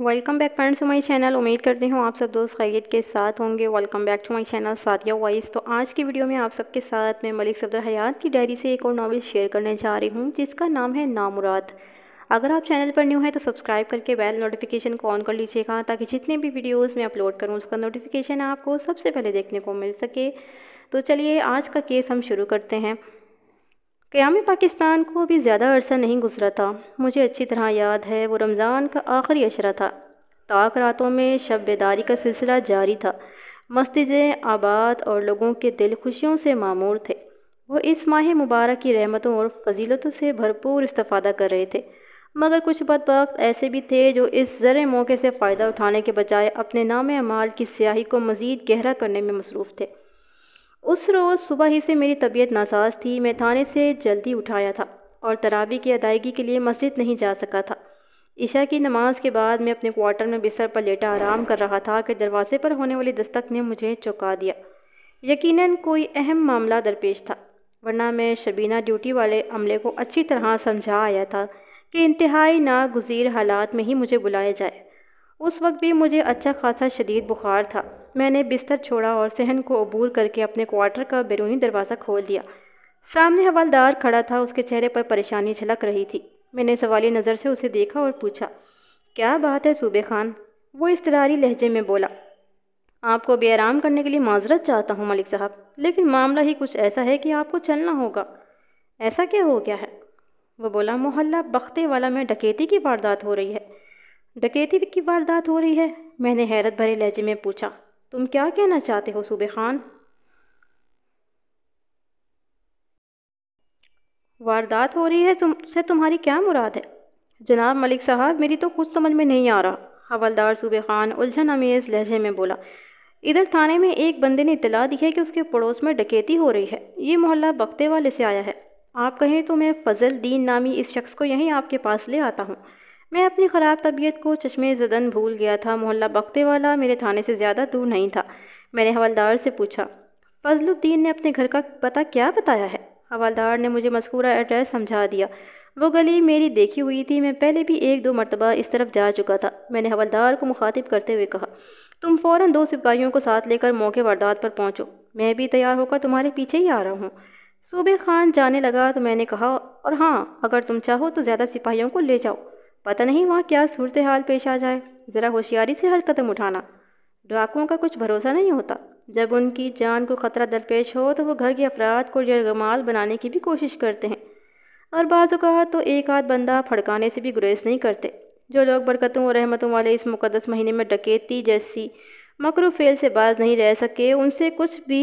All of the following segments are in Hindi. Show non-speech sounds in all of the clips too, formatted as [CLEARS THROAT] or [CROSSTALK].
welcome back friends to my channel उम्मीद करती हूँ आप सब दोस्त खैरियत के साथ होंगे welcome back to my channel Sadia voice तो आज की वीडियो में आप सबके साथ मैं मलिक सफदर हयात की डायरी से एक और नावल शेयर करने जा रही हूँ जिसका नाम है नामुराद अगर आप चैनल पर न्यू हैं तो सब्सक्राइब करके बैल नोटिफिकेशन को ऑन कर लीजिएगा ताकि जितने भी वीडियोज़ मैं अपलोड करूँ उसका नोटिफिकेशन आपको सबसे पहले देखने को मिल सके तो चलिए आज का केस हम शुरू करते हैं क़्याम पाकिस्तान को अभी ज़्यादा अरसा नहीं गुजरा था मुझे अच्छी तरह याद है वो रमज़ान का आखिरी अशरा था ताक रातों में शब बेदारी का सिलसिला जारी था मस्जिदें आबाद और लोगों के दिल खुशियों से मामूर थे वो इस माह मुबारक की रहमतों और फजीलतों से भरपूर इस्तादा कर रहे थे मगर कुछ बदबक ऐसे भी थे जो इस ज़र मौके से फ़ायदा उठाने के बजाय अपने नाम अमाल की स्याही को मज़ीद गहरा करने में मसरूफ़ थे उस रोज़ सुबह ही से मेरी तबीयत नासाज थी मैं थाने से जल्दी उठाया था और तरावी की अदायगी के लिए मस्जिद नहीं जा सका था ईशा की नमाज के बाद मैं अपने क्वार्टर में बिस्तर पर लेटा आराम कर रहा था कि दरवाजे पर होने वाली दस्तक ने मुझे चौंका दिया यकीनन कोई अहम मामला दरपेश था वरना मैं शबीना ड्यूटी वाले अमले को अच्छी तरह समझा आया था कि इंतहाई नागजीर हालात में ही मुझे बुलाया जाए उस वक्त भी मुझे अच्छा खासा शदीद बुखार था मैंने बिस्तर छोड़ा और सहन को अबूर करके अपने क्वार्टर का बैरूनी दरवाज़ा खोल दिया सामने हवालदार खड़ा था उसके चेहरे पर परेशानी झलक रही थी मैंने सवाली नज़र से उसे देखा और पूछा क्या बात है सूबे खान वो इस तरारी लहजे में बोला आपको बेआराम करने के लिए माजरत चाहता हूँ मलिक साहब लेकिन मामला ही कुछ ऐसा है कि आपको चलना होगा ऐसा क्या हो गया है वह बोला मोहल्ला बख्ते वाला में डकेती की वारदात हो रही है डकैती की वारदात हो रही है मैंने हैरत भरे लहजे में पूछा तुम क्या कहना चाहते हो सूबे खान वारदात हो रही है तुमसे तुम्हारी क्या मुराद है जनाब मलिक साहब मेरी तो खुद समझ में नहीं आ रहा हवलदार सूबे खान उलझन अमेज लहजे में बोला इधर थाने में एक बंदे ने इतला दी है कि उसके पड़ोस में डकैती हो रही है ये मोहल्ला बख्ते वाले से आया है आप कहें तो मैं फजल दीन नामी इस शख्स को यहीं आपके पास ले आता हूँ मैं अपनी ख़राब तबीयत को चश्मे जदन भूल गया था मोहल्ला वाला मेरे थाने से ज़्यादा दूर नहीं था मैंने हवलदार से पूछा फजलुद्दीन ने अपने घर का पता क्या बताया है हवलदार ने मुझे मस्कूरा एड्रेस समझा दिया वो गली मेरी देखी हुई थी मैं पहले भी एक दो मरतबा इस तरफ जा चुका था मैंने हवलदार को मुखातिब करते हुए कहा तुम फ़ौर दो सिपाहियों को साथ लेकर मौके वारदात पर पहुँचो मैं भी तैयार होकर तुम्हारे पीछे ही आ रहा हूँ सूबे खान जाने लगा तो मैंने कहा और हाँ अगर तुम चाहो तो ज़्यादा सिपाहियों को ले जाओ पता नहीं वहाँ क्या सूरत हाल पेश आ जाए ज़रा होशियारी से हर कदम उठाना डाकुओं का कुछ भरोसा नहीं होता जब उनकी जान को ख़तरा दरपेश हो तो वो घर के अफराद को जरगमाल बनाने की भी कोशिश करते हैं और बाज़ात तो एक आध बंदा फड़काने से भी गुरेज नहीं करते जो लोग बरकतों और रहमतों वाले इस मुकदस महीने में डकेती जैसी मकर फेल से बाज नहीं रह सके उनसे कुछ भी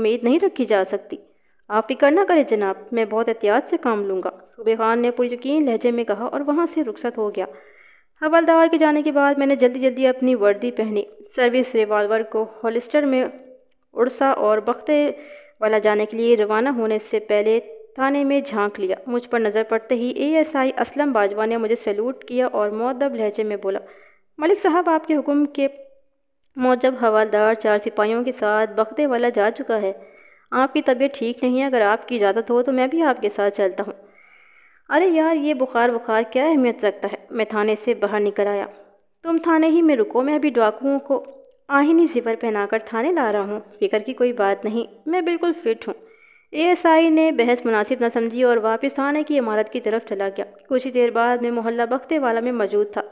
उम्मीद नहीं रखी जा सकती आप फिक्र ना करें जनाब मैं बहुत एहतियात से काम लूँगा सूबे खान ने यकीन लहजे में कहा और वहाँ से रुखसत हो गया हवलदार के जाने के बाद मैंने जल्दी जल्दी अपनी वर्दी पहनी सर्विस रिवाल्वर को हॉलिस्टर में उड़सा और बख्ते वाला जाने के लिए रवाना होने से पहले थाने में झांक लिया मुझ पर नज़र पड़ते ही एएसआई असलम बाजवा ने मुझे सैल्यूट किया और मौदब लहजे में बोला मलिक साहब आपके हुक्म के मौजब हवालदार चार सिपाहियों के साथ बख्ते वाला जा चुका है आपकी तबीयत ठीक नहीं है अगर आपकी इजाज़त हो तो मैं भी आपके साथ चलता हूँ अरे यार ये बुखार बुखार क्या अहमियत रखता है मैं थाने से बाहर निकल आया तुम थाने ही में रुको मैं अभी डाकुओं को आहिनी जिवर पहनाकर थाने ला रहा हूँ फिक्र की कोई बात नहीं मैं बिल्कुल फिट हूँ एएसआई ने बहस मुनासिब न समझी और वापस थाने की इमारत की तरफ चला गया कुछ ही देर बाद मैं मोहल्ला बख्ते वाला में मौजूद था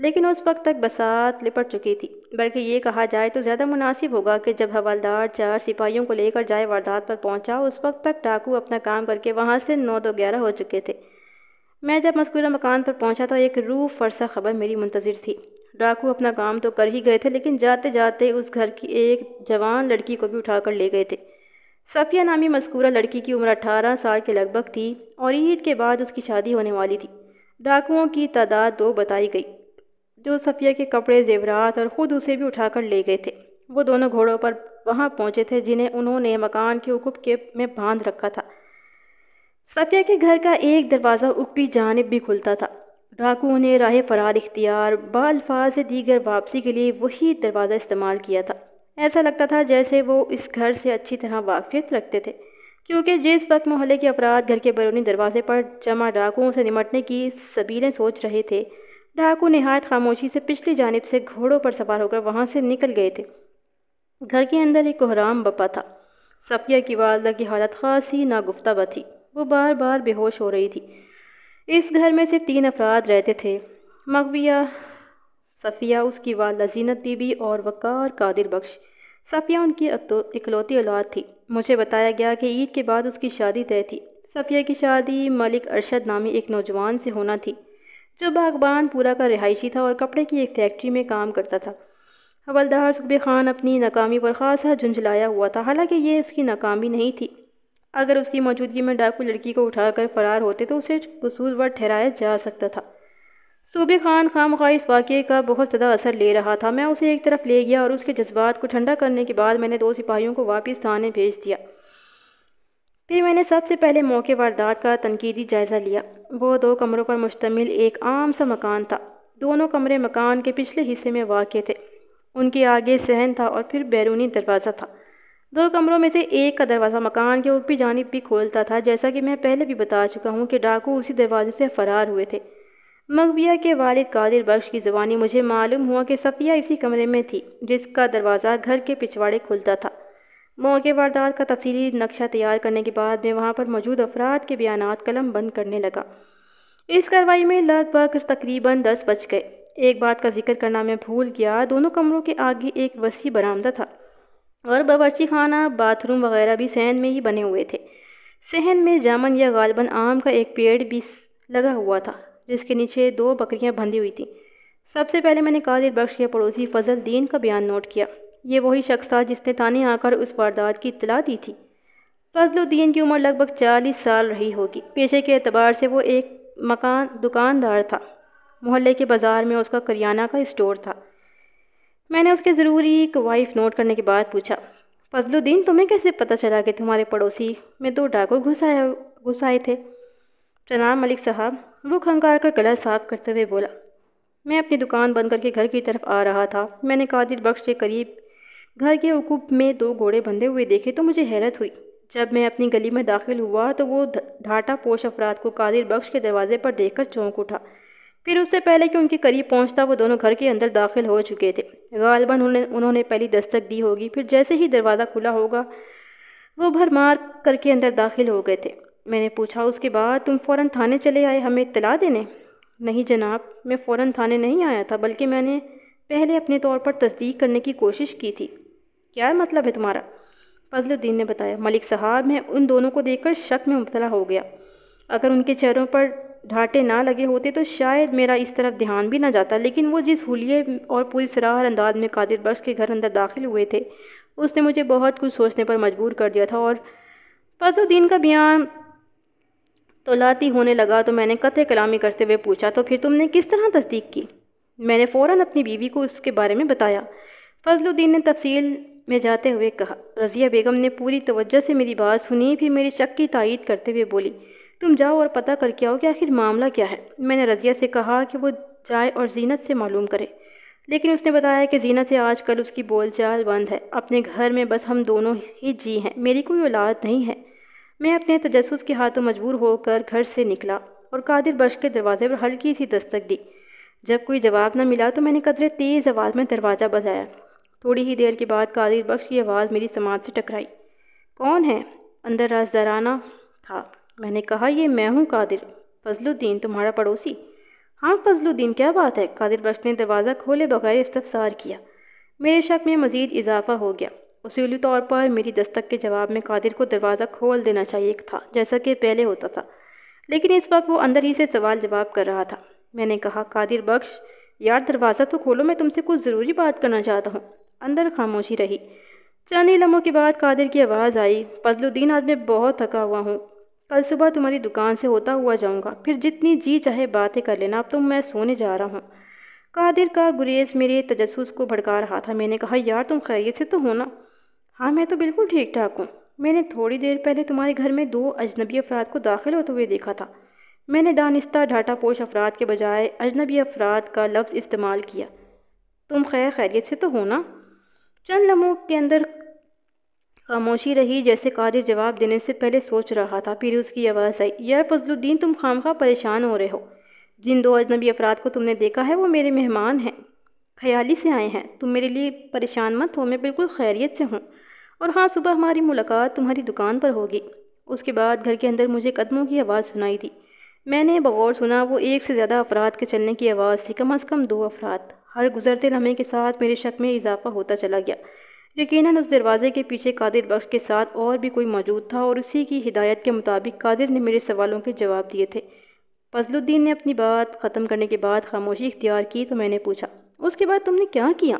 लेकिन उस वक्त तक बसात लिपट चुकी थी बल्कि ये कहा जाए तो ज़्यादा मुनासिब होगा कि जब हवलदार चार सिपाहियों को लेकर जाए वारदात पर पहुंचा उस वक्त तक डाकू अपना काम करके वहाँ से नौ दो ग्यारह हो चुके थे मैं जब मस्कूरा मकान पर पहुँचा तो एक रूह फरसा खबर मेरी मुंतजर थी डाकू अपना काम तो कर ही गए थे लेकिन जाते जाते उस घर की एक जवान लड़की को भी उठा ले गए थे सफ़िया नामी मस्कूरा लड़की की उम्र अठारह साल के लगभग थी और ईद के बाद उसकी शादी होने वाली थी डाकुओं की तादाद दो बताई गई जो सफ़िया के कपड़े जेवरात और ख़ुद उसे भी उठाकर ले गए थे वो दोनों घोड़ों पर वहाँ पहुँचे थे जिन्हें उन्होंने मकान के उकुब के में बांध रखा था सफ़िया के घर का एक दरवाज़ा उकबी जानब भी खुलता था डाकू ने राह फरार इख्तियार बाल्फाज से दीगर वापसी के लिए वही दरवाज़ा इस्तेमाल किया था ऐसा लगता था जैसे वो इस घर से अच्छी तरह वाकफियत रखते थे क्योंकि जिस वक्त मोहल्ले के अफराद घर के बरूनी दरवाजे पर जमा डाकुओं से निमटने की सबीलें सोच रहे थे डाकू नहायत खामोशी से पिछली जानब से घोड़ों पर सवार होकर वहाँ से निकल गए थे घर के अंदर एक कोहराम बपा था सफिया की वालदा की हालत ही नागुफ्ता थी वो बार बार बेहोश हो रही थी इस घर में सिर्फ तीन अफराद रहते थे मगविया सफ़िया उसकी वालदा जीनत बीबी और वक़ार कादिर बख्श सफ़िया उनकी इकलौती औलाद थी मुझे बताया गया कि ईद के बाद उसकी शादी तय थी सफ़िया की शादी मलिक अरशद नामी एक नौजवान से होना थी जो पूरा का रिहायशी था और कपड़े की एक फैक्ट्री में काम करता था हवलदार सुबे खान अपनी नाकामी पर खासा झुंझलाया हुआ था हालांकि ये उसकी नाकामी नहीं थी अगर उसकी मौजूदगी में डाकू लड़की को उठाकर फरार होते तो उसे कसूरवर ठहराया जा सकता था सूबे खान खाम खा इस वाक़े का बहुत ज़्यादा असर ले रहा था मैं उसे एक तरफ ले गया और उसके जज्बात को ठंडा करने के बाद मैंने दो सिपाहियों को वापस थाने भेज दिया फिर मैंने सबसे पहले मौके वारदात का तनकीदी जायज़ा लिया वो दो कमरों पर मुश्तमिल एक आम सा मकान था दोनों कमरे मकान के पिछले हिस्से में वाक़ थे उनके आगे सहन था और फिर बैरूनी दरवाज़ा था दो कमरों में से एक का दरवाज़ा मकान के ऊपरी जानब भी खोलता था जैसा कि मैं पहले भी बता चुका हूँ कि डाकू उसी दरवाजे से फ़रार हुए थे मगविया के वालिद कादिर बख्श की जबानी मुझे मालूम हुआ कि सफ़िया इसी कमरे में थी जिसका दरवाज़ा घर के पिछवाड़े खुलता था मौके वारदात का तफसीली नक्शा तैयार करने के बाद में वहाँ पर मौजूद अफराद के बयान कलम बंद करने लगा इस कार्रवाई में लगभग तकरीबन दस बज गए एक बात का जिक्र करना मैं भूल गया दोनों कमरों के आगे एक वसी बरामदा था और बावर्ची खाना बाथरूम वगैरह भी सहन में ही बने हुए थे सहन में जामन या गालबन आम का एक पेड़ भी लगा हुआ था जिसके नीचे दो बकरियां बंधी हुई थीं सबसे पहले मैंने कादिर बख्श के पड़ोसी फजल दीन का बयान नोट किया ये वही शख्स था जिसने थाने आकर उस वारदात की इतला दी थी फजलुद्दीन की उम्र लगभग चालीस साल रही होगी पेशे के अतबार से वो एक मकान दुकानदार था मोहल्ले के बाज़ार में उसका करियाना का स्टोर था मैंने उसके ज़रूरी वाइफ नोट करने के बाद पूछा फजलुद्दीन तुम्हें कैसे पता चला कि तुम्हारे पड़ोसी में दो डाकू घुस घुसाए घुस आए थे जनाब मलिक साहब वो खंगार कर गला साफ करते हुए बोला मैं अपनी दुकान बंद करके घर की तरफ आ रहा था मैंने कादिर बख्श के करीब घर के हुकूब में दो घोड़े बंधे हुए देखे तो मुझे हैरत हुई जब मैं अपनी गली में दाखिल हुआ तो वो ढाटा पोश अफराद को कादिर बख्श के दरवाजे पर देखकर चौंक उठा फिर उससे पहले कि उनके करीब पहुंचता वो दोनों घर के अंदर दाखिल हो चुके थे गालबा उन्होंने उन्होंने पहली दस्तक दी होगी फिर जैसे ही दरवाज़ा खुला होगा वो भर मार करके अंदर दाखिल हो गए थे मैंने पूछा उसके बाद तुम फ़ौर थाने चले आए हमें इतला देने नहीं जनाब मैं फ़ौर थाने नहीं आया था बल्कि मैंने पहले अपने तौर पर तस्दीक करने की कोशिश की थी क्या मतलब है तुम्हारा फजलुद्दीन ने बताया मलिक साहब मैं उन दोनों को देखकर शक में मुबतला हो गया अगर उनके चेहरों पर ढांटे ना लगे होते तो शायद मेरा इस तरफ ध्यान भी ना जाता लेकिन वो जिस हुलिये और पूरी सराहर अंदाज में कादिर बख्श के घर अंदर दाखिल हुए थे उसने मुझे बहुत कुछ सोचने पर मजबूर कर दिया था और फजलुद्दीन का बयान तोलाती होने लगा तो मैंने कथे कलामी करते हुए पूछा तो फिर तुमने किस तरह तस्दीक की मैंने फ़ौर अपनी बीवी को उसके बारे में बताया फजलुद्दीन ने तफसील में जाते हुए कहा रज़िया बेगम ने पूरी तवज्जो से मेरी बात सुनी फिर मेरे शक की तायद करते हुए बोली तुम जाओ और पता करके आओ कि आखिर मामला क्या है मैंने रज़िया से कहा कि वो जाए और जीनत से मालूम करे लेकिन उसने बताया कि जीनत से आजकल उसकी बोलचाल बंद है अपने घर में बस हम दोनों ही जी हैं मेरी कोई औलाद नहीं है मैं अपने तजस के हाथों मजबूर होकर घर से निकला और कादिर बश के दरवाजे पर हल्की सी दस्तक दी जब कोई जवाब न मिला तो मैंने कदरे तेज़ आवाज़ में दरवाज़ा बजाया थोड़ी ही देर के बाद कादिर बख्श की आवाज़ मेरी समाज से टकराई कौन है अंदर राजदाराना था मैंने कहा ये मैं हूँ कादिर फजलुद्दीन तुम्हारा पड़ोसी हाँ फजलुद्दीन क्या बात है कादिर बख्श ने दरवाज़ा खोले बगैर इस्तफसार किया मेरे शक में मज़ीद इजाफा हो गया उसूली तौर पर मेरी दस्तक के जवाब में कादिर को दरवाज़ा खोल देना चाहिए था जैसा कि पहले होता था लेकिन इस वक्त वो अंदर ही से सवाल जवाब कर रहा था मैंने कहा कादिर बख्श यार दरवाज़ा तो खोलो मैं तुमसे कुछ ज़रूरी बात करना चाहता हूँ अंदर खामोशी रही चंद लम्हों के बाद कादिर की आवाज़ आई फजलुद्दीन आज मैं बहुत थका हुआ हूँ कल सुबह तुम्हारी दुकान से होता हुआ जाऊँगा फिर जितनी जी चाहे बातें कर लेना अब तो मैं सोने जा रहा हूँ कादिर का गुरेज मेरे तजस्स को भड़का रहा था मैंने कहा यार तुम खैरियत से तो हो ना हाँ मैं तो बिल्कुल ठीक ठाक हूँ मैंने थोड़ी देर पहले तुम्हारे घर में दो अजनबी अफराद को दाखिल होते हुए देखा था मैंने दानिस्ता ढाटा पोश अफराद के बजाय अजनबी अफराद का लफ्ज़ इस्तेमाल किया तुम खैर खैरियत से तो हो ना चंद लम्हों के अंदर खामोशी रही जैसे कार्य जवाब देने से पहले सोच रहा था फिर उसकी आवाज़ आई यार फजलुद्दीन तुम खामखा परेशान हो रहे हो जिन दो अजनबी अफराद को तुमने देखा है वो मेरे मेहमान हैं ख्याली से आए हैं तुम मेरे लिए परेशान मत हो मैं बिल्कुल खैरियत से हूँ और हाँ सुबह हमारी मुलाकात तुम्हारी दुकान पर होगी उसके बाद घर के अंदर मुझे कदमों की आवाज़ सुनाई थी मैंने बगौर सुना वो एक से ज़्यादा अफराद के चलने की आवाज़ थी कम अज़ कम दो अफराद हर गुजरते लम्हे के साथ मेरे शक में इजाफा होता चला गया यकीन उस दरवाज़े के पीछे कादिर बख्श के साथ और भी कोई मौजूद था और उसी की हिदायत के मुताबिक कादिर ने मेरे सवालों के जवाब दिए थे फजलुद्दीन ने अपनी बात ख़त्म करने के बाद खामोशी इख्तियार की तो मैंने पूछा उसके बाद तुमने क्या किया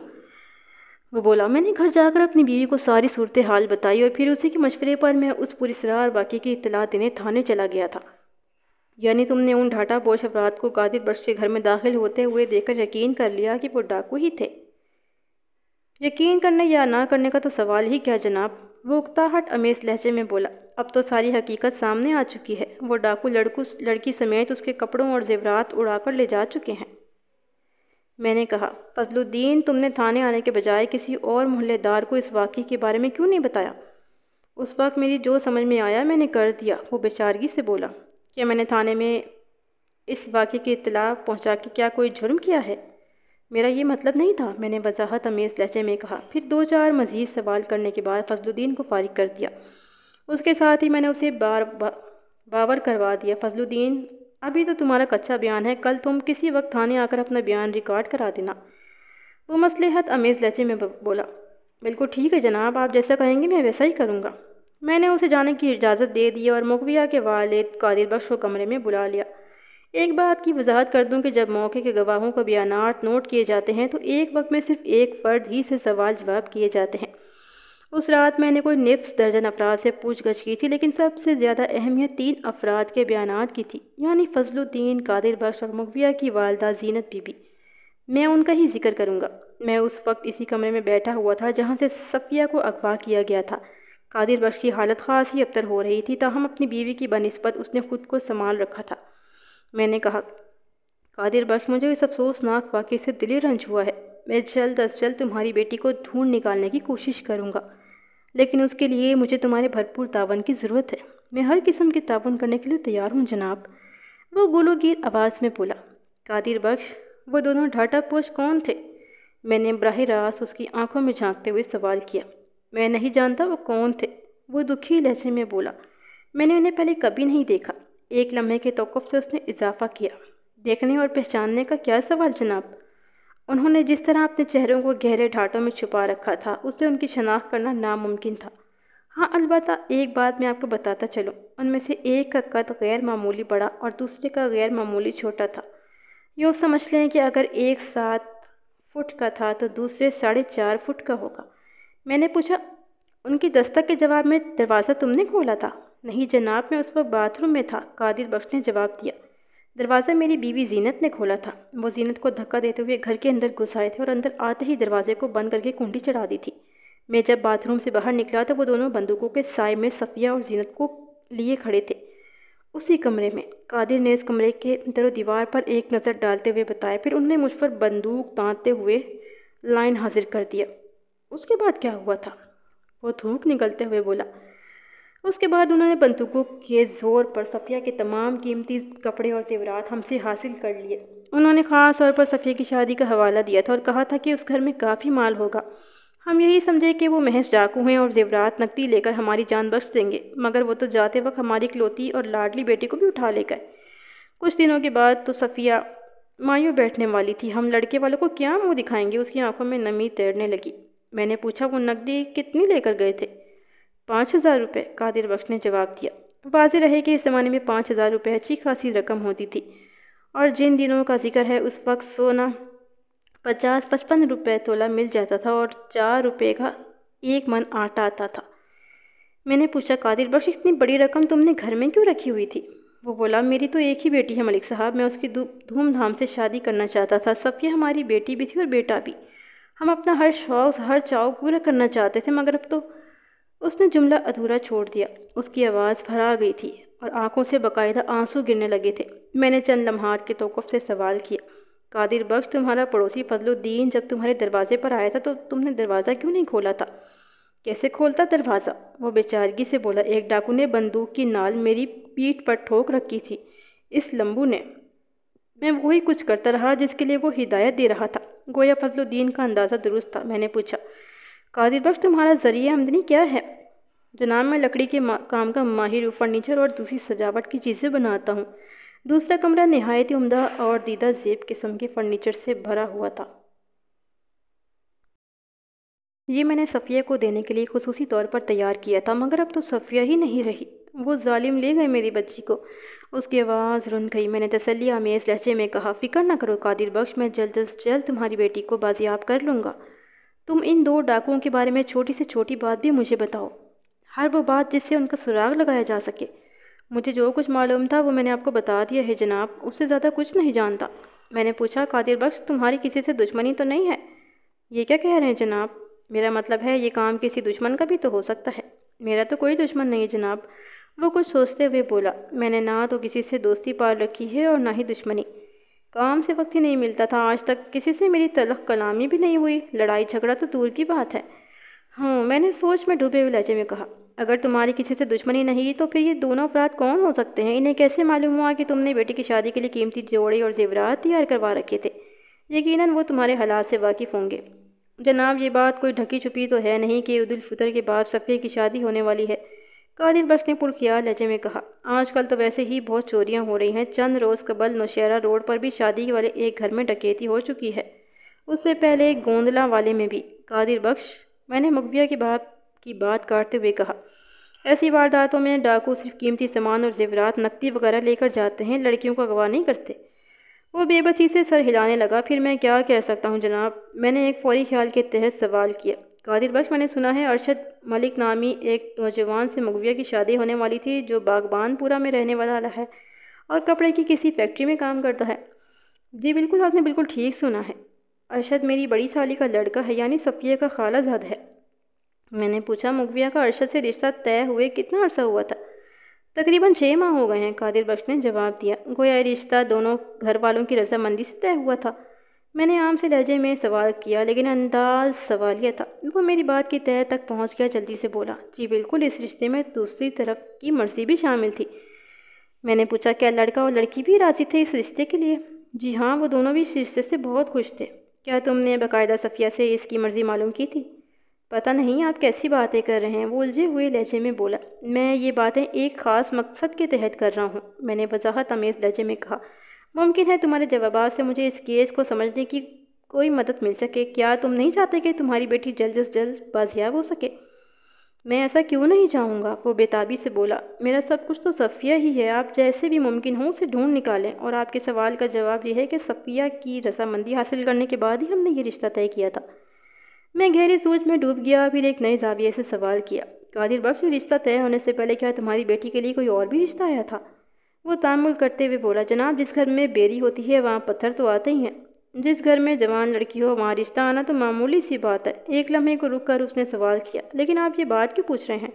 वो बोला मैंने घर जाकर अपनी बीवी को सारी सूरत हाल बताई और फिर उसी के मशवरे पर मैं उस पुलिसरार वाक़े की इतला देने थाने चला गया था यानी तुमने उन ढाटा पोश अफराद को कादिर बख्श के घर में दाखिल होते हुए देखकर यकीन कर लिया कि वो डाकू ही थे यकीन करने या ना करने का तो सवाल ही क्या जनाब वो उकताहट अमेज लहजे में बोला अब तो सारी हकीकत सामने आ चुकी है वो डाकू लड़कू लड़की समेत उसके कपड़ों और जेवरात उड़ाकर ले जा चुके हैं मैंने कहा फजलुद्दीन तुमने थाने आने के बजाय किसी और मोहल्लेदार को इस वाक़े के बारे में क्यों नहीं बताया उस वक्त मेरी जो समझ में आया मैंने कर दिया वो बेचारगी से बोला क्या मैंने थाने में इस वाक़े की इतला पहुंचा कि क्या कोई जुर्म किया है मेरा ये मतलब नहीं था मैंने वजाहत अमेज़ लहजे में कहा फिर दो चार मज़ीद सवाल करने के बाद फजलुद्दीन को फारिग कर दिया उसके साथ ही मैंने उसे बार बा, बावर करवा दिया फजलुद्दीन अभी तो तुम्हारा कच्चा बयान है कल तुम किसी वक्त थाने आकर अपना बयान रिकॉर्ड करा देना वो मसलहत अमेज़ लहजे में बोला बिल्कुल ठीक है जनाब आप जैसा कहेंगे मैं वैसा ही करूँगा मैंने उसे जाने की इजाज़त दे दी और मुखबिया के वालद कादिर बख्श को कमरे में बुला लिया एक बात की वजाहत कर दूं कि जब मौके के गवाहों को बयानात नोट किए जाते हैं तो एक वक्त में सिर्फ एक फ़र्द ही से सवाल जवाब किए जाते हैं उस रात मैंने कोई निफ्स दर्जन अफराद से पूछ गछ की थी लेकिन सबसे ज़्यादा अहमियत तीन अफराद के बयान की थी यानी फजलुद्दीन कादिर बख्श और मुखबिया की वालदा जीनत बीबी मैं उनका ही जिक्र करूँगा मैं उस वक्त इसी कमरे में बैठा हुआ था जहाँ से सफ़िया को अगवा किया गया था कादिर बख्श की हालत ख़ास ही अबतर हो रही थी तहम अपनी बीवी की बनस्बत उसने खुद को संभाल रखा था मैंने कहा कादिर बख्श मुझे इस अफसोसनाक वाक़े से दिली रंज हुआ है मैं जल्द अज जल्द तुम्हारी बेटी को ढूंढ निकालने की कोशिश करूँगा लेकिन उसके लिए मुझे तुम्हारे भरपूर तावन की ज़रूरत है मैं हर किस्म के तावन करने के लिए तैयार हूँ जनाब वो गिर आवाज़ में बोला कादिर बख्श वो दोनों ढाटा पोश कौन थे मैंने बरह रास्त उसकी आंखों में झांकते हुए सवाल किया मैं नहीं जानता वो कौन थे वो दुखी लहजे में बोला मैंने उन्हें पहले कभी नहीं देखा एक लम्हे के तोक़ से उसने इजाफ़ा किया देखने और पहचानने का क्या सवाल जनाब उन्होंने जिस तरह अपने चेहरों को गहरे ढाटों में छुपा रखा था उससे उनकी शनाख्त करना नामुमकिन था हाँ अलबत् एक बात मैं आपको बताता चलूँ उनमें से एक का कद गैर मामूली बड़ा और दूसरे का गैर मामूली छोटा था यूँ समझ लें कि अगर एक सात फुट का था तो दूसरे साढ़े चार फुट का होगा मैंने पूछा उनकी दस्तक के जवाब में दरवाज़ा तुमने खोला था नहीं जनाब मैं उस वक्त बाथरूम में था कादिर बख्श ने जवाब दिया दरवाज़ा मेरी बीवी जीनत ने खोला था वो जीनत को धक्का देते हुए घर के अंदर घुस आए थे और अंदर आते ही दरवाजे को बंद करके कुंडी चढ़ा दी थी मैं जब बाथरूम से बाहर निकला तो वो दोनों बंदूकों के साय में सफ़िया और जीनत को लिए खड़े थे उसी कमरे में कादिर ने इस कमरे के दरो दीवार पर एक नज़र डालते हुए बताया फिर उन्होंने मुझ पर बंदूक तांते हुए लाइन हाजिर कर दिया उसके बाद क्या हुआ था वो थूक निकलते हुए बोला उसके बाद उन्होंने बंदूकों के ज़ोर पर सफ़िया के तमाम कीमती कपड़े और जेवरात हमसे हासिल कर लिए उन्होंने ख़ास तौर पर सफ़िया की शादी का हवाला दिया था और कहा था कि उस घर में काफ़ी माल होगा हम यही समझे कि वो महज डाकू हैं और जेवरात नकदी लेकर हमारी जान बख्श देंगे मगर वो तो जाते वक्त हमारी इकलौती और लाडली बेटी को भी उठा ले गए कुछ दिनों के बाद तो सफ़िया मायू बैठने वाली थी हम लड़के वालों को क्या मुँह दिखाएंगे उसकी आंखों में नमी तैरने लगी मैंने पूछा वो नकदी कितनी लेकर गए थे पाँच हज़ार रुपये कादिर बख्श ने जवाब दिया वाज रहे कि इस ज़माने में पाँच हज़ार रुपये अच्छी खासी रकम होती थी और जिन दिनों का जिक्र है उस वक्त सोना पचास पचपन रुपये तोला मिल जाता था और चार रुपये का एक मन आटा आता था मैंने पूछा कादिर बख्श इतनी बड़ी रकम तुमने घर में क्यों रखी हुई थी वो बोला मेरी तो एक ही बेटी है मलिक साहब मैं उसकी धूमधाम से शादी करना चाहता था सफ़िया हमारी बेटी भी थी और बेटा भी हम अपना हर शौक हर चाव पूरा करना चाहते थे मगर अब तो उसने जुमला अधूरा छोड़ दिया उसकी आवाज़ भरा गई थी और आंखों से बाकायदा आंसू गिरने लगे थे मैंने चंद लम्हात के तोकफ़ से सवाल किया कादिर बख्श तुम्हारा पड़ोसी फजलुद्दीन जब तुम्हारे दरवाजे पर आया था तो तुमने दरवाज़ा क्यों नहीं खोला था कैसे खोलता दरवाज़ा वो बेचारगी से बोला एक डाकू ने बंदूक की नाल मेरी पीठ पर ठोक रखी थी इस लम्बू ने मैं वही कुछ करता रहा जिसके लिए वो हिदायत दे रहा था गोया फजलुद्दीन का अंदाज़ा दुरुस्त था मैंने पूछा कादिर बख्श तुम्हारा ज़रिए आमदनी क्या है जनाब मैं लकड़ी के काम का माहिर फर्नीचर और दूसरी सजावट की चीज़ें बनाता हूँ दूसरा कमरा नहायत ही उमदा और दीदा जेब किस्म के फर्नीचर से भरा हुआ था ये मैंने सफ़िया को देने के लिए खसूसी तौर पर तैयार किया था मगर अब तो सफ़िया ही नहीं रही वो जालिम ले गए मेरी बच्ची को उसकी आवाज़ रुन गई मैंने तसली आमेज़ लहजे में कहा फ़िक्र ना करो कादिर बख्श मैं जल्द अज जल्द तुम्हारी बेटी को बाजियाब कर लूँगा तुम इन दो डाकुओं के बारे में छोटी से छोटी बात भी मुझे बताओ हर वो बात जिससे उनका सुराग लगाया जा सके मुझे जो कुछ मालूम था वो मैंने आपको बता दिया है जनाब उससे ज़्यादा कुछ नहीं जानता मैंने पूछा कादिर बख्श तुम्हारी किसी से दुश्मनी तो नहीं है ये क्या कह रहे हैं जनाब मेरा मतलब है ये काम किसी दुश्मन का भी तो हो सकता है मेरा तो कोई दुश्मन नहीं है जनाब वो कुछ सोचते हुए बोला मैंने ना तो किसी से दोस्ती पार रखी है और ना ही दुश्मनी काम से वक्त ही नहीं मिलता था आज तक किसी से मेरी तलख कलामी भी नहीं हुई लड़ाई झगड़ा तो दूर की बात है हाँ मैंने सोच में डूबे हुए लहजे में कहा अगर तुम्हारी किसी से दुश्मनी नहीं तो फिर ये दोनों अपराध कौन हो सकते हैं इन्हें कैसे मालूम हुआ कि तुमने बेटी की शादी के लिए कीमती जोड़े और जेवरात तैयार करवा रखे थे यकीनन वो तुम्हारे हालात से वाकिफ़ होंगे जनाब ये बात कोई ढकी छुपी तो है नहीं कि ईद के बाद सफ़े की शादी होने वाली है कादिर बख्श ने पुरखियार लहजे में कहा आजकल तो वैसे ही बहुत चोरियां हो रही हैं चंद रोज़ कबल नौशहरा रोड पर भी शादी वाले एक घर में डकैती हो चुकी है उससे पहले गोंदला वाले में भी कादिर बख्श मैंने मकबिया की बात की बात काटते हुए कहा ऐसी वारदातों में डाकू सिर्फ कीमती सामान और जेवरात नकदी वगैरह लेकर जाते हैं लड़कियों को अगवा नहीं करते वो बेबसी से सर हिलाने लगा फिर मैं क्या कह सकता हूँ जनाब मैंने एक फौरी ख्याल के तहत सवाल किया कादिर बख्श मैंने सुना है अरशद मलिक नामी एक नौजवान से मगविया की शादी होने वाली थी जो बागबानपुरा में रहने वाला है और कपड़े की किसी फैक्ट्री में काम करता है जी बिल्कुल आपने बिल्कुल ठीक सुना है अरशद मेरी बड़ी साली का लड़का है यानी सफिया का खाला जद है मैंने पूछा मगविया का अरशद से रिश्ता तय हुए कितना अरसा हुआ था तकरीबन छः माह हो गए हैं कादिर बख्श ने जवाब दिया गोया रिश्ता दोनों घर वालों की रजामंदी से तय हुआ था मैंने आम से लहजे में सवाल किया लेकिन अंदाज सवाल यह था वो मेरी बात की तय तक पहुंच गया जल्दी से बोला जी बिल्कुल इस रिश्ते में दूसरी तरफ की मर्जी भी शामिल थी मैंने पूछा क्या लड़का और लड़की भी राजी थे इस रिश्ते के लिए जी हाँ वो दोनों भी इस रिश्ते से बहुत खुश थे क्या तुमने बाकायदा सफ़िया से इसकी मर्ज़ी मालूम की थी पता नहीं आप कैसी बातें कर रहे हैं वो उलझे हुए लहजे में बोला मैं ये बातें एक ख़ास मकसद के तहत कर रहा हूँ मैंने वजाहत आमेज़ लहजे में कहा मुमकिन है तुम्हारे जवाब से मुझे इस केस को समझने की कोई मदद मिल सके क्या तुम नहीं चाहते कि तुम्हारी बेटी जल्द अज जल्द बाजियाब हो सके मैं ऐसा क्यों नहीं चाहूँगा वो बेताबी से बोला मेरा सब कुछ तो सफ़िया ही है आप जैसे भी मुमकिन हो उसे ढूंढ निकालें और आपके सवाल का जवाब यह है कि सफ़िया की रसामंदी हासिल करने के बाद ही हमने ये रिश्ता तय किया था मैं गहरी सोच में डूब गया फिर एक नए जाविये से सवाल किया कादिर बख्श रिश्ता तय होने से पहले क्या तुम्हारी बेटी के लिए कोई और भी रिश्ता आया था वो तामुल करते हुए बोला जनाब जिस घर में बेरी होती है वहाँ पत्थर तो आते ही हैं जिस घर में जवान लड़की हो वहाँ रिश्ता आना तो मामूली सी बात है एक लम्हे को रुक कर उसने सवाल किया लेकिन आप ये बात क्यों पूछ रहे हैं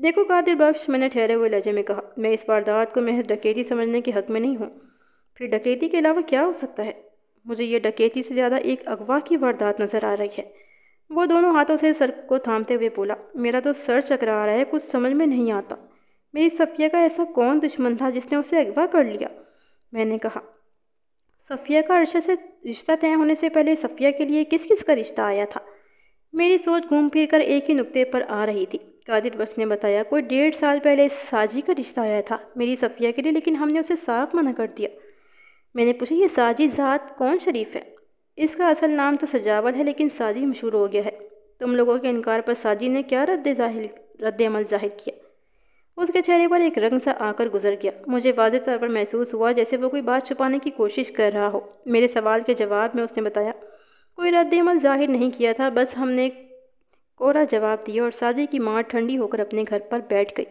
देखो कादिर बख्श मैंने ठहरे हुए लहजे में कहा मैं इस वारदात को महज डकैती समझने के हक़ में नहीं हूँ फिर डकैती के अलावा क्या हो सकता है मुझे यह डकैती से ज़्यादा एक अगवा की वारदात नज़र आ रही है वो दोनों हाथों से सर को थामते हुए बोला मेरा तो सर चकरा रहा है कुछ समझ में नहीं आता मेरी सफ़िया का ऐसा कौन दुश्मन था जिसने उसे अगवा कर लिया मैंने कहा सफ़िया का अर्शा से रिश्ता तय होने से पहले सफ़िया के लिए किस किस का रिश्ता आया था मेरी सोच घूम फिर कर एक ही नुक्ते पर आ रही थी कादिर बख्श ने बताया कोई डेढ़ साल पहले साजी का रिश्ता आया था मेरी सफ़िया के लिए लेकिन हमने उसे साफ मना कर दिया मैंने पूछा ये साजी ज़ात कौन शरीफ है इसका असल नाम तो सजावल है लेकिन साजी मशहूर हो गया है तुम लोगों के इनकार पर साजी ने क्या रद्द जाहिर रद्द अमल जाहिर किया उसके चेहरे पर एक रंग सा आकर गुजर गया मुझे वाज तौर पर महसूस हुआ जैसे वो कोई बात छुपाने की कोशिश कर रहा हो मेरे सवाल के जवाब में उसने बताया कोई रद्दमल जाहिर नहीं किया था बस हमने कोरा जवाब दिया और साजी की माँ ठंडी होकर अपने घर पर बैठ गई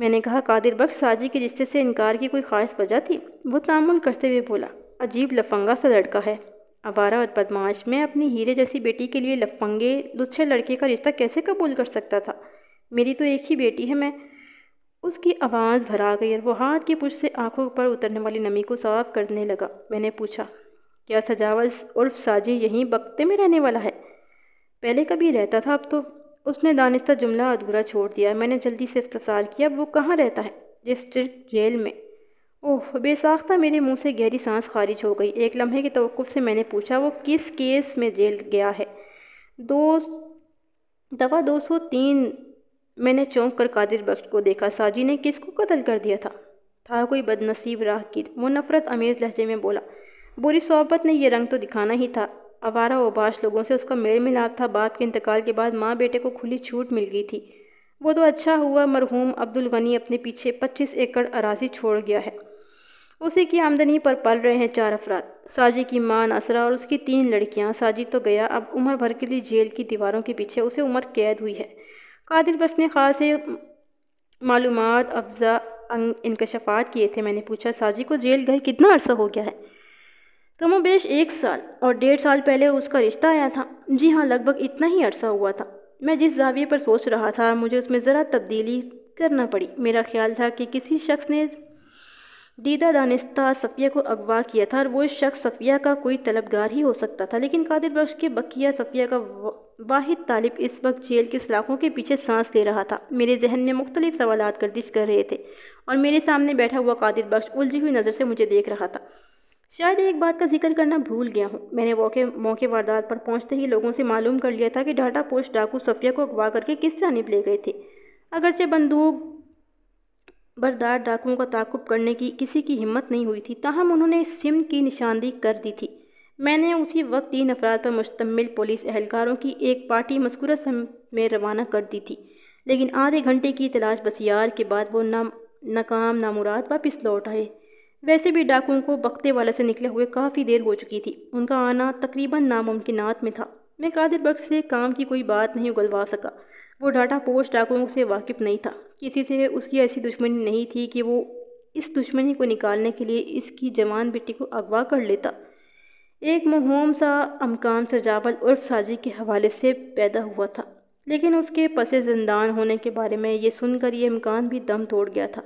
मैंने कहा कादिर बख्श साजी के रिश्ते से इनकार की कोई ख़ास वजह थी वो तामुल करते हुए बोला अजीब लफंगा सा लड़का है अवारा और बदमाश मैं अपनी हीरे जैसी बेटी के लिए लफंगे दूसरे लड़के का रिश्ता कैसे कबूल कर सकता था मेरी तो एक ही बेटी है मैं उसकी आवाज़ भरा गई और वो हाथ की पुश से आंखों पर उतरने वाली नमी को साफ करने लगा मैंने पूछा क्या सजावल उर्फ साजी यहीं बक्ते में रहने वाला है पहले कभी रहता था अब तो उसने दानिस्ता जुमला अधूरा छोड़ दिया मैंने जल्दी से इफ्तार किया वो कहाँ रहता है डिस्ट्रिक्ट जेल में ओह बेसाख्ता मेरे मुंह से गहरी सांस खारिज हो गई एक लम्हे के तवक़ से मैंने पूछा वो किस केस में जेल गया है दो दवा दो सौ तीन मैंने चौंक कर कादिर बख्श को देखा साजी ने किसको कत्ल कर दिया था था कोई बदनसीब राहगीर वो नफरत आमेज लहजे में बोला बुरी सोहबत ने यह रंग तो दिखाना ही था आवारा ओबाश लोगों से उसका मेल मिलाप था बाप के इंतकाल के बाद माँ बेटे को खुली छूट मिल गई थी वो तो अच्छा हुआ मरहूम अब्दुल गनी अपने पीछे पच्चीस एकड़ अराजी छोड़ गया है उसी की आमदनी पर पल रहे हैं चार अफराद साजी की माँ नसरा और उसकी तीन लड़कियाँ साजी तो गया अब उम्र भर के लिए जेल की दीवारों के पीछे उसे उम्र कैद हुई है कादिर बख्श ने ख़ास मालूम अफजा अं, इनकशफात किए थे मैंने पूछा साजी को जेल गए कितना अर्सा हो गया है कमो बेश एक साल और डेढ़ साल पहले उसका रिश्ता आया था जी हाँ लगभग इतना ही अर्सा हुआ था मैं जिस जाविये पर सोच रहा था मुझे उसमें ज़रा तब्दीली करना पड़ी मेरा ख्याल था कि किसी शख्स ने दीदा दानिस्ता सफ़िया को अगवा किया था और वो शख्स सफ़िया का कोई तलबगार ही हो सकता था लेकिन कादिर बख्श के बकिया सफ़िया का वाहिद तालिब इस वक्त जेल के सलाखों के पीछे सांस ले रहा था मेरे जहन में मुख्तलिफ सवाल गर्दिश कर रहे थे और मेरे सामने बैठा हुआ कादिर बख्श उलझी हुई नज़र से मुझे देख रहा था शायद एक बात का जिक्र करना भूल गया हूँ मैंने मौके मौके वारदात पर पहुँचते ही लोगों से मालूम कर लिया था कि डाटा पोस्ट डाकू सफिया को अगवा करके किस जानब ले गए थे अगरचे बंदूक बरदार डाकुओं का ताकुब करने की किसी की हिम्मत नहीं हुई थी ताहम उन्होंने सिम की निशानदी कर दी थी मैंने उसी वक्त तीन अफराद पर मुश्तमिल पुलिस एहलकारों की एक पार्टी मस्कूरा में रवाना कर दी थी लेकिन आधे घंटे की तलाश बसियार के बाद वो नाम नाकाम नामुराद वापस लौट आए वैसे भी डाकुओं को बख्ते वाला से निकले हुए काफ़ी देर हो चुकी थी उनका आना तकरीबन नामुमकिनत में था मैं कादिर बख्श से काम की कोई बात नहीं उगलवा सका वो डाटा पोस्ट डाकुओं से वाकिफ़ नहीं था किसी से उसकी ऐसी दुश्मनी नहीं थी कि वो इस दुश्मनी को निकालने के लिए इसकी जवान बेटी को अगवा कर लेता एक महरूम सा अमकान सजावल उर्फ साजी के हवाले से पैदा हुआ था लेकिन उसके पसे जिंदान होने के बारे में ये सुनकर यह अमकान भी दम तोड़ गया था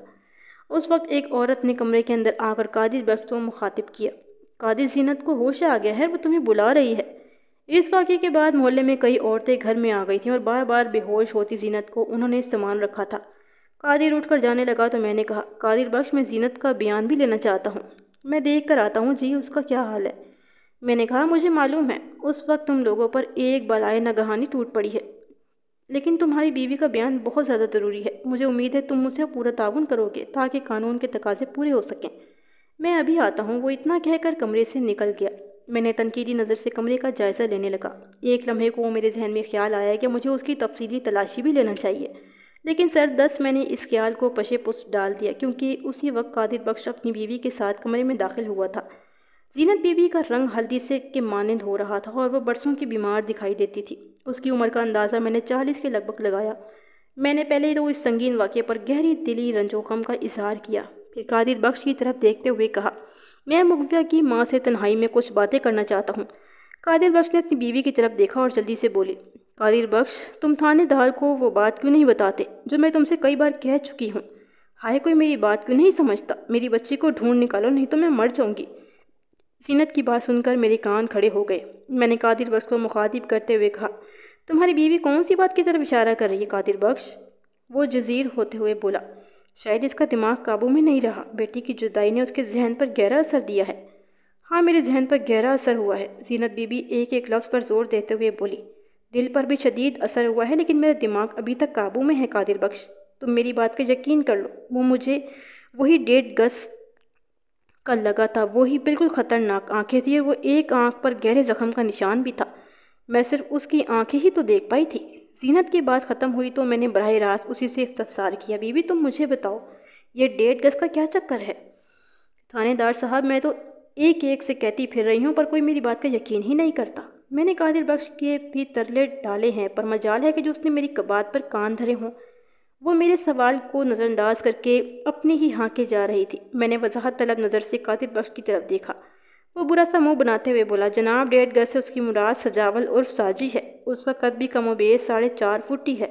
उस वक्त एक औरत ने कमरे के अंदर आकर कादिर बख्श को मुखातिब किया कादिर जीनत को होश आ गया है वो तुम्हें बुला रही है इस वाक़े के बाद मोहल्ले में कई औरतें घर में आ गई थीं और बार बार बेहोश होती जीनत को उन्होंने सामान रखा था कादिर उठकर जाने लगा तो मैंने कहा कादिर बख्श मैं जीनत का बयान भी लेना चाहता हूँ मैं देख कर आता हूँ जी उसका क्या हाल है मैंने कहा मुझे मालूम है उस वक्त तुम लोगों पर एक बलाए नगहानी टूट पड़ी है लेकिन तुम्हारी बीवी का बयान बहुत ज़्यादा ज़रूरी है मुझे उम्मीद है तुम मुझसे पूरा ताउन करोगे ताकि कानून के तकाजे पूरे हो सकें मैं अभी आता हूँ वो इतना कहकर कमरे से निकल गया मैंने तनकीदी नज़र से कमरे का जायज़ा लेने लगा एक लम्हे को मेरे जहन में ख्याल आया कि मुझे उसकी तफसीली तलाशी भी लेना चाहिए लेकिन सर दस मैंने इस ख्याल को पशे पुष्ट डाल दिया क्योंकि उसी वक्त कादिर बख्श अपनी बीवी के साथ कमरे में दाखिल हुआ था जीनत बीबी का रंग हल्दी से के मानंद हो रहा था और वह बरसों की बीमार दिखाई देती थी उसकी उम्र का अंदाज़ा मैंने चालीस के लगभग लगाया मैंने पहले तो इस संगीन वाक्य पर गहरी दिली रंजोखम का इजहार किया फिर कादिर बख्श की तरफ देखते हुए कहा मैं मुगविया की माँ से तन्हाई में कुछ बातें करना चाहता हूँ कादिर बख्श ने अपनी बीवी की तरफ देखा और जल्दी से बोली कादिर बख्श तुम थानेदार को वो बात क्यों नहीं बताते जो मैं तुमसे कई बार कह चुकी हूँ हाय कोई मेरी बात क्यों नहीं समझता मेरी बच्ची को ढूंढ निकालो नहीं तो मैं मर जाऊँगी सीनत की बात सुनकर मेरे कान खड़े हो गए मैंने कादिर बख्श को मुखातिब करते हुए कहा तुम्हारी बीवी कौन सी बात की तरफ इशारा कर रही है कादिर बख्श वो जजीर होते हुए बोला शायद इसका दिमाग काबू में नहीं रहा बेटी की जुदाई ने उसके जहन पर गहरा असर दिया है हाँ मेरे जहन पर गहरा असर हुआ है जीनत बीबी एक एक लफ्ज़ पर जोर देते हुए बोली दिल पर भी शदीद असर हुआ है लेकिन मेरा दिमाग अभी तक काबू में है कादिर बख्श तुम मेरी बात का यकीन कर लो वो मुझे वही डेढ़ गज का लगा था वो ही बिल्कुल ख़तरनाक आंखें थी वो एक आंख पर गहरे ज़ख्म का निशान भी था मैं सिर्फ उसकी आंखें ही तो देख पाई थी जीनत की बात ख़त्म हुई तो मैंने बरह रास्त उसी से इफ्तार किया बीबी तुम मुझे बताओ ये डेढ़ गज़ का क्या चक्कर है थानेदार साहब मैं तो एक एक से कहती फिर रही हूँ पर कोई मेरी बात का यकीन ही नहीं करता मैंने कादिर बख्श के भी तरले डाले हैं पर मजाल है कि जो उसने मेरी कबात पर कान धरे हों वो मेरे सवाल को नज़रअंदाज करके अपने ही हाँके जा रही थी मैंने वजाहत तलब नज़र से कातिल बख्श की तरफ देखा वो बुरा सा मुंह बनाते हुए बोला जनाब डेढ़ गज से उसकी मुराद सजावल उर्फ साजी है उसका कद भी कमो बेस साढ़े चार फुट ही है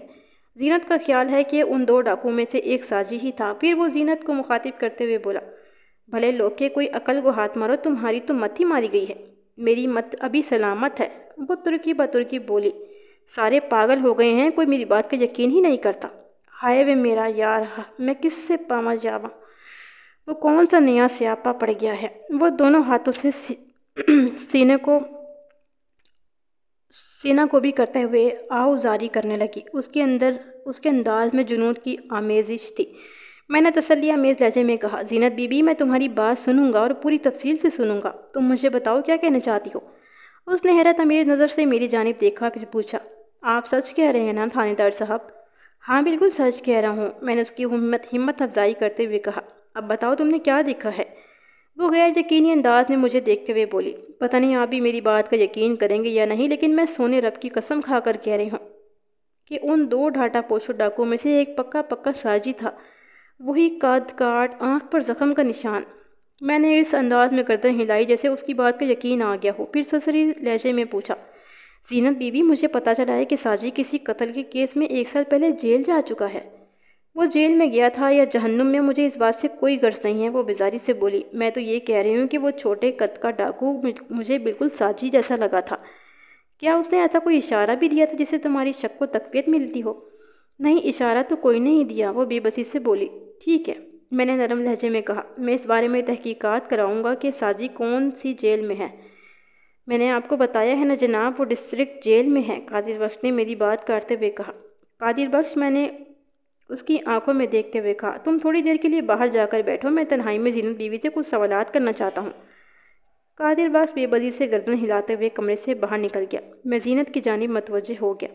जीनत का ख्याल है कि उन दो डाकुओं में से एक साजी ही था फिर वो जीनत को मुखातिब करते हुए बोला भले लोके के कोई अकल को हाथ मारो तुम्हारी तो मत ही मारी गई है मेरी मत अभी सलामत है वो तुर्की बतुर्की बोली सारे पागल हो गए हैं कोई मेरी बात का यकीन ही नहीं करता हाय वे मेरा यार हाँ, मैं किससे पामा जावा वो कौन सा नया स्यापा पड़ गया है वो दोनों हाथों से सी, [CLEARS THROAT] सीने को सीना को भी करते हुए आहुजारी करने लगी उसके अंदर उसके अंदाज में जुनून की आमेजिश थी मैंने तसली आमेज़ लहजे में कहा जीनत बीबी मैं तुम्हारी बात सुनूंगा और पूरी तफसील से सुनूंगा तुम मुझे बताओ क्या कहना चाहती हो उसने हैरत अमीर नज़र से मेरी जानब देखा फिर पूछा आप सच कह रहे हैं ना थानेदार साहब हाँ बिल्कुल सच कह रहा हूँ मैंने उसकी हिम्मत हिम्मत अफजाई करते हुए कहा अब बताओ तुमने क्या देखा है वो गैर यकीनी अंदाज में मुझे देखते हुए बोली पता नहीं आप भी मेरी बात का यकीन करेंगे या नहीं लेकिन मैं सोने रब की कसम खाकर कह रही हूँ कि उन दो ढाटा पोशो डाकों में से एक पक्का पक्का साजी था वही काद काट आँख पर ज़ख्म का निशान मैंने इस अंदाज में गर्दन हिलाई जैसे उसकी बात का यकीन आ गया हो फिर ससरी लहजे में पूछा जीनत बीबी मुझे पता चला है कि साजी किसी कत्ल के केस में एक साल पहले जेल जा चुका है वो जेल में गया था या जहन्नुम में मुझे इस बात से कोई गर्ज नहीं है वो बेजारी से बोली मैं तो ये कह रही हूँ कि वो छोटे कद का डाकू मुझे बिल्कुल साजी जैसा लगा था क्या उसने ऐसा कोई इशारा भी दिया था जिससे तुम्हारी शक को तकबीयत मिलती हो नहीं इशारा तो कोई नहीं दिया वो बेबसी से बोली ठीक है मैंने नरम लहजे में कहा मैं इस बारे में तहकीकात कराऊंगा कि साजी कौन सी जेल में है मैंने आपको बताया है ना जनाब वो डिस्ट्रिक्ट जेल में है कादिर बख्श ने मेरी बात करते हुए कहा कादिर बख्श मैंने उसकी आंखों में देखते हुए कहा तुम थोड़ी देर के लिए बाहर जाकर बैठो मैं तन्हाई में जीनत बीवी से कुछ सवाल करना चाहता हूँ कादिर बख्श बेबदी से गर्दन हिलाते हुए कमरे से बाहर निकल गया मैं जीनत की जानब मतवजह हो गया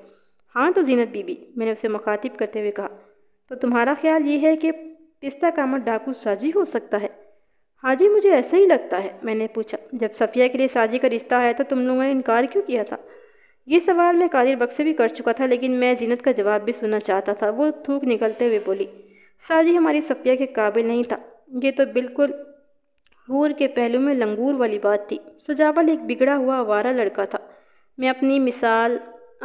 हाँ तो जीनत बीबी मैंने उसे मुखातिब करते हुए कहा तो तुम्हारा ख्याल ये है कि पिस्ता कामत डाकू साजी हो सकता है हाँ जी मुझे ऐसा ही लगता है मैंने पूछा जब सफ़िया के लिए साजी का रिश्ता आया तो तुम लोगों ने इनकार क्यों किया था ये सवाल मैं कादिर बग से भी कर चुका था लेकिन मैं जीनत का जवाब भी सुनना चाहता था वो थूक निकलते हुए बोली साजी हमारी सफ़िया के काबिल नहीं था ये तो बिल्कुल हूर के पहलू में लंगूर वाली बात थी सजावल एक बिगड़ा हुआ आवारा लड़का था मैं अपनी मिसाल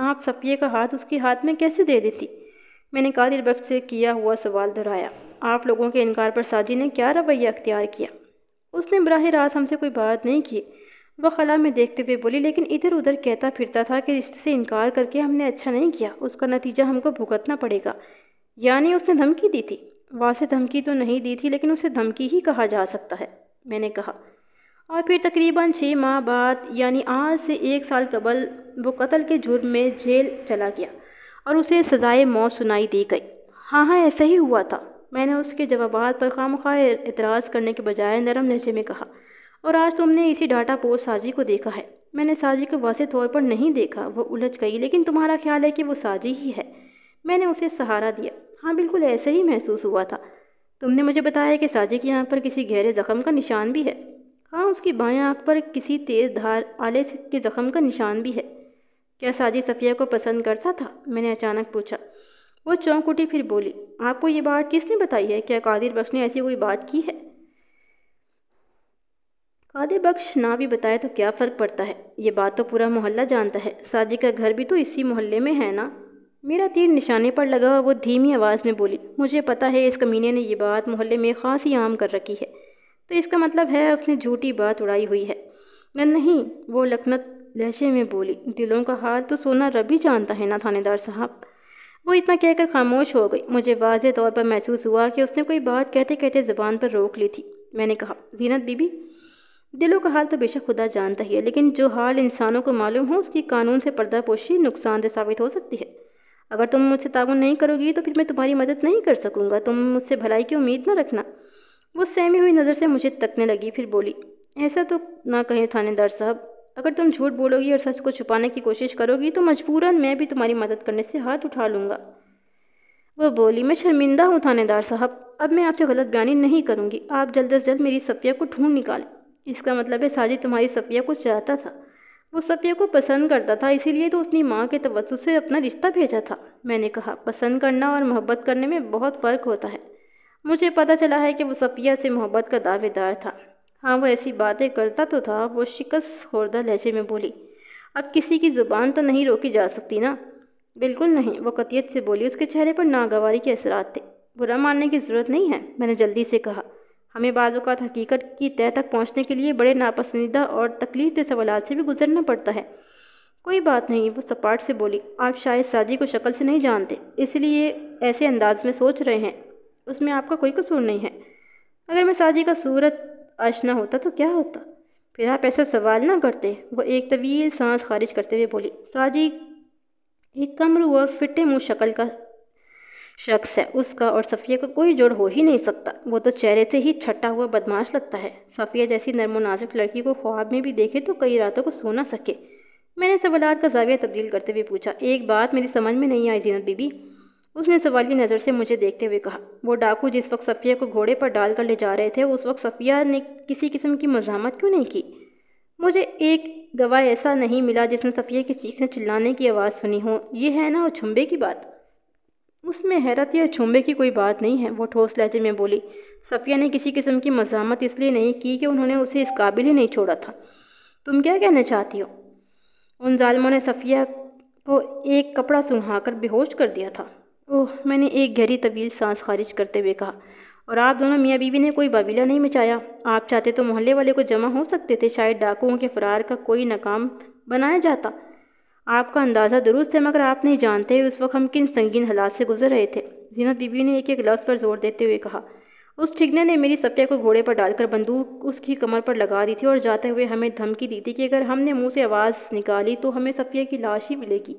आप सफ़िया का हाथ उसके हाथ में कैसे दे देती मैंने कादिर बग से किया हुआ सवाल दोहराया आप लोगों के इनकार पर साजी ने क्या रवैया अख्तियार किया उसने बरह रास्त हमसे कोई बात नहीं की वह खला में देखते हुए बोली लेकिन इधर उधर कहता फिरता था कि रिश्ते से इनकार करके हमने अच्छा नहीं किया उसका नतीजा हमको भुगतना पड़ेगा यानी उसने धमकी दी थी से धमकी तो नहीं दी थी लेकिन उसे धमकी ही कहा जा सकता है मैंने कहा और फिर तकरीबन छः माह बाद यानी आज से एक साल कबल वो कत्ल के जुर्म में जेल चला गया और उसे सजाए मौत सुनाई दी गई हाँ हाँ ऐसा ही हुआ था मैंने उसके जवाब पर खाम खा एतराज़ करने के बजाय नरम लहजे में कहा और आज तुमने इसी डाटा पोस्ट साजी को देखा है मैंने साजी को वासे तौर पर नहीं देखा वो उलझ गई लेकिन तुम्हारा ख्याल है कि वो साजी ही है मैंने उसे सहारा दिया हाँ बिल्कुल ऐसे ही महसूस हुआ था तुमने मुझे बताया कि साजी की आँख पर किसी गहरे ज़ख़म का निशान भी है हाँ उसकी बाएँ आँख पर किसी तेज़ धार आले के ज़ख़म का निशान भी है क्या साजी सफ़िया को पसंद करता था मैंने अचानक पूछा वो चौंक उठी फिर बोली आपको ये बात किसने बताई है क्या कादिर बख्श ने ऐसी कोई बात की है कादिर बख्श ना भी बताए तो क्या फ़र्क पड़ता है ये बात तो पूरा मोहल्ला जानता है साजी का घर भी तो इसी मोहल्ले में है ना मेरा तीर निशाने पर लगा हुआ वो धीमी आवाज़ में बोली मुझे पता है इस कमीने ने यह बात मोहल्ले में ख़ास ही आम कर रखी है तो इसका मतलब है उसने झूठी बात उड़ाई हुई है मैं नहीं वो लखनत लहजे में बोली दिलों का हाल तो सोना रब ही जानता है ना थानेदार साहब वो इतना कहकर खामोश हो गई मुझे वाज तौर पर महसूस हुआ कि उसने कोई बात कहते कहते ज़बान पर रोक ली थी मैंने कहा जीनत बीबी दिलों का हाल तो बेशक खुदा जानता ही है लेकिन जो हाल इंसानों को मालूम हो उसकी कानून से पर्दा पोशी नुकसानदेह साबित हो सकती है अगर तुम मुझसे ताउन नहीं करोगी तो फिर मैं तुम्हारी मदद नहीं कर सकूँगा तुम मुझसे भलाई की उम्मीद ना रखना वो सहमी हुई नज़र से मुझे तकने लगी फिर बोली ऐसा तो ना कहें थानेदार साहब अगर तुम झूठ बोलोगी और सच को छुपाने की कोशिश करोगी तो मजबूरन मैं भी तुम्हारी मदद करने से हाथ उठा लूँगा वह बोली मैं शर्मिंदा हूँ थानेदार साहब अब मैं आपसे गलत बयानी नहीं करूँगी आप जल्द अज जल्द मेरी सफिया को ढूंढ निकालें इसका मतलब है साजिद तुम्हारी सफिया को चाहता था वो सफिया को पसंद करता था इसीलिए तो उसने माँ के तवसु से अपना रिश्ता भेजा था मैंने कहा पसंद करना और मोहब्बत करने में बहुत फ़र्क होता है मुझे पता चला है कि वो सफिया से मोहब्बत का दावेदार था हाँ वो ऐसी बातें करता तो था वो शिकस्त खोरदा लहजे में बोली अब किसी की ज़ुबान तो नहीं रोकी जा सकती ना बिल्कुल नहीं वो कतियत से बोली उसके चेहरे पर नागवारी के असरात थे बुरा मानने की ज़रूरत नहीं है मैंने जल्दी से कहा हमें बाज़ात हकीकत की तय तक पहुँचने के लिए बड़े नापसंदीदा और तकलीफ दे सवाल से भी गुजरना पड़ता है कोई बात नहीं वो सपाट से बोली आप शायद साजी को शक्ल से नहीं जानते इसलिए ऐसे अंदाज में सोच रहे हैं उसमें आपका कोई कसूर नहीं है अगर मैं साजी का सूरत आज ना होता तो क्या होता फिर आप ऐसा सवाल ना करते वो एक तवील सांस खारिज करते हुए बोली साजी एक कमर और फिटे मुँह शक्ल का शख्स है उसका और सफ़िया का कोई जोड़ हो ही नहीं सकता वो तो चेहरे से ही छटा हुआ बदमाश लगता है सफ़िया जैसी नरमो नाजुक लड़की को ख्वाब में भी देखे तो कई रातों को सो ना सके मैंने सवाल का जाविया तब्दील करते हुए पूछा एक बात मेरी समझ में नहीं आई जीनत बीबी उसने सवाली नज़र से मुझे देखते हुए कहा वो डाकू जिस वक्त सफ़िया को घोड़े पर डाल कर ले जा रहे थे उस वक्त सफ़िया ने किसी किस्म की मजामत क्यों नहीं की मुझे एक गवाह ऐसा नहीं मिला जिसने सफ़िया की चीखें चिल्लाने की आवाज़ सुनी हो ये है ना छुम्बे की बात उसमें हैरत या छुम्बे की कोई बात नहीं है वो ठोस लहजे में बोली सफ़िया ने किसी किस्म की मजामत इसलिए नहीं की कि उन्होंने उसे इस काबिल ही नहीं छोड़ा था तुम क्या कहना चाहती हो उन जालमों ने सफ़िया को एक कपड़ा सुंघाकर बेहोश कर दिया था ओह मैंने एक गहरी तवील सांस खारिज करते हुए कहा और आप दोनों मियाँ बीवी ने कोई बबीला नहीं मचाया आप चाहते तो मोहल्ले वाले को जमा हो सकते थे शायद डाकुओं के फरार का कोई नाकाम बनाया जाता आपका अंदाज़ा दुरुस्त है मगर आप नहीं जानते उस वक्त हम किन संगीन हालात से गुजर रहे थे जीनत बीबी ने एक एक लफ्ज़ पर जोर देते हुए कहा उस ठिगने ने मेरी सप्या को घोड़े पर डालकर बंदूक उसकी कमर पर लगा दी थी और जाते हुए हमें धमकी दी थी कि अगर हमने मुंह से आवाज़ निकाली तो हमें सप्या की लाश ही मिलेगी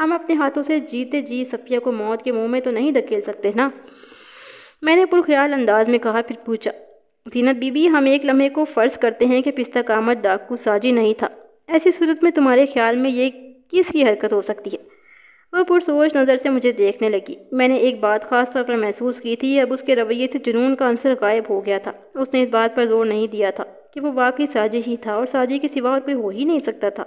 हम अपने हाथों से जीते जी सफिया को मौत के मुंह में तो नहीं धकेल सकते ना मैंने पुरख्याल अंदाज में कहा फिर पूछा जीनत बीबी हम एक लम्हे को फ़र्ज़ करते हैं कि पिस्ता कामत डाकू साजी नहीं था ऐसी सूरत में तुम्हारे ख्याल में ये किसकी हरकत हो सकती है वह पुरसोच नज़र से मुझे देखने लगी मैंने एक बात ख़ास तौर पर महसूस की थी अब उसके रवैये से जुनून का अंसर गायब हो गया था उसने इस बात पर जोर नहीं दिया था कि वो वाकई साजी ही था और साजी के सिवा और कोई हो ही नहीं सकता था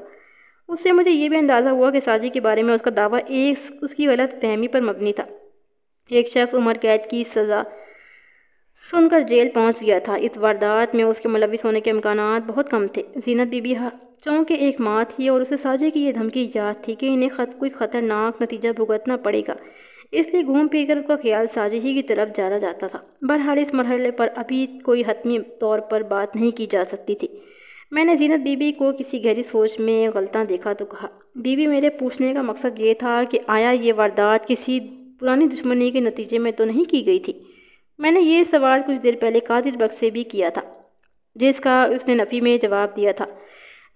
उससे मुझे ये भी अंदाज़ा हुआ कि साजी के बारे में उसका दावा एक उसकी गलत फहमी पर मबनी था एक शख्स उम्र कैद की सज़ा सुनकर जेल पहुंच गया था इस वारदात में उसके मुलविस होने के इम्कान बहुत कम थे जीनत बीबी चौंकि एक माँ थी और उसे साजे की यह धमकी याद थी कि इन्हें खत कोई ख़तरनाक नतीजा भुगतना पड़ेगा इसलिए घूम फिर कर उसका ख्याल साजे ही की तरफ जाना जाता था बहरहाल इस मरहले पर अभी कोई हतमी तौर पर बात नहीं की जा सकती थी मैंने जीनत बीबी को किसी गहरी सोच में गलता देखा तो कहा बीबी मेरे पूछने का मकसद ये था कि आया ये वारदात किसी पुरानी दुश्मनी के नतीजे में तो नहीं की गई थी मैंने ये सवाल कुछ देर पहले कादिर बख्श से भी किया था जिसका उसने नफ़ी में जवाब दिया था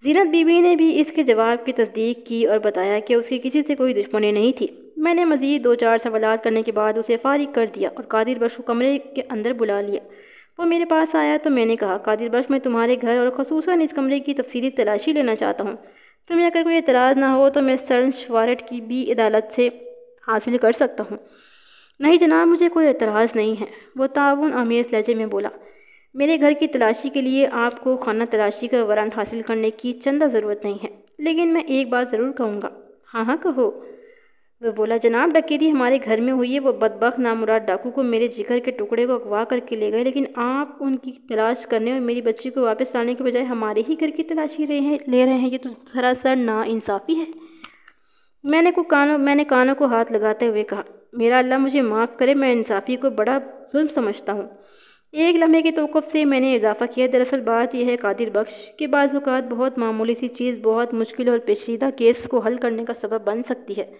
जीनत बीबी ने भी इसके जवाब की तस्दीक की और बताया कि उसकी किसी से कोई दुश्मनी नहीं थी मैंने मज़ीद दो चार सवाल करने के बाद उसे फारिग कर दिया और कादिर बख्श को कमरे के अंदर बुला लिया वो मेरे पास आया तो मैंने कहा कादिर बख्श मैं तुम्हारे घर और खसूस इस कमरे की तफसीली तलाशी लेना चाहता हूँ तुम्हें अगर कोई एतराज़ ना हो तो मैं सर्च वारट की भी अदालत से हासिल कर सकता हूँ नहीं जनाब मुझे कोई एतराज़ नहीं है वो ताउन आमेज़ लहजे में बोला मेरे घर की तलाशी के लिए आपको खाना तलाशी का वारंट हासिल करने की चंदा ज़रूरत नहीं है लेकिन मैं एक बात ज़रूर कहूँगा हाँ हाँ कहो वह बोला जनाब डकैती हमारे घर में हुई है वो बदबक नामुराद डाकू को मेरे जिगर के टुकड़े को अगवा करके ले गए लेकिन आप उनकी तलाश करने और मेरी बच्ची को वापस लाने के बजाय हमारे ही घर की तलाशी रहे हैं ले रहे हैं ये तो सरासर नाइंसाफ़ी है मैंने को कानों मैंने कानों को हाथ लगाते हुए कहा मेरा अल्लाह मुझे माफ़ करे मैं इंसाफ़ी को बड़ा जुल्म समझता हूँ एक लम्हे के तोक़ से मैंने इजाफ़ा किया दरअसल बात यह है कादिर बख्श के बाज़ात बहुत मामूली सी चीज़ बहुत मुश्किल और पेचीदा केस को हल करने का सबब बन सकती है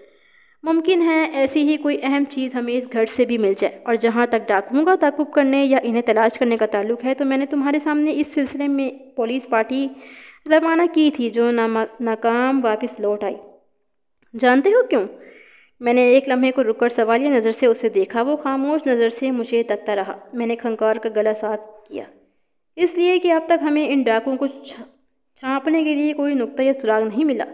मुमकिन है ऐसी ही कोई अहम चीज़ हमें इस घर से भी मिल जाए और जहाँ तक डाकुओं का ताकुब करने या इन्हें तलाश करने का ताल्लुक है तो मैंने तुम्हारे सामने इस सिलसिले में पुलिस पार्टी रवाना की थी जो नामा नाकाम वापस लौट आई जानते हो क्यों मैंने एक लम्हे को रुककर सवालिया नज़र से उसे देखा वो खामोश नज़र से मुझे तकता रहा मैंने खंकार का गला साफ किया इसलिए कि अब तक हमें इन डाकुओं को छापने के लिए कोई नुकता या सुराग नहीं मिला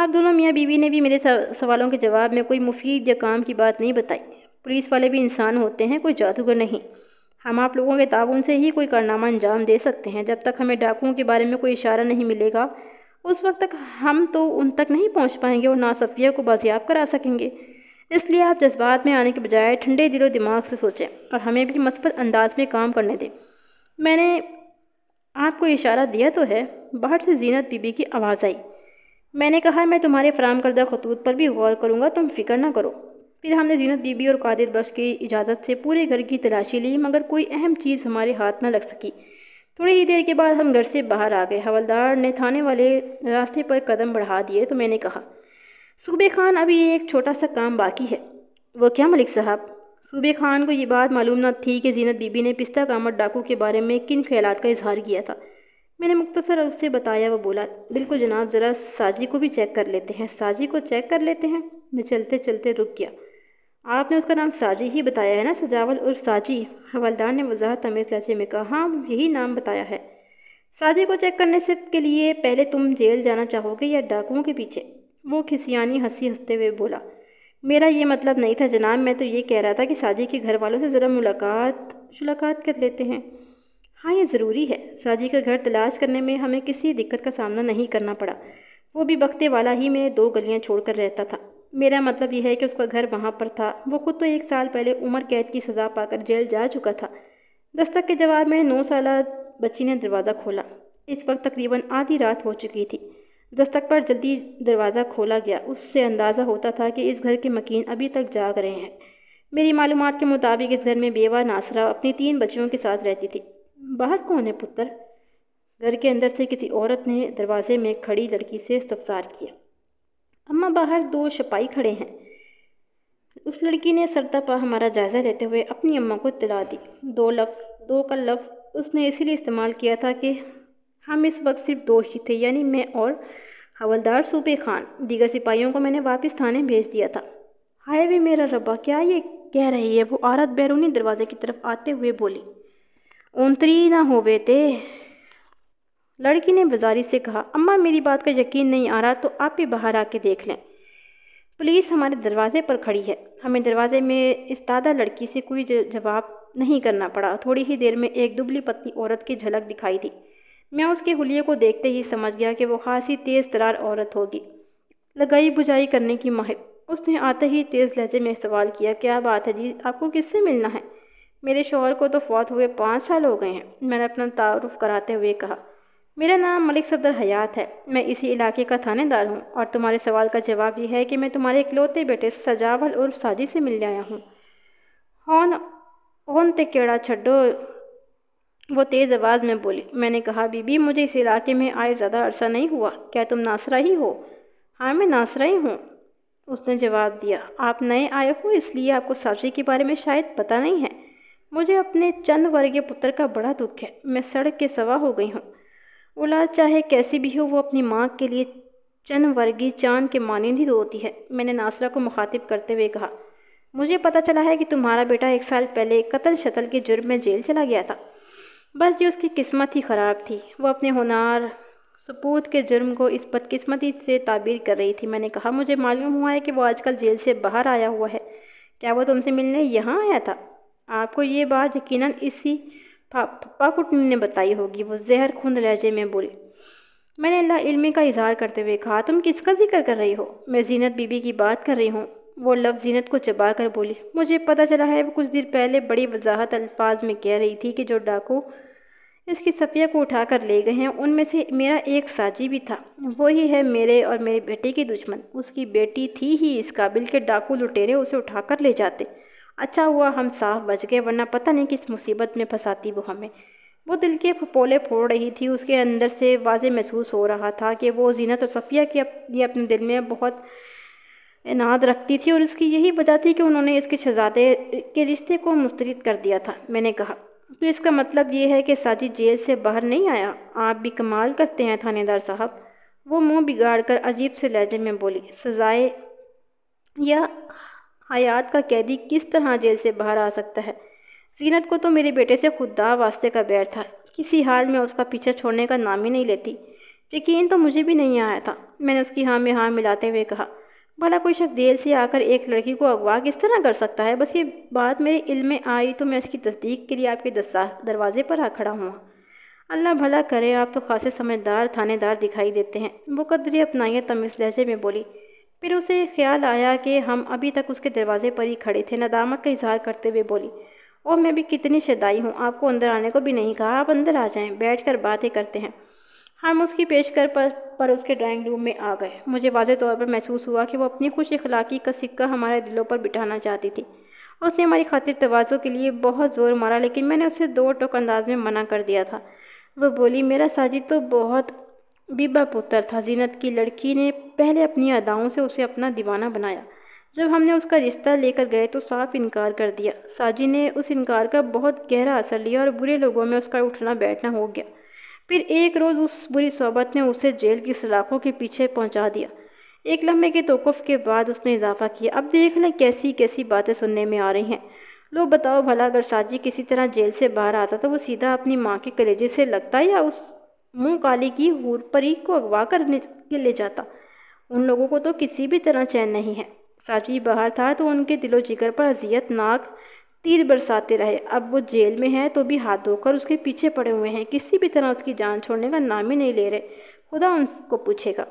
आप दोनों मियाँ बीवी ने भी मेरे सवालों के जवाब में कोई मुफीद या काम की बात नहीं बताई पुलिस वाले भी इंसान होते हैं कोई जादूगर नहीं हम आप लोगों के ताबन से ही कोई कारनामा अंजाम दे सकते हैं जब तक हमें डाकुओं के बारे में कोई इशारा नहीं मिलेगा उस वक्त तक हम तो उन तक नहीं पहुंच पाएंगे और ना सफ़िया को बाजियाब करा सकेंगे इसलिए आप जज्बात में आने के बजाय ठंडे दिलो दिमाग से सोचें और हमें भी मस्बत अंदाज में काम करने दें मैंने आपको इशारा दिया तो है बाहर से जीनत बीबी की आवाज़ आई मैंने कहा मैं तुम्हारे फराम करदा खतूत पर भी गौर करूँगा तुम फिक्र ना करो फिर हमने जीनत बीबी और कादिर बख्श की इजाज़त से पूरे घर की तलाशी ली मगर कोई अहम चीज़ हमारे हाथ न लग सकी थोड़ी ही देर के बाद हम घर से बाहर आ गए हवलदार ने थाने वाले रास्ते पर कदम बढ़ा दिए तो मैंने कहा सूबे खान अभी एक छोटा सा काम बाकी है वो क्या मलिक साहब सूबे खान को ये बात मालूम न थी कि जीनत बीबी ने पिस्ता कामत डाकू के बारे में किन ख्याल का इजहार किया था मैंने मुख्तसर उससे बताया वो बोला बिल्कुल जनाब ज़रा साजी को भी चेक कर लेते हैं साजी को चेक कर लेते हैं मैं चलते चलते रुक गया आपने उसका नाम साजी ही बताया है ना सजावल और साजी हवलदार ने वजाहत तमीज़ चाचे में कहा हाँ यही नाम बताया है साजी को चेक करने से के लिए पहले तुम जेल जाना चाहोगे या डाकुओं के पीछे वो खिसियानी हंसी हंसते हुए बोला मेरा ये मतलब नहीं था जनाब मैं तो ये कह रहा था कि साजी के घर वालों से ज़रा मुलाकात शुलाकात कर लेते हैं हाँ ये ज़रूरी है साजी का घर तलाश करने में हमें किसी दिक्कत का सामना नहीं करना पड़ा वो भी बख्ते वाला ही में दो गलियाँ छोड़कर रहता था मेरा मतलब यह है कि उसका घर वहाँ पर था वो खुद तो एक साल पहले उम्र कैद की सज़ा पाकर जेल जा चुका था दस्तक के जवाब में नौ साल बच्ची ने दरवाज़ा खोला इस वक्त तकरीबन आधी रात हो चुकी थी दस्तक पर जल्दी दरवाज़ा खोला गया उससे अंदाज़ा होता था कि इस घर के मकीन अभी तक जाग रहे हैं मेरी मालूम के मुताबिक इस घर में बेवा नासरा अपनी तीन बच्चियों के साथ रहती थी बाहर कौन है पुत्र घर के अंदर से किसी औरत ने दरवाजे में खड़ी लड़की से इस्तफसार किया अम्मा बाहर दो शपाई खड़े हैं उस लड़की ने सरदा पर हमारा जायज़ा लेते हुए अपनी अम्मा को इतला दी दो लफ्ज़ दो का लफ्ज़ उसने इसीलिए इस्तेमाल किया था कि हम इस वक्त सिर्फ दो ही थे यानी मैं और हवलदार सूबे खान दीगर सिपाहियों को मैंने वापस थाने भेज दिया था हाय वे मेरा रब्बा क्या ये कह रही है वो औरत बैरूनी दरवाजे की तरफ आते हुए बोली ऊंतरी ना हो बेटे लड़की ने बाजारी से कहा अम्मा मेरी बात का यकीन नहीं आ रहा तो आप भी बाहर आके देख लें पुलिस हमारे दरवाजे पर खड़ी है हमें दरवाजे में इस दादा लड़की से कोई जवाब नहीं करना पड़ा थोड़ी ही देर में एक दुबली पतली औरत की झलक दिखाई दी मैं उसके हुलिये को देखते ही समझ गया कि वो खासी तेज़ तरार औरत होगी लगाई बुझाई करने की माहिर उसने आते ही तेज़ लहजे में सवाल किया क्या बात है जी आपको किससे मिलना है मेरे शोहर को तो फौत हुए पाँच साल हो गए हैं मैंने अपना तारुफ कराते हुए कहा मेरा नाम मलिक सदर हयात है मैं इसी इलाके का थानेदार हूँ और तुम्हारे सवाल का जवाब यह है कि मैं तुम्हारे इकलौते बेटे सजावल उर्फ साजी से मिलने आया हूँ हौन ओन ते केड़ा छड्डो वो तेज़ आवाज़ में बोली मैंने कहा बीबी मुझे इस इलाके में आए ज़्यादा अरसा नहीं हुआ क्या तुम नासरा ही हो हाँ मैं नासरा ही हूँ उसने जवाब दिया आप नए आए हो इसलिए आपको साजी के बारे में शायद पता नहीं है मुझे अपने चंद वर्गीय पुत्र का बड़ा दुख है मैं सड़क के सवा हो गई हूँ औलाद चाहे कैसी भी हो वो अपनी माँ के लिए चंद वर्गीय चांद के मानंद ही होती है मैंने नासरा को मुखातिब करते हुए कहा मुझे पता चला है कि तुम्हारा बेटा एक साल पहले कतल शतल के जुर्म में जेल चला गया था बस जो उसकी किस्मत ही ख़राब थी वो अपने होनार सपूत के जुर्म को इस बदकस्मती से ताबीर कर रही थी मैंने कहा मुझे मालूम हुआ है कि वो आजकल जेल से बाहर आया हुआ है क्या वो तुमसे मिलने यहाँ आया था आपको ये बात यकीनन इसी पप्पा ने बताई होगी वो जहर खुंद लहजे में बोली मैंने अल्लाह इल्मी का इजहार करते हुए कहा तुम किसका जिक्र कर रही हो मैं जीनत बीबी की बात कर रही हूँ वो लफ जीनत को चबा कर बोली मुझे पता चला है वो कुछ देर पहले बड़ी वजाहत अल्फाज में कह रही थी कि जो डाकू इसकी सफ़िया को उठा कर ले गए हैं उनमें से मेरा एक साजी भी था वही है मेरे और मेरे बेटे की दुश्मन उसकी बेटी थी ही इस काबिल के डाकू लुटेरे उसे उठा कर ले जाते अच्छा हुआ हम साफ बच गए वरना पता नहीं किस मुसीबत में फंसाती वो हमें वो दिल के पोले फोड़ रही थी उसके अंदर से वाजे महसूस हो रहा था कि वो जीनत और सफ़िया के लिए अपने दिल में बहुत इनाद रखती थी और इसकी यही वजह थी कि उन्होंने इसके शहजादे के रिश्ते को मुस्तरद कर दिया था मैंने कहा तो इसका मतलब ये है कि साजिद जेल से बाहर नहीं आया आप भी कमाल करते हैं थानेदार साहब वो मुंह बिगाड़ कर अजीब से लहजे में बोली सजाए या हयात का कैदी किस तरह जेल से बाहर आ सकता है जीनत को तो मेरे बेटे से खुदा वास्ते का बैर था किसी हाल में उसका पीछा छोड़ने का नाम ही नहीं लेती यकीन तो मुझे भी नहीं आया था मैंने उसकी हाँ में हाँ मिलाते हुए कहा भला कोई शख्स जेल से आकर एक लड़की को अगवा किस तरह कर सकता है बस ये बात मेरे इल में आई तो मैं उसकी तस्दीक के लिए आपके दरवाजे पर आ खड़ा हुआ अल्लाह भला करे आप तो खासे समझदार थानेदार दिखाई देते हैं वो कदरी अपनाइए तमिस लहजे में बोली फिर उसे ख्याल आया कि हम अभी तक उसके दरवाजे पर ही खड़े थे नदामत का इजहार करते हुए बोली ओ मैं भी कितनी शदाई हूँ आपको अंदर आने को भी नहीं कहा आप अंदर आ जाएं बैठकर बातें करते हैं हम उसकी पेश कर पर, पर उसके ड्राइंग रूम में आ गए मुझे वाज तौर पर महसूस हुआ कि वो अपनी खुश अखलाक़ी का सिक्का हमारे दिलों पर बिठाना चाहती थी उसने हमारी खातिर तोज़ों के लिए बहुत ज़ोर मारा लेकिन मैंने उसे दो टोक अंदाज में मना कर दिया था वह बोली मेरा साजिद तो बहुत बीबा पुत्र था जीनत की लड़की ने पहले अपनी अदाओं से उसे अपना दीवाना बनाया जब हमने उसका रिश्ता लेकर गए तो साफ इनकार कर दिया साजी ने उस इनकार का बहुत गहरा असर लिया और बुरे लोगों में उसका उठना बैठना हो गया फिर एक रोज़ उस बुरी सोबत ने उसे जेल की सलाखों के पीछे पहुंचा दिया एक लम्हे के तोकफ़ के बाद उसने इजाफ़ा किया अब देख लें कैसी कैसी बातें सुनने में आ रही हैं लो बताओ भला अगर साजी किसी तरह जेल से बाहर आता तो वो सीधा अपनी माँ के कलेजे से लगता या उस मुंह काली की हूर परी को अगवा कर के ले जाता उन लोगों को तो किसी भी तरह चैन नहीं है साजी बाहर था तो उनके दिलो जिगर पर अजियतनाक तीर बरसाते रहे अब वो जेल में है तो भी हाथ धोकर उसके पीछे पड़े हुए हैं किसी भी तरह उसकी जान छोड़ने का नाम ही नहीं ले रहे खुदा उनको पूछेगा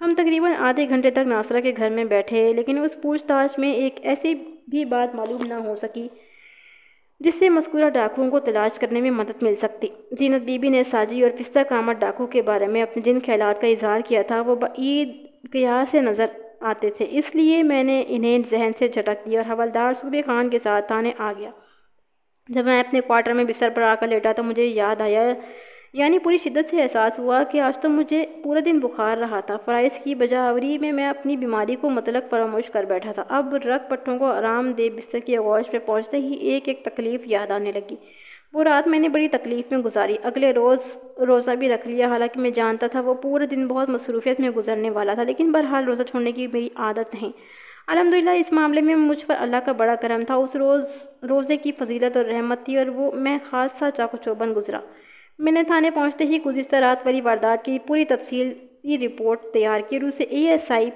हम तकरीबन आधे घंटे तक नासरा के घर में बैठे लेकिन उस पूछताछ में एक ऐसी भी बात मालूम ना हो सकी जिससे मस्कूरा डाकुओं को तलाश करने में मदद मिल सकती जीनत बीबी ने साजी और पिस्ता कामत डाकू के बारे में अपने जिन ख्याल का इजहार किया था वो ईद कयार से नज़र आते थे इसलिए मैंने इन्हें जहन से झटक दिया और हवलदार सूबे खान के साथ थाने आ गया जब मैं अपने क्वार्टर में बिस्तर पर आकर लेटा तो मुझे याद आया यानी पूरी शिद्दत से एहसास हुआ कि आज तो मुझे पूरा दिन बुखार रहा था फ़राइज़ की बजावरी में मैं अपनी बीमारी को मतलब फरामोश कर बैठा था अब रग पट्टों को आराम दे बिस्तर की आगोश पर पहुँचते ही एक एक तकलीफ़ याद आने लगी वो रात मैंने बड़ी तकलीफ़ में गुजारी अगले रोज़ रोज़ा भी रख लिया हालांकि मैं जानता था वो पूरे दिन बहुत मसरूफियत में गुजरने वाला था लेकिन बहरहाल रोज़ा छोड़ने की मेरी आदत नहीं अलहमदिल्ला इस मामले में मुझ पर अल्लाह का बड़ा करम था उस रोज़ रोज़े की फजीलत और रहमत थी और वो मैं खासा चाकू चौबन गुजरा मैंने थाने पहुँचते ही गुजशत रात वाली वारदात की पूरी तफसीली रिपोर्ट तैयार की और उसे एएसआई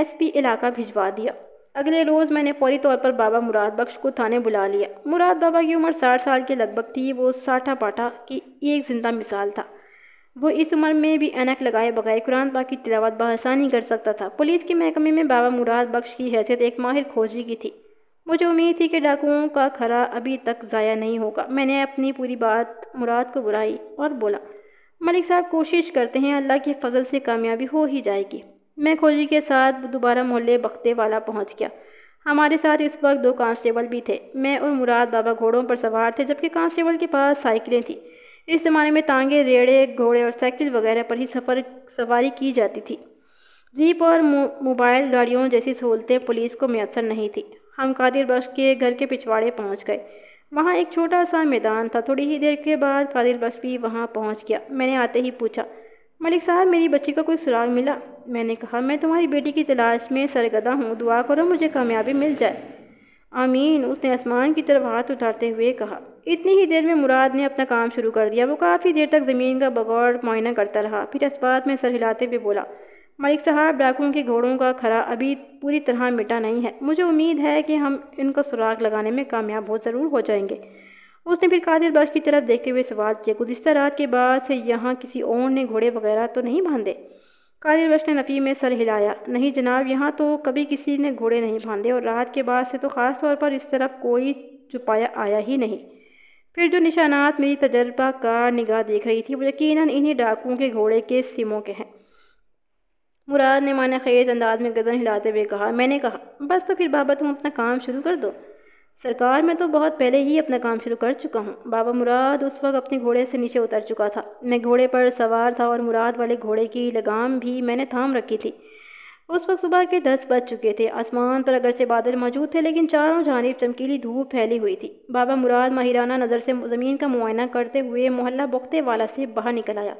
एसपी इलाका भिजवा दिया अगले रोज़ मैंने फौरी तौर पर बाबा मुराद बख्श को थाने बुला लिया मुराद बाबा की उम्र साठ साल के लगभग थी वो साठा पाठा की एक जिंदा मिसाल था वो इस उम्र में भी एनक लगाए बगैर कुरान पाक की तिलावत बसानी कर सकता था पुलिस के महकमे में बाबा मुराद बख्श की हैसियत एक माहिर खोजी की थी मुझे उम्मीद थी कि डाकुओं का खरा अभी तक ज़ाया नहीं होगा मैंने अपनी पूरी बात मुराद को बुराई और बोला मलिक साहब कोशिश करते हैं अल्लाह के फजल से कामयाबी हो ही जाएगी मैं खोजी के साथ दोबारा मोहल्ले बख्ते वाला पहुँच गया हमारे साथ इस वक्त दो कांस्टेबल भी थे मैं और मुराद बाबा घोड़ों पर सवार थे जबकि कांस्टेबल के पास साइकिलें थीं इस ज़माने में तांगे रेड़े घोड़े और साइकिल वगैरह पर ही सफ़र सवारी की जाती थी जीप और मोबाइल गाड़ियों जैसी सहूलतें पुलिस को मैसर नहीं थी हम कादिर बख्श के घर के पिछवाड़े पहुंच गए वहाँ एक छोटा सा मैदान था थोड़ी ही देर के बाद कादिर बख्श भी वहाँ पहुँच गया मैंने आते ही पूछा मलिक साहब मेरी बच्ची का कोई सुराग मिला मैंने कहा मैं तुम्हारी बेटी की तलाश में सरगदा हूँ दुआ करो मुझे कामयाबी मिल जाए आमीन उसने आसमान की तरफ हाथ उठाते हुए कहा इतनी ही देर में मुराद ने अपना काम शुरू कर दिया वो काफ़ी देर तक ज़मीन का बगौर मुआयना करता रहा फिर इस बात में सर हिलाते हुए बोला साहब डाकुओं के घोड़ों का खरा अभी पूरी तरह मिटा नहीं है मुझे उम्मीद है कि हम इनको सुराग लगाने में कामयाब हो ज़रूर हो जाएंगे उसने फिर कादिर बख्श की तरफ देखते हुए सवाल किया गुजशत रात के बाद से यहाँ किसी और ने घोड़े वगैरह तो नहीं बांधे कादिर बख्श ने नफ़ी में सर हिलाया नहीं जनाब यहाँ तो कभी किसी ने घोड़े नहीं बांधे और रात के बाद से तो ख़ास तौर पर इस तरफ कोई छुपाया आया ही नहीं फिर जो निशानात मेरी तजर्बा का निगाह देख रही थी वो यकीन इन्हीं डाकुओं के घोड़े के सिमों के हैं मुराद ने माना खेज अंदाज में गदन हिलाते हुए कहा मैंने कहा बस तो फिर बाबा तुम अपना काम शुरू कर दो सरकार मैं तो बहुत पहले ही अपना काम शुरू कर चुका हूँ बाबा मुराद उस वक्त अपने घोड़े से नीचे उतर चुका था मैं घोड़े पर सवार था और मुराद वाले घोड़े की लगाम भी मैंने थाम रखी थी उस वक्त सुबह के दस बज चुके थे आसमान पर अगरचे बादल मौजूद थे लेकिन चारों जानब चमकीली धूप फैली हुई थी बाबा मुराद माहिराना नज़र से ज़मीन का मुआयना करते हुए मोहल्ला बुख्ते वाला से बाहर निकल आया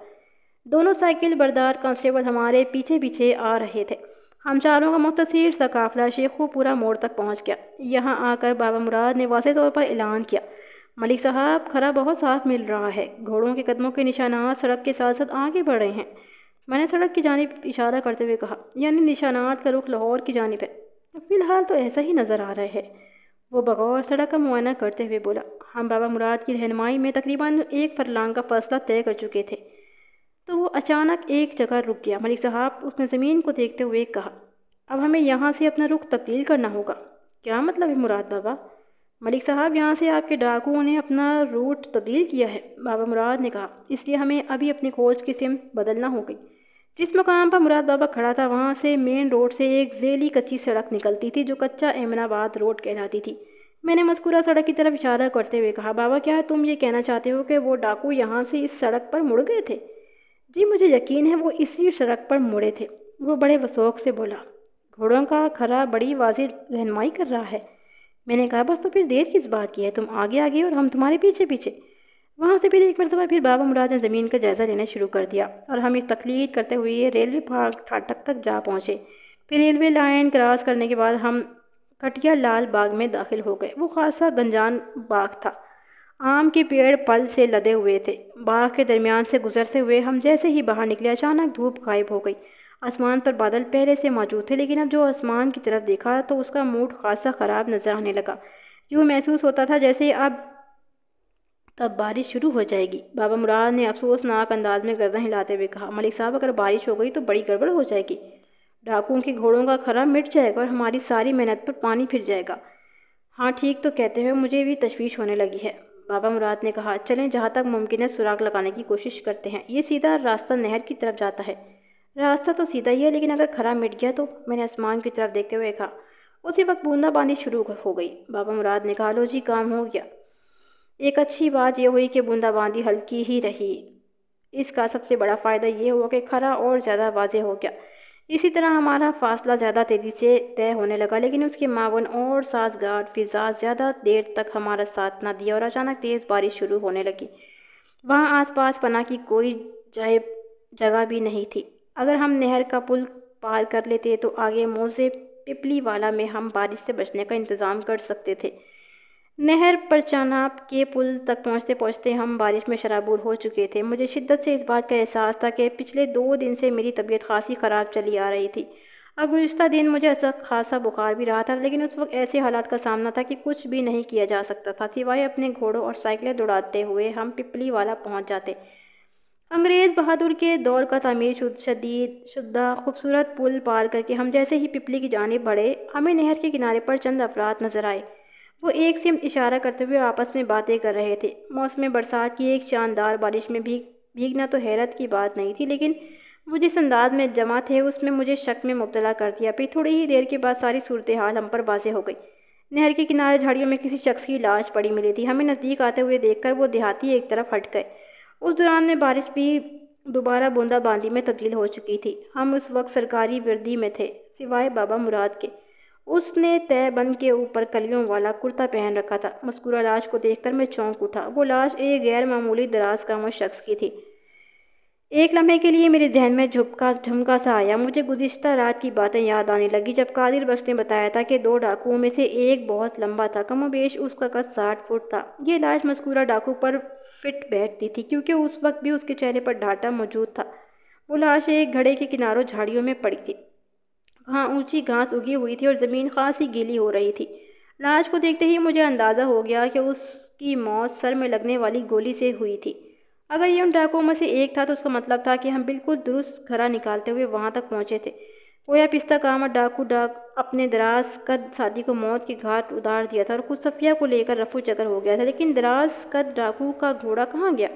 दोनों साइकिल बरदार कांस्टेबल हमारे पीछे पीछे आ रहे थे हम चारों का मुख्तर सा काफिला शेखूपुरा मोड़ तक पहुंच गया यहाँ आकर बाबा मुराद ने वाज तौर पर ऐलान किया मलिक साहब खरा बहुत साफ मिल रहा है घोड़ों के कदमों के निशानात सड़क के साथ साथ आगे बढ़ रहे हैं मैंने सड़क की जानब इशारा करते हुए कहा यानी निशानात का रुख लाहौर की जानब है फ़िलहाल तो ऐसा ही नज़र आ रहा है वो बगौर सड़क का मुआयना करते हुए बोला हम बाबा मुराद की रहनमाई में तकरीबन एक फरलांग का फासला तय कर चुके थे तो वो अचानक एक जगह रुक गया मलिक साहब उसने ज़मीन को देखते हुए कहा अब हमें यहाँ से अपना रुख तब्दील करना होगा क्या मतलब है मुराद बाबा मलिक साहब यहाँ से आपके डाकुओं ने अपना रूट तब्दील किया है बाबा मुराद ने कहा इसलिए हमें अभी अपनी खोज की सिम बदलना हो गई जिस मकाम पर मुराद बाबा खड़ा था वहाँ से मेन रोड से एक जेली कच्ची सड़क निकलती थी जो कच्चा एमनाबाद रोड कहलाती थी मैंने मस्कूरा सड़क की तरफ इशारा करते हुए कहा बाबा क्या तुम ये कहना चाहते हो कि वो डाकू यहाँ से इस सड़क पर मुड़ गए थे जी मुझे यकीन है वो इसी सड़क पर मुड़े थे वो बड़े वसोक से बोला घोड़ों का खरा बड़ी वाजी रहनमाई कर रहा है मैंने कहा बस तो फिर देर किस बात की है तुम आगे आगे और हम तुम्हारे पीछे पीछे वहाँ से फिर एक मरतबा फिर बाबा मुराद ने ज़मीन का जायज़ा लेना शुरू कर दिया और हम इस तकलीद करते हुए रेलवे फाटक तक जा पहुँचे फिर रेलवे लाइन क्रॉस करने के बाद हम कटिया लाल बाग में दाखिल हो गए वो खासा गंजान बाग था आम के पेड़ पल से लदे हुए थे बाग के दरमियान से गुजरते हुए हम जैसे ही बाहर निकले अचानक धूप गायब हो गई आसमान पर बादल पहले से मौजूद थे लेकिन अब जो आसमान की तरफ देखा तो उसका मूड खासा ख़राब नज़र आने लगा यूँ महसूस होता था जैसे अब तब बारिश शुरू हो जाएगी बाबा मुराद ने अफसोसनाक अंदाज में गर्दा हिलाते हुए कहा मलिक साहब अगर बारिश हो गई तो बड़ी गड़बड़ हो जाएगी डाकुओं के घोड़ों का खरा मिट जाएगा और हमारी सारी मेहनत पर पानी फिर जाएगा हाँ ठीक तो कहते हुए मुझे भी तशवीश होने लगी है बाबा मुराद ने कहा चलें जहाँ तक मुमकिन है सुराख लगाने की कोशिश करते हैं ये सीधा रास्ता नहर की तरफ जाता है रास्ता तो सीधा ही है लेकिन अगर खरा मिट गया तो मैंने आसमान की तरफ देखते हुए कहा उसी वक्त बूंदाबांदी शुरू हो गई बाबा मुराद ने कहा लो जी काम हो गया एक अच्छी बात यह हुई कि बूंदाबांदी हल्की ही रही इसका सबसे बड़ा फ़ायदा ये हुआ कि खरा और ज़्यादा वाजे हो गया इसी तरह हमारा फासला ज़्यादा तेज़ी से तय होने लगा लेकिन उसके मावन और साजगार फिज़ा ज़्यादा देर तक हमारा साथ ना दिया और अचानक तेज़ बारिश शुरू होने लगी वहाँ आसपास पना की कोई जय जगह भी नहीं थी अगर हम नहर का पुल पार कर लेते तो आगे मोजे पिपली वाला में हम बारिश से बचने का इंतज़ाम कर सकते थे नहर पर चनाब के पुल तक पहुंचते पहुंचते हम बारिश में शराबूर हो चुके थे मुझे शिद्दत से इस बात का एहसास था कि पिछले दो दिन से मेरी तबीयत खासी ख़राब चली आ रही थी अब गुज्तर दिन मुझे ऐसा खासा बुखार भी रहा था लेकिन उस वक्त ऐसे हालात का सामना था कि कुछ भी नहीं किया जा सकता था सिवाय अपने घोड़ों और साइकिलें दौड़ाते हुए हम पिपली वाला पहुँच जाते अंग्रेज़ बहादुर के दौर का तमीर शदीद शुद्धा खूबसूरत पुल पार करके हम जैसे ही पिपली की जानब बढ़े हमें नहर के किनारे पर चंद अफराद नज़र आए वो एक से इशारा करते हुए आपस में बातें कर रहे थे मौसम बरसात की एक शानदार बारिश में भीग भीगना तो हैरत की बात नहीं थी लेकिन वो जिस अंदाज में जमा थे उसमें मुझे शक में मुबतला कर दिया फिर थोड़ी ही देर के बाद सारी सूरत हाल हम पर वाजे हो गई नहर के किनारे झाड़ियों में किसी शख्स की लाश पड़ी मिली थी हमें नज़दीक आते हुए देखकर वो देहाती एक तरफ हट गए उस दौरान में बारिश भी दोबारा बूंदाबांदी में तब्दील हो चुकी थी हम उस वक्त सरकारी वर्दी में थे सिवाय बाबा मुराद के उसने तय बंद के ऊपर कलियों वाला कुर्ता पहन रखा था मस्कूरा लाश को देखकर मैं चौंक उठा वो लाश एक गैर मामूली दराज का मुझ शख्स की थी एक लम्हे के लिए मेरे जहन में झुपका झमका सा आया मुझे गुज्त रात की बातें याद आने लगी जब कादिर बख्श ने बताया था कि दो डाकुओं में से एक बहुत लंबा था बेश उसका कद साठ फुट था ये लाश मस्कूरा डाकू पर फिट बैठती थी क्योंकि उस वक्त भी उसके चेहरे पर डाटा मौजूद था वो लाश एक घड़े के किनारों झाड़ियों में पड़ी थी वहाँ ऊंची घास उगी हुई थी और ज़मीन खासी गीली हो रही थी लाश को देखते ही मुझे अंदाज़ा हो गया कि उसकी मौत सर में लगने वाली गोली से हुई थी अगर ये उन डाकुओं में से एक था तो उसका मतलब था कि हम बिल्कुल दुरुस्त घर निकालते हुए वहाँ तक पहुँचे थे कोया पिस्ता काम और डाकू डाक अपने दराज कद शादी को मौत के घाट उतार दिया था और कुछ सफिया को लेकर रफू चकर हो गया था लेकिन दराज कद डाकू का घोड़ा कहाँ गया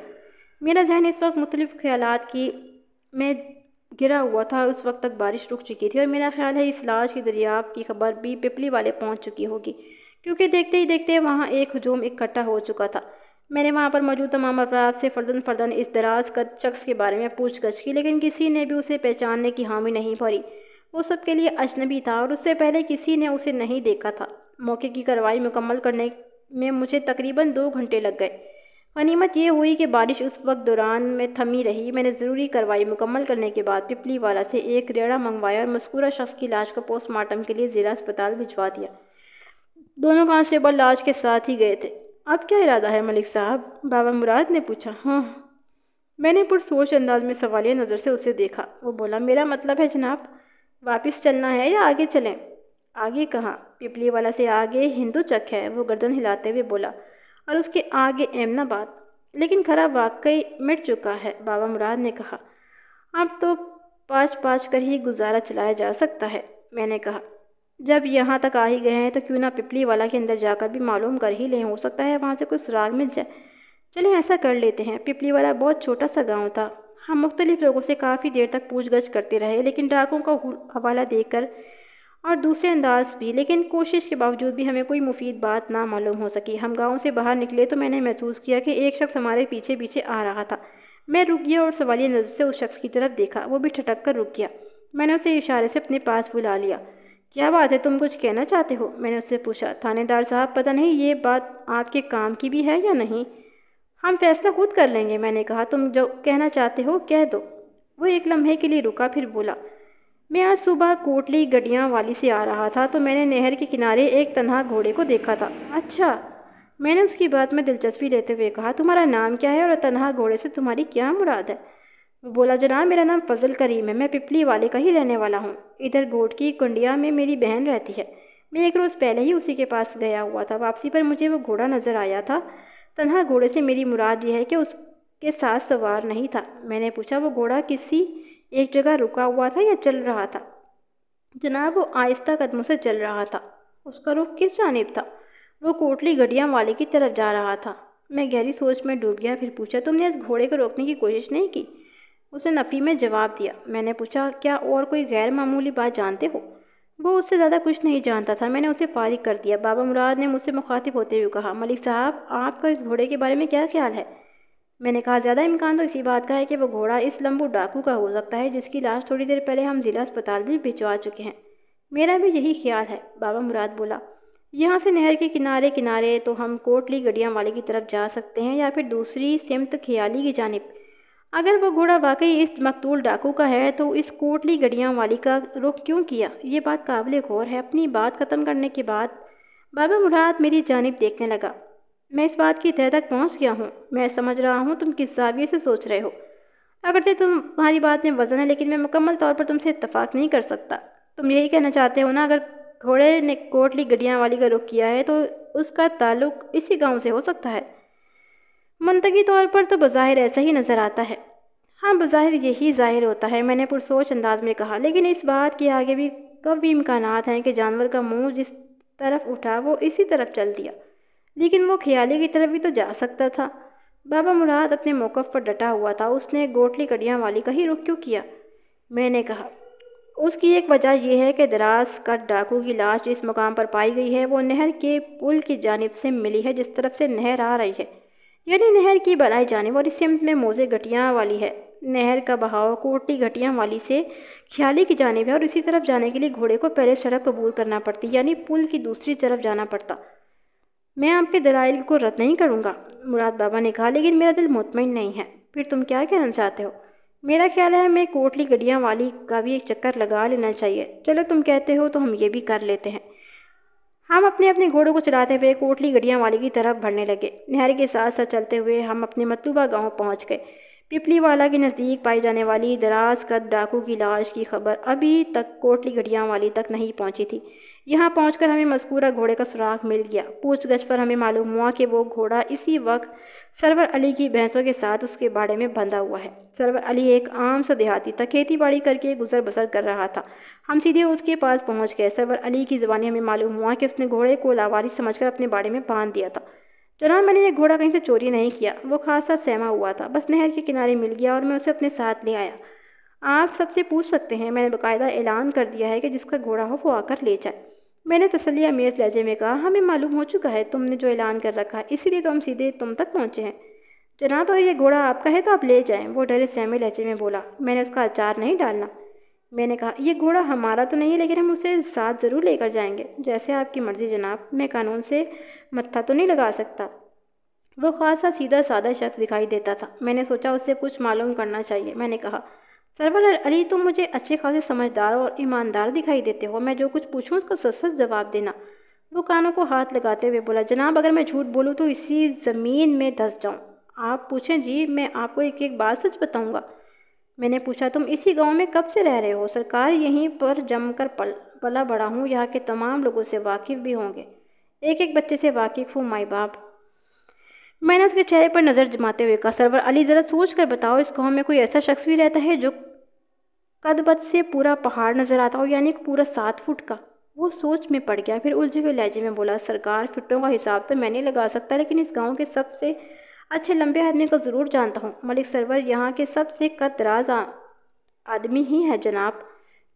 मेरा जहन इस वक्त मुख्तलिफ़ ख्याल की मैं गिरा हुआ था उस वक्त तक बारिश रुक चुकी थी और मेरा ख्याल है इस लाश की दरियाब की खबर भी पिपली वाले पहुंच चुकी होगी क्योंकि देखते ही देखते वहाँ एक हजूम इकट्ठा हो चुका था मैंने वहाँ पर मौजूद तमाम अफराद से फर्दन फर्दन इस दराज कद शख्स के बारे में पूछगछ की लेकिन किसी ने भी उसे पहचानने की हामी नहीं भरी वो सबके लिए अजनबी था और उससे पहले किसी ने उसे नहीं देखा था मौके की कार्रवाई मुकम्मल करने में मुझे तकरीबन दो घंटे लग गए गनीमत ये हुई कि बारिश उस वक्त दौरान में थमी रही मैंने ज़रूरी कार्रवाई मुकम्मल करने के बाद पिपली वाला से एक रेड़ा मंगवाया और मस्कूरा शख्स की लाश को पोस्टमार्टम के लिए ज़िला अस्पताल भिजवा दिया दोनों कांस्टेबल लाश के साथ ही गए थे अब क्या इरादा है मलिक साहब बाबा मुराद ने पूछा हाँ मैंने पुरसोच अंदाज में सवालिया नज़र से उसे देखा वो बोला मेरा मतलब है जनाब वापस चलना है या आगे चलें आगे कहाँ पिपली वाला से आगे हिंदू चक है वो गर्दन हिलाते हुए बोला और उसके आगे एमनाबाद लेकिन खरा वाकई मिट चुका है बाबा मुराद ने कहा अब तो पाँच पाँच कर ही गुजारा चलाया जा सकता है मैंने कहा जब यहाँ तक आ ही गए हैं तो क्यों ना पिपली वाला के अंदर जाकर भी मालूम कर ही लें हो सकता है वहाँ से कोई सुराग मिल जाए चले ऐसा कर लेते हैं पिपली वाला बहुत छोटा सा गांव था हम मुख्तलिफ लोगों से काफ़ी देर तक पूछ गछ करते रहे लेकिन डाकों का हवाला देकर और दूसरे अंदाज भी लेकिन कोशिश के बावजूद भी हमें कोई मुफीद बात ना मालूम हो सकी हम गांव से बाहर निकले तो मैंने महसूस किया कि एक शख्स हमारे पीछे पीछे आ रहा था मैं रुक गया और सवालिया नज़र से उस शख्स की तरफ देखा वो भी ठटक कर रुक गया मैंने उसे इशारे से अपने पास बुला लिया क्या बात है तुम कुछ कहना चाहते हो मैंने उससे पूछा थानेदार साहब पता नहीं ये बात आपके काम की भी है या नहीं हम फैसला खुद कर लेंगे मैंने कहा तुम जो कहना चाहते हो कह दो वो एक लम्हे के लिए रुका फिर बोला मैं आज सुबह कोटली गडियाँ वाली से आ रहा था तो मैंने नहर के किनारे एक तनहा घोड़े को देखा था अच्छा मैंने उसकी बात में दिलचस्पी लेते हुए कहा तुम्हारा नाम क्या है और तनहा घोड़े से तुम्हारी क्या मुराद है वो बोला जनाब मेरा नाम फजल करीम है मैं पिपली वाले का ही रहने वाला हूँ इधर घोट की कुंडिया में मेरी बहन रहती है मैं एक रोज़ पहले ही उसी के पास गया हुआ था वापसी पर मुझे वो घोड़ा नज़र आया था तनहा घोड़े से मेरी मुराद यह है कि उसके साथ सवार नहीं था मैंने पूछा वो घोड़ा किसी एक जगह रुका हुआ था या चल रहा था जनाब वो आहिस्ता कदमों से चल रहा था उसका रुख किस जानब था वो कोटली गडिया वाले की तरफ जा रहा था मैं गहरी सोच में डूब गया फिर पूछा तुमने इस घोड़े को रोकने की कोशिश नहीं की उसने नफ़ी में जवाब दिया मैंने पूछा क्या और कोई गैर मामूली बात जानते हो वो उससे ज़्यादा कुछ नहीं जानता था मैंने उसे फारिग कर दिया बाबा मुराद ने मुझसे मुखातिब होते हुए कहा मलिक साहब आपका इस घोड़े के बारे में क्या ख्याल है मैंने कहा ज़्यादा इम्कान तो इसी बात का है कि वो घोड़ा इस लम्बू डाकू का हो सकता है जिसकी लाश थोड़ी देर पहले हम ज़िला अस्पताल भी भिजवा चुके हैं मेरा भी यही ख्याल है बाबा मुराद बोला यहाँ से नहर के किनारे किनारे तो हम कोटली गडिया वाले की तरफ जा सकते हैं या फिर दूसरी सिमत ख्याली की जानब अगर वो घोड़ा वाकई इस मकतूल डाकू का है तो इस कोटली गडिया वाली का रुख क्यों किया ये बात काबिल गौर है अपनी बात ख़त्म करने के बाद बाबा मुराद मेरी जानब देखने लगा मैं इस बात की तय तक पहुँच गया हूँ मैं समझ रहा हूँ तुम किस जाविये से सोच रहे हो अगरचे तुम्हारी बात में वजन है लेकिन मैं मुकम्मल तौर पर तुमसे इतफाक़ नहीं कर सकता तुम यही कहना चाहते हो ना अगर घोड़े ने कोटली गडियाँ वाली का रुख किया है तो उसका ताल्लुक इसी गांव से हो सकता है मनतकी तौर पर तो बज़ाहिर ऐसा ही नज़र आता है हाँ बज़ाहिर यही जाहिर होता है मैंने पुरसोच अंदाज में कहा लेकिन इस बात के आगे भी कभी इम्कान हैं कि जानवर का मुंह जिस तरफ उठा वो इसी तरफ चल दिया लेकिन वो ख्याली की तरफ भी तो जा सकता था बाबा मुराद अपने मौक़ पर डटा हुआ था उसने गोटली कड़ियाँ वाली का ही रुख क्यों किया मैंने कहा उसकी एक वजह यह है कि दराज का डाकू की लाश जिस मुकाम पर पाई गई है वो नहर के पुल की जानब से मिली है जिस तरफ से नहर आ रही है यानी नहर की बलाई जानब और इस सिमत में मोज़े घटियाँ वाली है नहर का बहाव कोटी घटियाँ वाली से ख्याली की जानब है और इसी तरफ जाने के लिए घोड़े को पहले सड़क कबूल करना पड़ती यानी पुल की दूसरी तरफ जाना पड़ता मैं आपके दलाइल को रद्द नहीं करूँगा मुराद बाबा ने कहा लेकिन मेरा दिल मुतमिन नहीं है फिर तुम क्या कहना चाहते हो मेरा ख्याल है मैं कोटली गडियाँ वाली का भी एक चक्कर लगा लेना चाहिए चलो तुम कहते हो तो हम ये भी कर लेते हैं हम अपने अपने घोड़ों को चलाते हुए कोटली गडियाँ वाली की तरफ बढ़ने लगे नहर के साथ साथ चलते हुए हम अपने मतलूबा गांव पहुंच गए पिपली वाला के नज़दीक पाई जाने वाली दराज कद डाकू की लाश की खबर अभी तक कोटली गडियाँ वाली तक नहीं पहुँची थी यहाँ पहुँच हमें मस्कूरा घोड़े का सुराग मिल गया पूछगछ पर हमें मालूम हुआ कि वो घोड़ा इसी वक्त सरवर अली की भैंसों के साथ उसके बाड़े में बंधा हुआ है सरवर अली एक आम सा देहाती था खेती बाड़ी करके गुजर बसर कर रहा था हम सीधे उसके पास पहुँच गए सरवर अली की ज़बानी हमें मालूम हुआ कि उसने घोड़े को लावारी समझ अपने बाड़े में बांध दिया था जनाब मैंने ये घोड़ा कहीं से चोरी नहीं किया वो खासा सहमा हुआ था बस नहर के किनारे मिल गया और मैं उसे अपने साथ ले आया आप सबसे पूछ सकते हैं मैंने बाकायदा ऐलान कर दिया है कि जिसका घोड़ा हो वो आकर ले जाए मैंने तसली अमेज लहजे में कहा हमें मालूम हो चुका है तुमने जो ऐलान कर रखा है इसीलिए तो हम सीधे तुम तक पहुँचे हैं जनाब अगर ये घोड़ा आपका है तो आप ले जाएं वो डरे सहमे लहजे में बोला मैंने उसका अचार नहीं डालना मैंने कहा यह घोड़ा हमारा तो नहीं है लेकिन हम उसे साथ ज़रूर लेकर जाएंगे जैसे आपकी मर्ज़ी जनाब मैं कानून से मत्था तो नहीं लगा सकता वो खासा सीधा सादा शख्स दिखाई देता था मैंने सोचा उससे कुछ मालूम करना चाहिए मैंने कहा सरवर अली तुम मुझे अच्छे खासे समझदार और ईमानदार दिखाई देते हो मैं जो कुछ पूछूँ उसका सच सच जवाब देना वो कानों को हाथ लगाते हुए बोला जनाब अगर मैं झूठ बोलूँ तो इसी ज़मीन में धंस जाऊँ आप पूछें जी मैं आपको एक एक बात सच बताऊँगा मैंने पूछा तुम इसी गांव में कब से रह रहे हो सरकार यहीं पर जमकर पल पला बड़ा हूँ यहाँ के तमाम लोगों से वाकिफ़ भी होंगे एक एक बच्चे से वाकिफ़ हूँ माई बाप मैंने उसके चेहरे पर नज़र जमाते हुए कहा सरवर अली ज़रा सोच कर बताओ इस गाँव में कोई ऐसा शख्स भी रहता है जो कदबद से पूरा पहाड़ नज़र आता हो यानी पूरा सात फुट का वो सोच में पड़ गया फिर उलझे हुए लहजे में बोला सरकार फिटों का हिसाब तो मैं नहीं लगा सकता लेकिन इस गांव के सबसे अच्छे लंबे आदमी को ज़रूर जानता हूँ मलिक सरवर यहाँ के सबसे कद आदमी ही है जनाब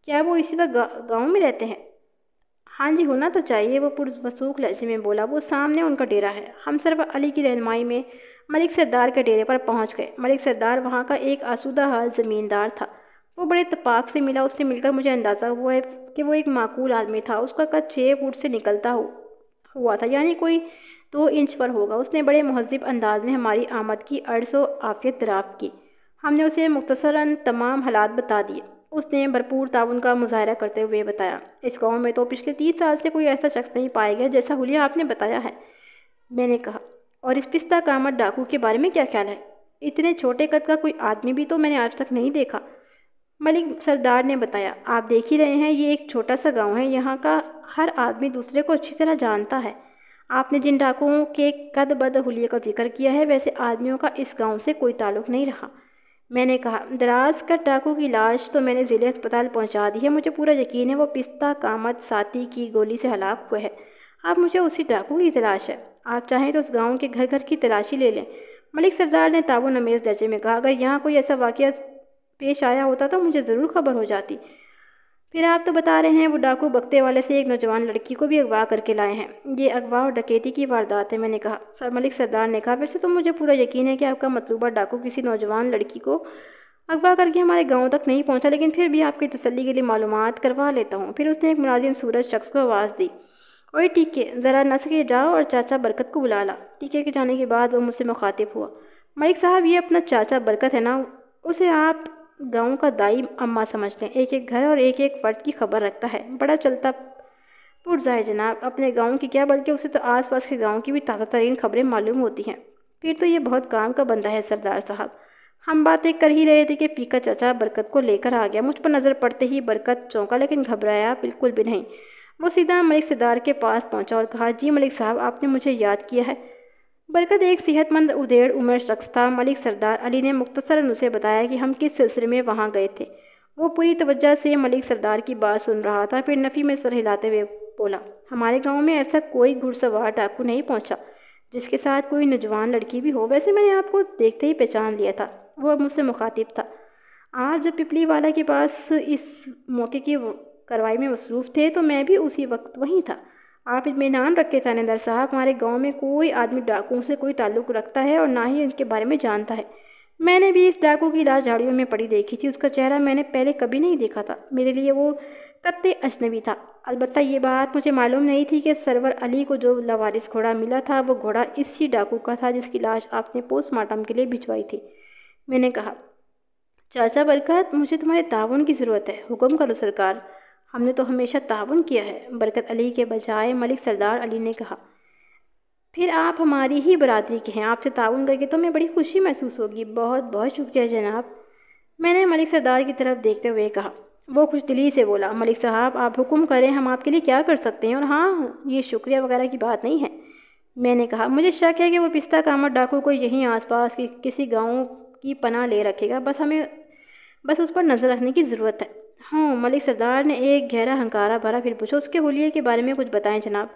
क्या वो इसी वक्त गाँव में रहते हैं हाँ जी होना तो चाहिए वो पुरुष बसूक लहजे में बोला वो सामने उनका डेरा है हम सिर्फ अली की रहनमाई में मलिक सरदार के डेरे पर पहुंच गए मलिक सरदार वहाँ का एक आसूदा हाल ज़मींदार था वो बड़े तपाक से मिला उससे मिलकर मुझे अंदाज़ा हुआ है कि वो एक माकूल आदमी था उसका कद छः फुट से निकलता हो हुआ था यानी कोई दो इंच पर होगा उसने बड़े महजब अंदाज में हमारी आमद की अर्ज आफियत दराफ की हमने उसे मुख्तसरा तमाम हालात बता दिए उसने भरपूर ताउन का मुजाहरा करते हुए बताया इस गाँव में तो पिछले तीस साल से कोई ऐसा शख्स नहीं पाया गया जैसा हुलिया आपने बताया है मैंने कहा और इस पिस्ता कामत डाकू के बारे में क्या ख्याल है इतने छोटे कद का कोई आदमी भी तो मैंने आज तक नहीं देखा मलिक सरदार ने बताया आप देख ही रहे हैं ये एक छोटा सा गांव है यहाँ का हर आदमी दूसरे को अच्छी तरह जानता है आपने जिन डाकुओं के कद बद हुलिया का जिक्र किया है वैसे आदमियों का इस गांव से कोई ताल्लुक नहीं रहा मैंने कहा दराज का टाकू की लाश तो मैंने ज़िले अस्पताल पहुंचा दी है मुझे पूरा यकीन है वो पिस्ता कामत साथी की गोली से हलाक हुआ है अब मुझे उसी टाकू की तलाश है आप चाहें तो उस गांव के घर घर की तलाशी ले लें मलिक सरदार ने ताबो नमेज दर्जे में कहा अगर यहाँ कोई ऐसा वाक़ पेश आया होता तो मुझे ज़रूर खबर हो जाती फिर आप तो बता रहे हैं वो डाकू बगते वाले से एक नौजवान लड़की को भी अगवा करके लाए हैं ये अगवा और डकेती की वारदात है मैंने कहा सर मलिक सरदार ने कहा वैसे तो मुझे पूरा यकीन है कि आपका मतलूबा डाकू किसी नौजवान लड़की को अगवा करके हमारे गांव तक नहीं पहुंचा लेकिन फिर भी आपकी तसली के लिए मालूम करवा लेता हूँ फिर उसने एक मुलाजिम सूरज शख्स को आवाज़ दी और टीके ज़रा नस के जाओ और चाचा बरकत को बुला ला टीके के जाने के बाद वो मुझसे मुखातिब हुआ मलिक साहब ये अपना चाचा बरकत है ना उसे आप गाँव का दाई अम्मा समझते हैं एक एक घर और एक एक फर्द की खबर रखता है बड़ा चलता पुरजा है जनाब अपने गाँव की क्या बल्कि उसे तो आसपास के गाँव की भी ताज़ा तरीन खबरें मालूम होती हैं फिर तो ये बहुत काम का बंदा है सरदार साहब हम बातें कर ही रहे थे कि पीका चाचा बरकत को लेकर आ गया मुझ पर नज़र पड़ते ही बरकत चौंका लेकिन घबराया बिल्कुल भी नहीं वो सीधा मलिक सरदार के पास पहुंचा और कहा जी मलिक साहब आपने मुझे याद किया है बरकत एक सेहतमंद उधेड़ उम्र शख्स था मलिक सरदार अली ने मुख्तसर उसे बताया कि हम किस सिलसिले में वहाँ गए थे वो पूरी तवज्जा से मलिक सरदार की बात सुन रहा था फिर नफ़ी में सर हिलाते हुए बोला हमारे गांव में ऐसा कोई घुड़सवार डाकू नहीं पहुँचा जिसके साथ कोई नौजवान लड़की भी हो वैसे मैंने आपको देखते ही पहचान लिया था वो मुझसे मुखातिब था आप जब पिपली वाला के पास इस मौके की कार्रवाई में मसरूफ़ थे तो मैं भी उसी वक्त वहीं था आप इतमान रखे थानेदार साहब हमारे गांव में कोई आदमी डाकुओं से कोई ताल्लुक़ रखता है और ना ही उनके बारे में जानता है मैंने भी इस डाकू की लाश झाड़ियों में पड़ी देखी थी उसका चेहरा मैंने पहले कभी नहीं देखा था मेरे लिए वो कत्ते अजनबी था अलबत्त ये बात मुझे मालूम नहीं थी कि सरवर अली को जो लवारिस घोड़ा मिला था वो घोड़ा इसी डाकू का था जिसकी लाश आपने पोस्टमार्टम के लिए भिजवाई थी मैंने कहा चाचा बरकत मुझे तुम्हारे तावन की ज़रूरत है हुक्म करो सरकार हमने तो हमेशा ताउन किया है बरकत अली के बजाय मलिक सरदार अली ने कहा फिर आप हमारी ही बरदरी के हैं आपसे ताउन करके तो मैं बड़ी खुशी महसूस होगी बहुत बहुत शुक्रिया जनाब मैंने मलिक सरदार की तरफ देखते हुए कहा वो खुश दिली से बोला मलिक साहब आप हुक्म करें हम आपके लिए क्या कर सकते हैं और हाँ ये शुक्रिया वगैरह की बात नहीं है मैंने कहा मुझे शक है कि वो पिस्ता कामर डाकू को यहीं आसपास पास किसी गांव की पनाह ले रखेगा बस हमें बस उस पर नज़र रखने की ज़रूरत है हाँ मलिक सरदार ने एक गहरा हंकारा भरा फिर पूछा उसके हुलिया के बारे में कुछ बताएं जनाब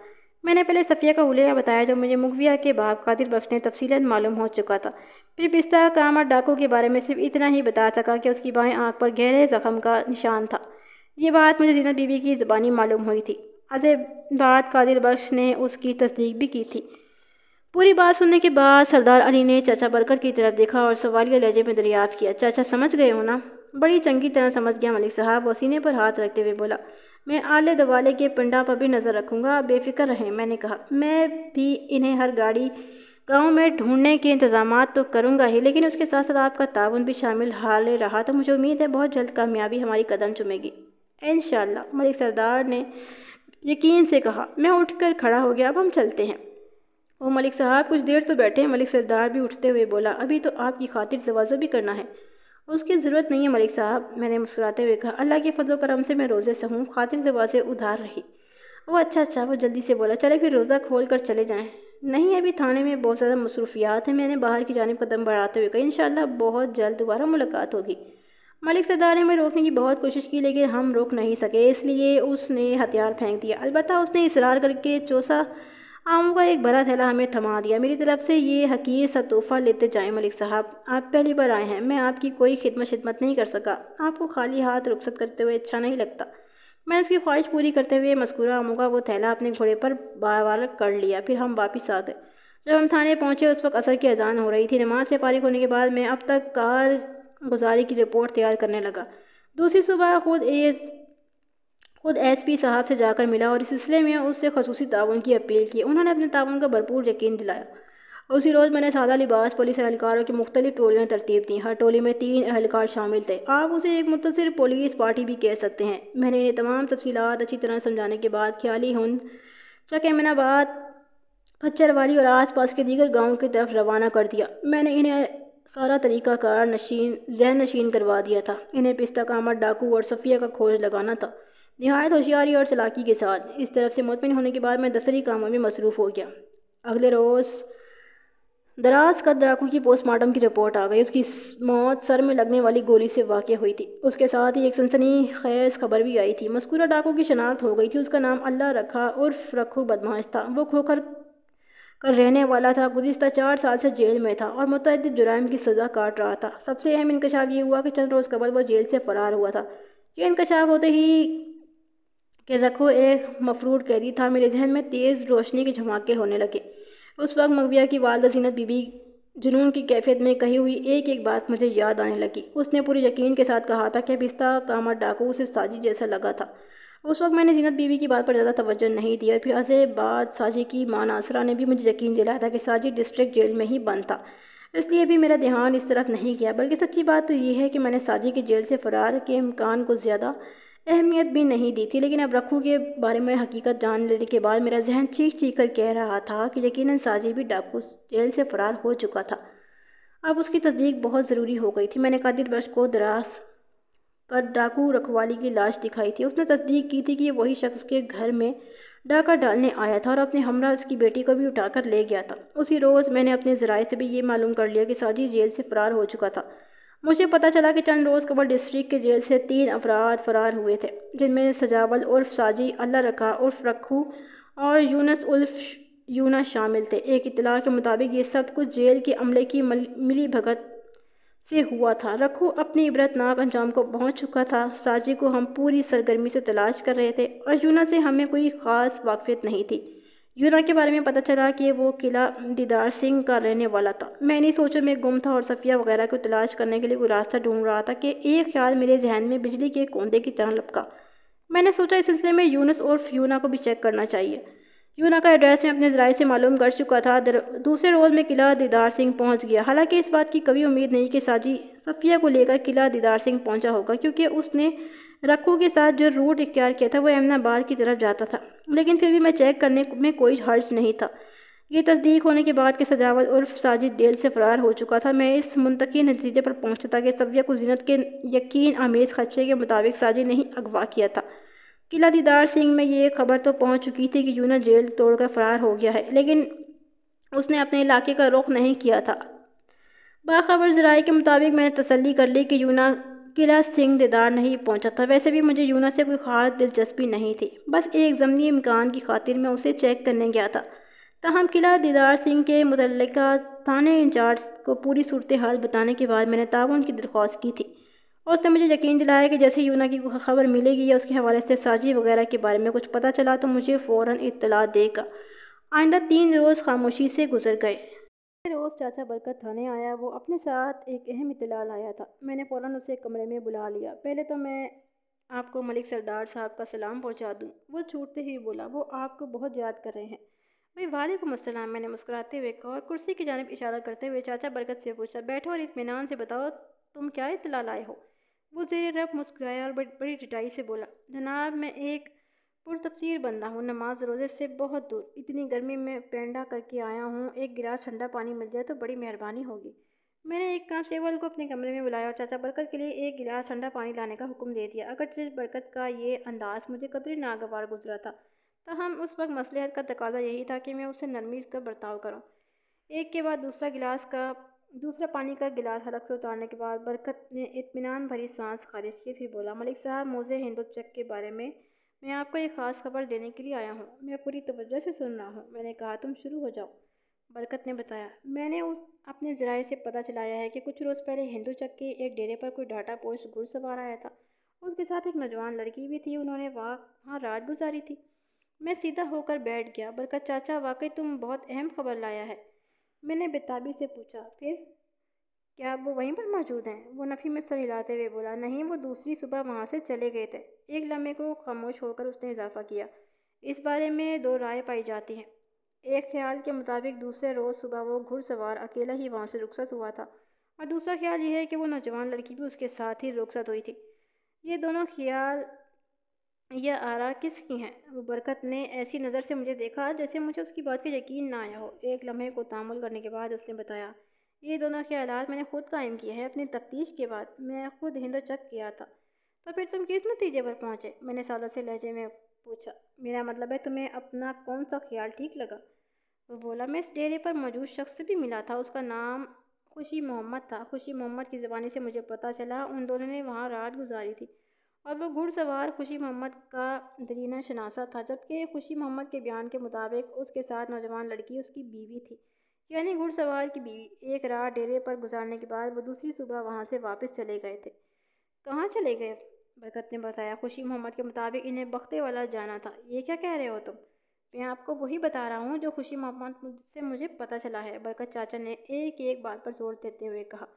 मैंने पहले सफ़िया का हुलिया बताया जो मुझे मुगविया के बाप कादिर बख्श ने तफसीत मालूम हो चुका था फिर पिस्ता काम और डाकू के बारे में सिर्फ इतना ही बता सका कि उसकी बाएँ आँख पर गहरे ज़ख्म का निशान था ये बात मुझे जीनत बीवी की ज़बानी मालूम हुई थी अजय बात कादिर बख्श ने उसकी तस्दीक भी की थी पूरी बात सुनने के बाद सरदार अली ने चाचा बरकत की तरफ देखा और सवालिया लहजे में दरियाफ़ किया चाचा समझ गए हो ना बड़ी चंगी तरह समझ गया मलिक साहब और सीने पर हाथ रखते हुए बोला मैं आले दवाले के पिंडा पर भी नज़र रखूँगा बेफिक्र रहें मैंने कहा मैं भी इन्हें हर गाड़ी गांव में ढूंढने के इंतजाम तो करूँगा ही लेकिन उसके साथ साथ आपका ताउन भी शामिल हाल रहा तो मुझे उम्मीद है बहुत जल्द कामयाबी हमारी कदम चुमेगी इन मलिक सरदार ने यकीन से कहा मैं उठ खड़ा हो गया अब हम चलते हैं वो मलिक साहब कुछ देर तो बैठे मलिक सरदार भी उठते हुए बोला अभी तो आपकी खातिर तोज़ो भी करना है उसकी ज़रूरत नहीं है मलिक साहब मैंने मुस्कुराते हुए कहा अल्लाह के फजल करम से मैं रोज़े से हूँ खातिर दवा से उधार रही वो अच्छा अच्छा वो जल्दी से बोला चले फिर रोज़ा खोल कर चले जाएँ नहीं अभी थाने में बहुत ज़्यादा मसरूफियात हैं मैंने बाहर की जानब कदम बढ़ाते हुए कहा इन बहुत जल्द दोबारा मुलाकात होगी मलिक सरदार ने हमें रोकने की बहुत कोशिश की लेकिन हम रोक नहीं सके इसलिए उसने हथियार फेंक दिया अलबत्त उसने इसरार करके चौसा आमों का एक बड़ा थैला हमें थमा दिया मेरी तरफ से ये हकीर सा तोहफ़ा लेते जाए मलिक साहब आप पहली बार आए हैं मैं आपकी कोई खिदमत शिदमत नहीं कर सका आपको खाली हाथ रुखसत करते हुए अच्छा नहीं लगता मैं उसकी ख्वाहिश पूरी करते हुए मस्कूरा आमों का वो थैला अपने घोड़े पर बार कर लिया फिर हम वापस आ गए जब हम थाने पहुँचे उस वक्त असर की अजान हो रही थी नमाज से फारिग होने के बाद मैं अब तक कार गुजारी की रिपोर्ट तैयार करने लगा दूसरी सुबह खुद एस खुद एस पी साहब से जाकर मिला और इस सिलसिले में उससे खसूसी तावन की अपील की उन्होंने अपने तावन का भरपूर यकीन दिलाया उसी रोज़ मैंने सादा लिबास पुलिस एहलकारों की मुख्तलि टोलियाँ तरतीब दी हर टोली में तीन एहलकार शामिल थे आप उसे एक मुतसर पुलिस पार्टी भी कह सकते हैं मैंने ये तमाम तफसीत अच्छी तरह समझाने के बाद ख्याली हंद चक एमनाबाद खच्चरवाली और आस पास के दीगर गाँव की तरफ रवाना कर दिया मैंने इन्हें सारा तरीका कार नशीन जहन नशीन करवा दिया था इन्हें पिस्ता कामर डाकू और सफ़िया का खोज लगाना था नहायत होशियारी और चलाकी के साथ इस तरफ से मुतमिन होने के बाद मैं दफ्तरी कामों में मसरूफ़ हो गया अगले रोज़ दराज का दराकू की पोस्टमार्टम की रिपोर्ट आ गई उसकी मौत सर में लगने वाली गोली से वाक़ हुई थी उसके साथ ही एक सनसनी खैज खबर भी आई थी मस्कूरा डाकू की शनाख्त हो गई थी उसका नाम अल्लाह रखा उर्फ रखू बदमाश था वो खोखर कर रहने वाला था गुजशत चार साल से जेल में था और मुतद जुराम की सज़ा काट रहा था सबसे अहम इंकशाफ ये हुआ कि चंद रोज़ कबल वो जेल से फ़रार हुआ था ये इंकशाफ होते ही कि रखो एक मफरूर कैदी था मेरे जहन में तेज़ रोशनी के झमाके होने लगे उस वक्त मगविया की वालदा जीनत बीबी जुनून की कैफियत में कही हुई एक एक बात मुझे याद आने लगी उसने पूरे यकीन के साथ कहा था कि बिस्ता कामर डाकू उसे साजी जैसा लगा था उस वक्त मैंने जीनत बीवी की बात पर ज़्यादा तवज्जो नहीं दी और फिर अजय बाद साजी की माँ नासरा ने भी मुझे यकीन दिलाया था कि साजी डिस्ट्रिक्ट जेल में ही बंद था इसलिए भी मेरा ध्यान इस तरफ नहीं गया बल्कि सच्ची बात तो यह है कि मैंने साजी की जेल से फरार के इम्कान को ज़्यादा अहमियत भी नहीं दी थी लेकिन अब रखू के बारे में हकीकत जान लेने के बाद मेरा जहन चीख चीख कर कह रहा था कि यकीनन साजी भी डाकू जेल से फ़रार हो चुका था अब उसकी तस्दीक बहुत ज़रूरी हो गई थी मैंने कादिर बश को दराज कर डाकू रखवाली की लाश दिखाई थी उसने तस्दीक की थी कि वही शख्स उसके घर में डाका डालने आया था और अपने हमरा उसकी बेटी को भी उठाकर ले गया था उसी रोज़ मैंने अपने ज़राए से भी ये मालूम कर लिया कि साजी जेल से फ़रार हो चुका था मुझे पता चला कि चंद रोज़ कबल डिस्ट्रिक्ट के जेल से तीन अफराद फ़रार हुए थे जिनमें सजावल उर्फ साजी अल्लाह रखा उर्फ रखू और यूनस उल्फ यूना शामिल थे एक इतला के मुताबिक ये सब कुछ जेल के अमले की मिली भगत से हुआ था रखू अपने इबरतनाक अंजाम को पहुँच चुका था साजी को हम पूरी सरगर्मी से तलाश कर रहे थे और यूना से हमें कोई ख़ास वाकफियत नहीं थी यूना के बारे में पता चला कि वो किला दीदार सिंह का रहने वाला था मैं इन्हीं सोचों में गुम था और सफ़िया वगैरह को तलाश करने के लिए कोई रास्ता ढूंढ रहा था कि एक ख्याल मेरे जहन में बिजली के कोंदे की तरह लपका मैंने सोचा इस सिलसिले में यूनस और फ्यूना को भी चेक करना चाहिए यूना का एड्रेस मैं अपने जराये से मालूम कर चुका था दूसरे रोज़ में किला दीदार सिंह पहुँच गया हालांकि इस बात की कभी उम्मीद नहीं कि साजी सफ़िया को लेकर किला दीदार सिंह पहुँचा होगा क्योंकि उसने रखू के साथ जो रूट इख्तियार किया था वो अहमदाबाद की तरफ जाता था लेकिन फिर भी मैं चेक करने में कोई हर्ज नहीं था ये तस्दीक होने के बाद कि सजावत उर्फ साजिद जेल से फरार हो चुका था मैं इस मुंतकी नतीजे पर पहुंचा था कि सबिया को जीनत के यकीन आमेज़ खदशे के मुताबिक साजिद ने ही अगवा किया था किला दीदार सिंह में ये खबर तो पहुंच चुकी थी कि यूना जेल तोड़कर फरार हो गया है लेकिन उसने अपने इलाके का रुख नहीं किया था बाखबर जराए के मुताबिक मैंने तसली कर ली कि यूना किला सिंह दीदार नहीं पहुंचा था वैसे भी मुझे यूना से कोई खास दिलचस्पी नहीं थी बस एक ज़मनी इम्कान की खातिर मैं उसे चेक करने गया था तहम किला दीदार सिंह के मुतल थाने इंचार्ज को पूरी सूरत हाल बताने के बाद मैंने ताउन की दरख्वास्त की थी और उसने मुझे यकीन दिलाया कि जैसे यूना की खबर मिलेगी या उसके हवाले से साजी वगैरह के बारे में कुछ पता चला तो मुझे फ़ौर इतला देगा आइंदा तीन रोज़ खामोशी से गुजर गए रोज़ चाचा बरकत थाने आया वो अपने साथ एक अहम इतला लाया था मैंने फ़ौरन उसे कमरे में बुला लिया पहले तो मैं आपको मलिक सरदार साहब का सलाम पहुंचा दूं वो छूटते ही बोला वो आपको बहुत याद कर रहे हैं भाई वालेकुम असलम मैंने मुस्कुराते हुए कहा और कुर्सी की जानब इशारा करते हुए चाचा बरकत से पूछा बैठो और इतमान से बताओ तुम क्या इतला लाए हो वो जेर रब मुस्कुराया और बड़ी डिटाई से बोला जनाब मैं एक पुरतफसीर बंदा हूँ नमाज रोज़े से बहुत दूर इतनी गर्मी में पेंडा करके आया हूँ एक गिलास ठंडा पानी मिल जाए तो बड़ी मेहरबानी होगी मैंने एक कांस्टेबल को अपने कमरे में बुलाया और चाचा बरकत के लिए एक गिलास ठंडा पानी लाने का हुक्म दे दिया अगर अगरचे बरकत का ये अंदाज़ मुझे कदरी नागवार गुजरा था तहम तो उस वक्त मसलहत का तकाजा यही था कि मैं उससे नरमी का बर्ताव करूँ एक के बाद दूसरा गिलास का दूसरा पानी का गिलास हलक से उतारने के बाद बरकत ने इतमान भरी सांस खारिज की फिर बोला मलिक साहब मुझे चक के बारे में मैं आपको एक ख़ास खबर देने के लिए आया हूँ मैं पूरी तवज्जो से सुन रहा हूँ मैंने कहा तुम शुरू हो जाओ बरकत ने बताया मैंने उस अपने ज़राए से पता चलाया है कि कुछ रोज़ पहले हिंदू चक के एक डेरे पर कोई डाटा पोस्ट घुड़सवार आया था उसके साथ एक नौजवान लड़की भी थी उन्होंने वहाँ रात गुजारी थी मैं सीधा होकर बैठ गया बरकत चाचा वाकई तुम बहुत अहम खबर लाया है मैंने बेताबी से पूछा फिर क्या वो वहीं पर मौजूद हैं वो नफ़ी में सर हिलाते हुए बोला नहीं वो दूसरी सुबह वहाँ से चले गए थे एक लम्हे को खामोश होकर उसने इजाफ़ा किया इस बारे में दो राय पाई जाती हैं एक ख्याल के मुताबिक दूसरे रोज़ सुबह वो घुड़सवार अकेला ही वहाँ से रुखसत हुआ था और दूसरा ख्याल यह है कि वो नौजवान लड़की भी उसके साथ ही रुखसत हुई थी ये दोनों ख्याल यह आरा किसकी हैं वो बरकत ने ऐसी नज़र से मुझे देखा जैसे मुझे उसकी बात का यकीन ना आया हो एक लम्हे को तामुल करने के बाद उसने बताया ये दोनों ख्याल मैंने खुद कायम किए हैं अपनी तफ्तीश के बाद मैं खुद हिंदो चक किया था तो फिर तुम किस नतीजे पर पहुँचे मैंने सादा से लहजे में पूछा मेरा मतलब है तुम्हें अपना कौन सा ख्याल ठीक लगा वो बोला मैं इस डेरे पर मौजूद शख्स से भी मिला था उसका नाम खुशी मोहम्मद था खुशी मोहम्मद की ज़बानी से मुझे पता चला उन दोनों ने वहाँ रात गुजारी थी और वो घुड़सवार खुशी मोहम्मद का दरीना शनासा था जबकि खुशी मोहम्मद के बयान के मुताबिक उसके साथ नौजवान लड़की उसकी बीवी थी यानी घुड़सवार की बीवी एक रात डेरे पर गुजारने के बाद वो दूसरी सुबह वहाँ से वापस चले गए थे कहाँ चले गए बरकत ने बताया खुशी मोहम्मद के मुताबिक इन्हें बख्ते वाला जाना था ये क्या कह रहे हो तुम मैं आपको वही बता रहा हूँ जो खुशी मोहम्मद से मुझे पता चला है बरकत चाचा ने एक एक बात पर जोर देते हुए कहा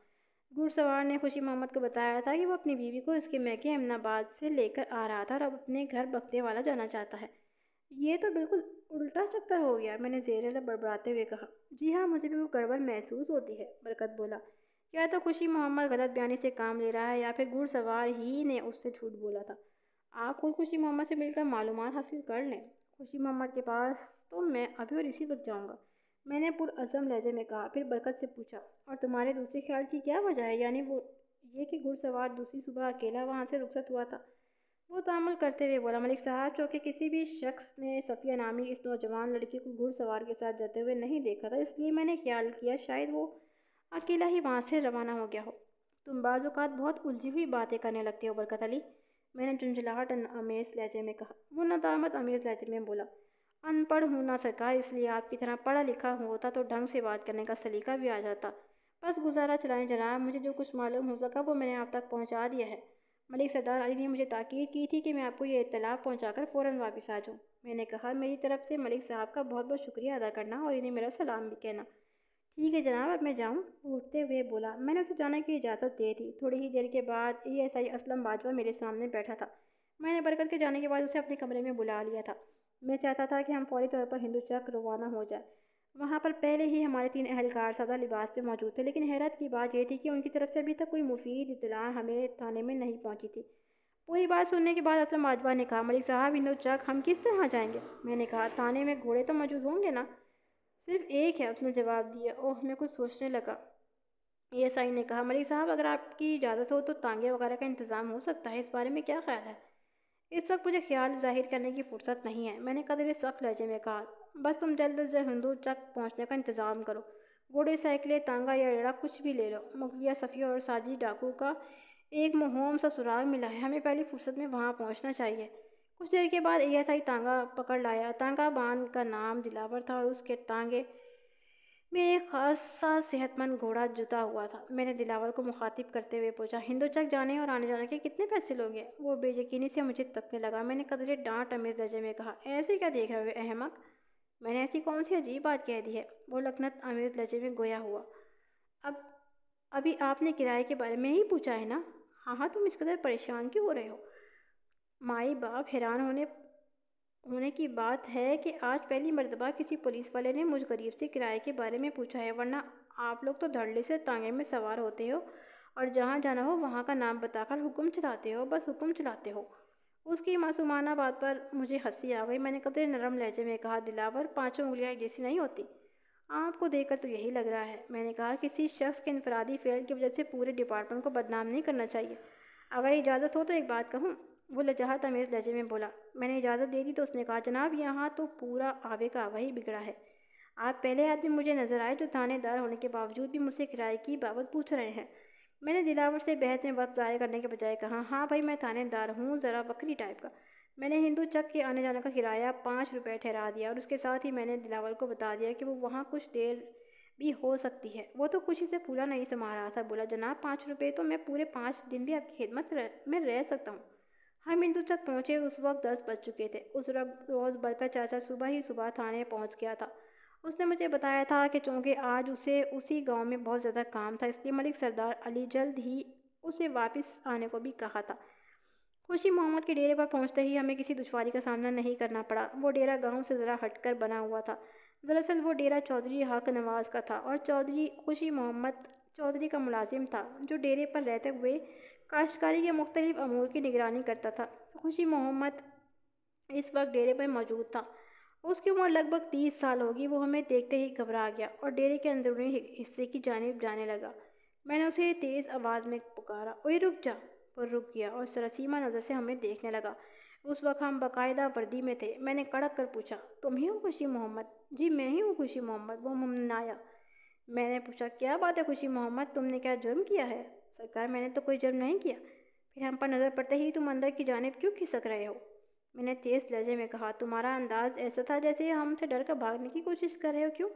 घुड़सवार ने खुशी मोहम्मद को बताया था कि वो अपनी बीवी को इसके मैके अहमदाबाद से लेकर आ रहा था और अब अपने घर बख्ते वाला जाना चाहता है ये तो बिल्कुल उल्टा चक्कर हो गया मैंने जेरेला बड़बड़ाते हुए कहा जी हाँ मुझे भी वो गड़बड़ महसूस होती है बरकत बोला या तो खुशी मोहम्मद गलत बयानी से काम ले रहा है या फिर घुड़सवार ही ने उससे झूठ बोला था आप खुद खुशी मोहम्मद से मिलकर मालूम हासिल कर लें खुशी मोहम्मद के पास तो मैं अभी और इसी वक्त जाऊँगा मैंने पुरज़म लहजे में कहा फिर बरकत से पूछा और तुम्हारे दूसरे ख्याल की क्या वजह है यानी वो ये कि घुड़सवार दूसरी सुबह अकेला वहाँ से रुखसत हुआ था वो तामल तो करते हुए बोला मलिक साहब चौके किसी भी शख्स ने सफ़िया नामी इस नौजवान लड़की को घुड़सवार के साथ जाते हुए नहीं देखा था इसलिए मैंने ख्याल किया शायद वो अकेला ही वहाँ से रवाना हो गया हो तुम बाज़ात बहुत उलझी हुई बातें करने लगते हो बरकत अली मैंने झुंझलाहट अमेज लहजे में कहा वो नदामत अमेज लहजे में बोला अनपढ़ हूँ ना सरकार इसलिए आपकी तरह पढ़ा लिखा होता तो ढंग से बात करने का सलीका भी आ जाता बस गुजारा चलाएं जनाब मुझे जो कुछ मालूम हो सका वो मैंने आप तक पहुँचा दिया है मलिक सरदार अली ने मुझे ताकीद की थी कि मैं आपको ये इतलाफ पहुँचा कर फ़ौर वापस आ जाऊँ मैंने कहा मेरी तरफ से मलिक साहब का बहुत बहुत शुक्रिया अदा करना और इन्हें मेरा सलाम भी कहना ठीक है जनाब अब मैं जाऊँ उठते हुए बोला मैंने उसे जाने की इजाज़त दे दी थोड़ी ही देर के बाद A S I Aslam Bajwa मेरे सामने बैठा था मैंने बरकत के जाने के बाद उसे अपने कमरे में बुला लिया था मैं चाहता था कि हम फौरी तौर पर हिंदू चक रवाना हो जाए वहाँ पर पहले ही हमारे तीन अहलकार सदा लिबास में मौजूद थे लेकिन हैरत की बात यह थी कि उनकी तरफ से अभी तक कोई मुफीद इतला हमें थाने में नहीं पहुँची थी पूरी बात सुनने के बाद असलम बाजवा ने कहा मलिक साहब हिंदू चक हम किस तरह जाएँगे मैंने कहा थाने में घोड़े तो मौजूद होंगे ना सिर्फ एक है उसने जवाब दिया ओह मैं कुछ सोचने लगा एएसआई ने कहा मलिक साहब अगर आपकी इजाज़त हो तो तांगे वगैरह का इंतज़ाम हो सकता है इस बारे में क्या ख्याल है इस वक्त मुझे ख्याल जाहिर करने की फुर्सत नहीं है मैंने कदर सख्त लहजे में कहा बस तुम जल्द अज जल्द हिंदू तक पहुँचने का इंतज़ाम करो घोड़े साइकिलें तांगा या रेड़ा कुछ भी ले लो मकविया सफ़ी और साजी डाकू का एक मुहम सा सुराग मिला है हमें पहली फुर्सत में वहाँ पहुँचना चाहिए कुछ देर के बाद एएसआई तांगा पकड़ लाया तांगा बान का नाम दिलावर था और उसके टांगे में एक खासा सेहतमंद घोड़ा जुता हुआ था मैंने दिलावर को मुखातिब करते हुए पूछा हिंदोचक जाने और आने जाने के कितने पैसे लोगे वो बेयकीनी से मुझे तकने लगा मैंने कदरे डांट अमीर दर्जे में कहा ऐसे क्या देख रहे हो अहमक मैंने ऐसी कौन सी अजीब बात कह दी है वो लखनत अमीर दर्जे में गोया हुआ अब अभी आपने किराए के बारे में ही पूछा है ना हाँ हाँ तुम इस कदर परेशान क्यों हो रहे हो माई बाप हैरान होने होने की बात है कि आज पहली मरतबा किसी पुलिस वाले ने मुझ गरीब से किराए के बारे में पूछा है वरना आप लोग तो धड़ले से तांगे में सवार होते हो और जहाँ जाना हो वहाँ का नाम बताकर हुक्म चलाते हो बस हुक्म चलाते हो उसकी मासूमाना बात पर मुझे हंसी आ गई मैंने कतरे नरम लहजे में कहा दिलावर पाँचों उंगलियाँ जैसी नहीं होती आपको देखकर तो यही लग रहा है मैंने कहा किसी शख्स के इनफरादी फेल की वजह से पूरे डिपार्टमेंट को बदनाम नहीं करना चाहिए अगर इजाज़त हो तो एक बात कहूँ वो लजाहत तमीज़ लहजे में बोला मैंने इजाज़त दे दी तो उसने कहा जनाब यहाँ तो पूरा आवे का आवा ही बिगड़ा है आप पहले आदमी मुझे नज़र आए जो थानेदार होने के बावजूद भी मुझसे किराए की बाबत पूछ रहे हैं मैंने दिलावर से बहस में वक्त ज़ाय करने के बजाय कहा हाँ भाई मैं थानेदार हूँ ज़रा बकरी टाइप का मैंने हिंदू चक के आने जाने का किराया पाँच रुपये ठहरा दिया और उसके साथ ही मैंने दिलावर को बता दिया कि वो वहाँ कुछ देर भी हो सकती है वो तो खुशी से पूरा नहीं समा रहा था बोला जनाब पाँच रुपये तो मैं पूरे पाँच दिन भी आपकी खिदमत में रह सकता हूँ हम इंदू तक पहुंचे उस वक्त दस बज चुके थे उस रोज़ बरका चाचा सुबह ही सुबह थाने पहुंच गया था उसने मुझे बताया था कि चूँकि आज उसे उसी गांव में बहुत ज़्यादा काम था इसलिए मलिक सरदार अली जल्द ही उसे वापस आने को भी कहा था खुशी मोहम्मद के डेरे पर पहुंचते ही हमें किसी दुशारी का सामना नहीं करना पड़ा वो डेरा गांव से ज़रा हटकर बना हुआ था दरअसल वो डेरा चौधरी हक नवाज़ का था और चौधरी खुशी मोहम्मद चौधरी का मुलाजिम था जो डेरे पर रहते हुए काश्तकारी के मुख्तलिफ अमूर की निगरानी करता था खुशी मोहम्मद इस वक्त डेरे पर मौजूद था उसकी उम्र लगभग तीस साल होगी वो हमें देखते ही घबरा गया और डेरे के अंदरूनी हिस्से की जानब जाने लगा मैंने उसे तेज़ आवाज़ में पुकारा ओए रुक जा पर रुक गया और सरसीमा नज़र से हमें देखने लगा उस वक्त हम बाकायदा वर्दी में थे मैंने कड़क कर पूछा तुम ही हो खुशी मोहम्मद जी मैं ही हूँ खुशी मोहम्मद वो मुमनाया मैंने पूछा क्या बात है खुशी मोहम्मद तुमने क्या जुर्म किया है सरकार मैंने तो कोई जुर्म नहीं किया फिर हम पर नज़र पड़ते ही तुम अंदर की जानब क्यों खिसक रहे हो मैंने तेज़ लहजे में कहा तुम्हारा अंदाज ऐसा था जैसे हमसे डर कर भागने की कोशिश कर रहे हो क्यों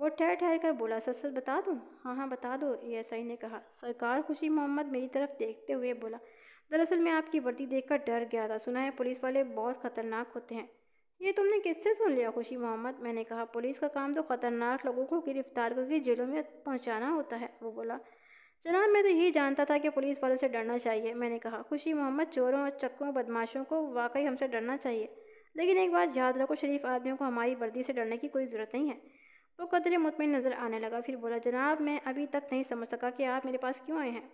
वो ठहर ठहर कर बोला सच सच बता दूँ हाँ हाँ बता दो एएसआई ने कहा सरकार खुशी मोहम्मद मेरी तरफ देखते हुए बोला दरअसल मैं आपकी वर्दी देखकर डर गया था सुना है पुलिस वाले बहुत ख़तरनाक होते हैं ये तुमने किससे सुन लिया खुशी मोहम्मद मैंने कहा पुलिस का काम तो ख़तरनाक लोगों को गिरफ्तार करके जेलों में पहुँचाना होता है वो बोला जनाब मैं तो यही जानता था कि पुलिस वालों से डरना चाहिए मैंने कहा खुशी मोहम्मद चोरों और चक्कों बदमाशों को वाकई हमसे डरना चाहिए लेकिन एक बात याद रखो शरीफ आदमियों को हमारी वर्दी से डरने की कोई ज़रूरत नहीं है वो कदरे मुतमिन नज़र आने लगा फिर बोला जनाब मैं अभी तक नहीं समझ सका कि आप मेरे पास क्यों आए हैं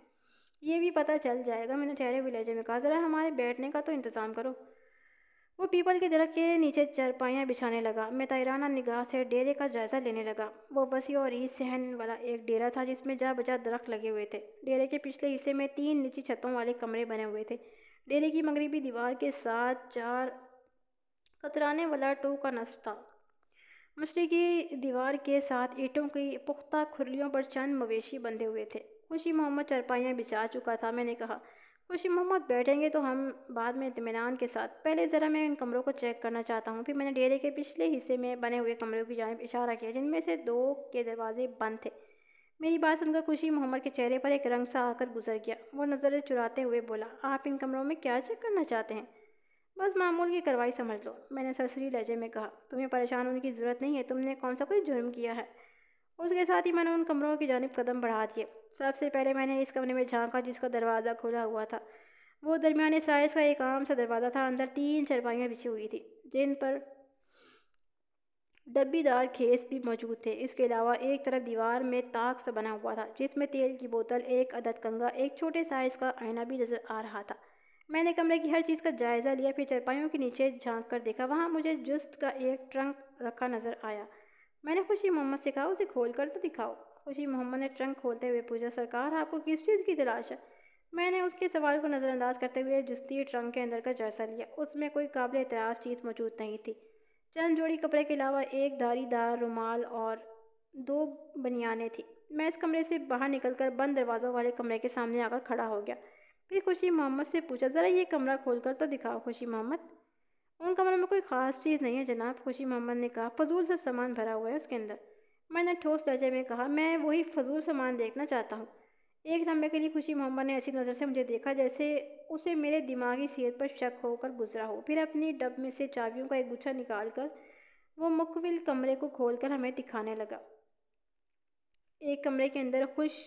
ये भी पता चल जाएगा मैंने ठहरे विलेजे में कहा ज़रा हमारे बैठने का तो इंतज़ाम करो वो पीपल के दरख्त के नीचे चरपाइयाँ बिछाने लगा मैं तैराना निगाह से डेरे का जायज़ा लेने लगा वो बसी और ईद सहन वाला एक डेरा था जिसमें जा बजा दरख्त लगे हुए थे डेरे के पिछले हिस्से में तीन निची छतों वाले कमरे बने हुए थे डेरे की मगरबी दीवार के साथ चार कतराने वाला टू का नस्ब था की दीवार के साथ ईंटों की पुख्ता खुरलियों पर चंद मवेशी बंधे हुए थे खुशी मोहम्मद चरपाइयाँ बिछा चुका था मैंने कहा खुशी मोहम्मद बैठेंगे तो हम बाद में इतमान के साथ पहले ज़रा मैं इन कमरों को चेक करना चाहता हूँ फिर मैंने डेरे के पिछले हिस्से में बने हुए कमरों की जानब इशारा किया जिनमें से दो के दरवाजे बंद थे मेरी बात सुनकर खुशी मोहम्मद के चेहरे पर एक रंग सा आकर गुजर गया वो नज़रें चुराते हुए बोला आप इन कमरों में क्या चेक करना चाहते हैं बस मामूल की कार्रवाई समझ लो मैंने सरसरी लहजे में कहा तुम्हें परेशान होने की ज़रूरत नहीं है तुमने कौन सा कोई जुर्म किया है उसके साथ ही मैंने उन कमरों की जानब कदम बढ़ा दिए सबसे पहले मैंने इस कमरे में झांका जिसका दरवाज़ा खुला हुआ था वो दरमिया साइज़ का एक आम सा दरवाज़ा था अंदर तीन चरपाइयाँ बिछी हुई थी जिन पर डब्बीदार खेस भी मौजूद थे इसके अलावा एक तरफ दीवार में ताक सा बना हुआ था जिसमें तेल की बोतल एक अदद कंगा एक छोटे साइज़ का आईना भी नज़र आ रहा था मैंने कमरे की हर चीज़ का जायज़ा लिया फिर चरपाइयों के नीचे झांक कर देखा वहाँ मुझे जुस्त का एक ट्रंक रखा नज़र आया मैंने खुशी मोहम्मद से कहा उसे खोल कर तो दिखाओ खुशी मोहम्मद ने ट्रंक खोलते हुए पूछा सरकार आपको किस चीज़ की तलाश है मैंने उसके सवाल को नज़रअंदाज करते हुए जस्ती ट्रंक के अंदर का जायजा लिया उसमें कोई काबिल एतराज़ चीज़ मौजूद नहीं थी चंद जोड़ी कपड़े के अलावा एक धारीदार रुमाल और दो बनियाने थी मैं इस कमरे से बाहर निकलकर बंद दरवाज़ों वाले कमरे के सामने आकर खड़ा हो गया फिर खुशी मोहम्मद से पूछा ज़रा ये कमरा खोल कर तो दिखाओ खुशी मोहम्मद उन कमरों में कोई ख़ास चीज़ नहीं है जनाब खुशी मोहम्मद ने कहा फजूल सा सामान भरा हुआ है उसके अंदर मैंने ठोस लहजे में कहा मैं वही फजूल सामान देखना चाहता हूँ एक लम्बे के लिए खुशी मोहम्मद ने ऐसी नज़र से मुझे देखा जैसे उसे मेरे दिमागी सेहत पर शक होकर गुजरा हो फिर अपनी डब में से चाबियों का एक गुच्छा निकाल कर वो मुकबिल कमरे को खोलकर हमें दिखाने लगा एक कमरे के अंदर खुश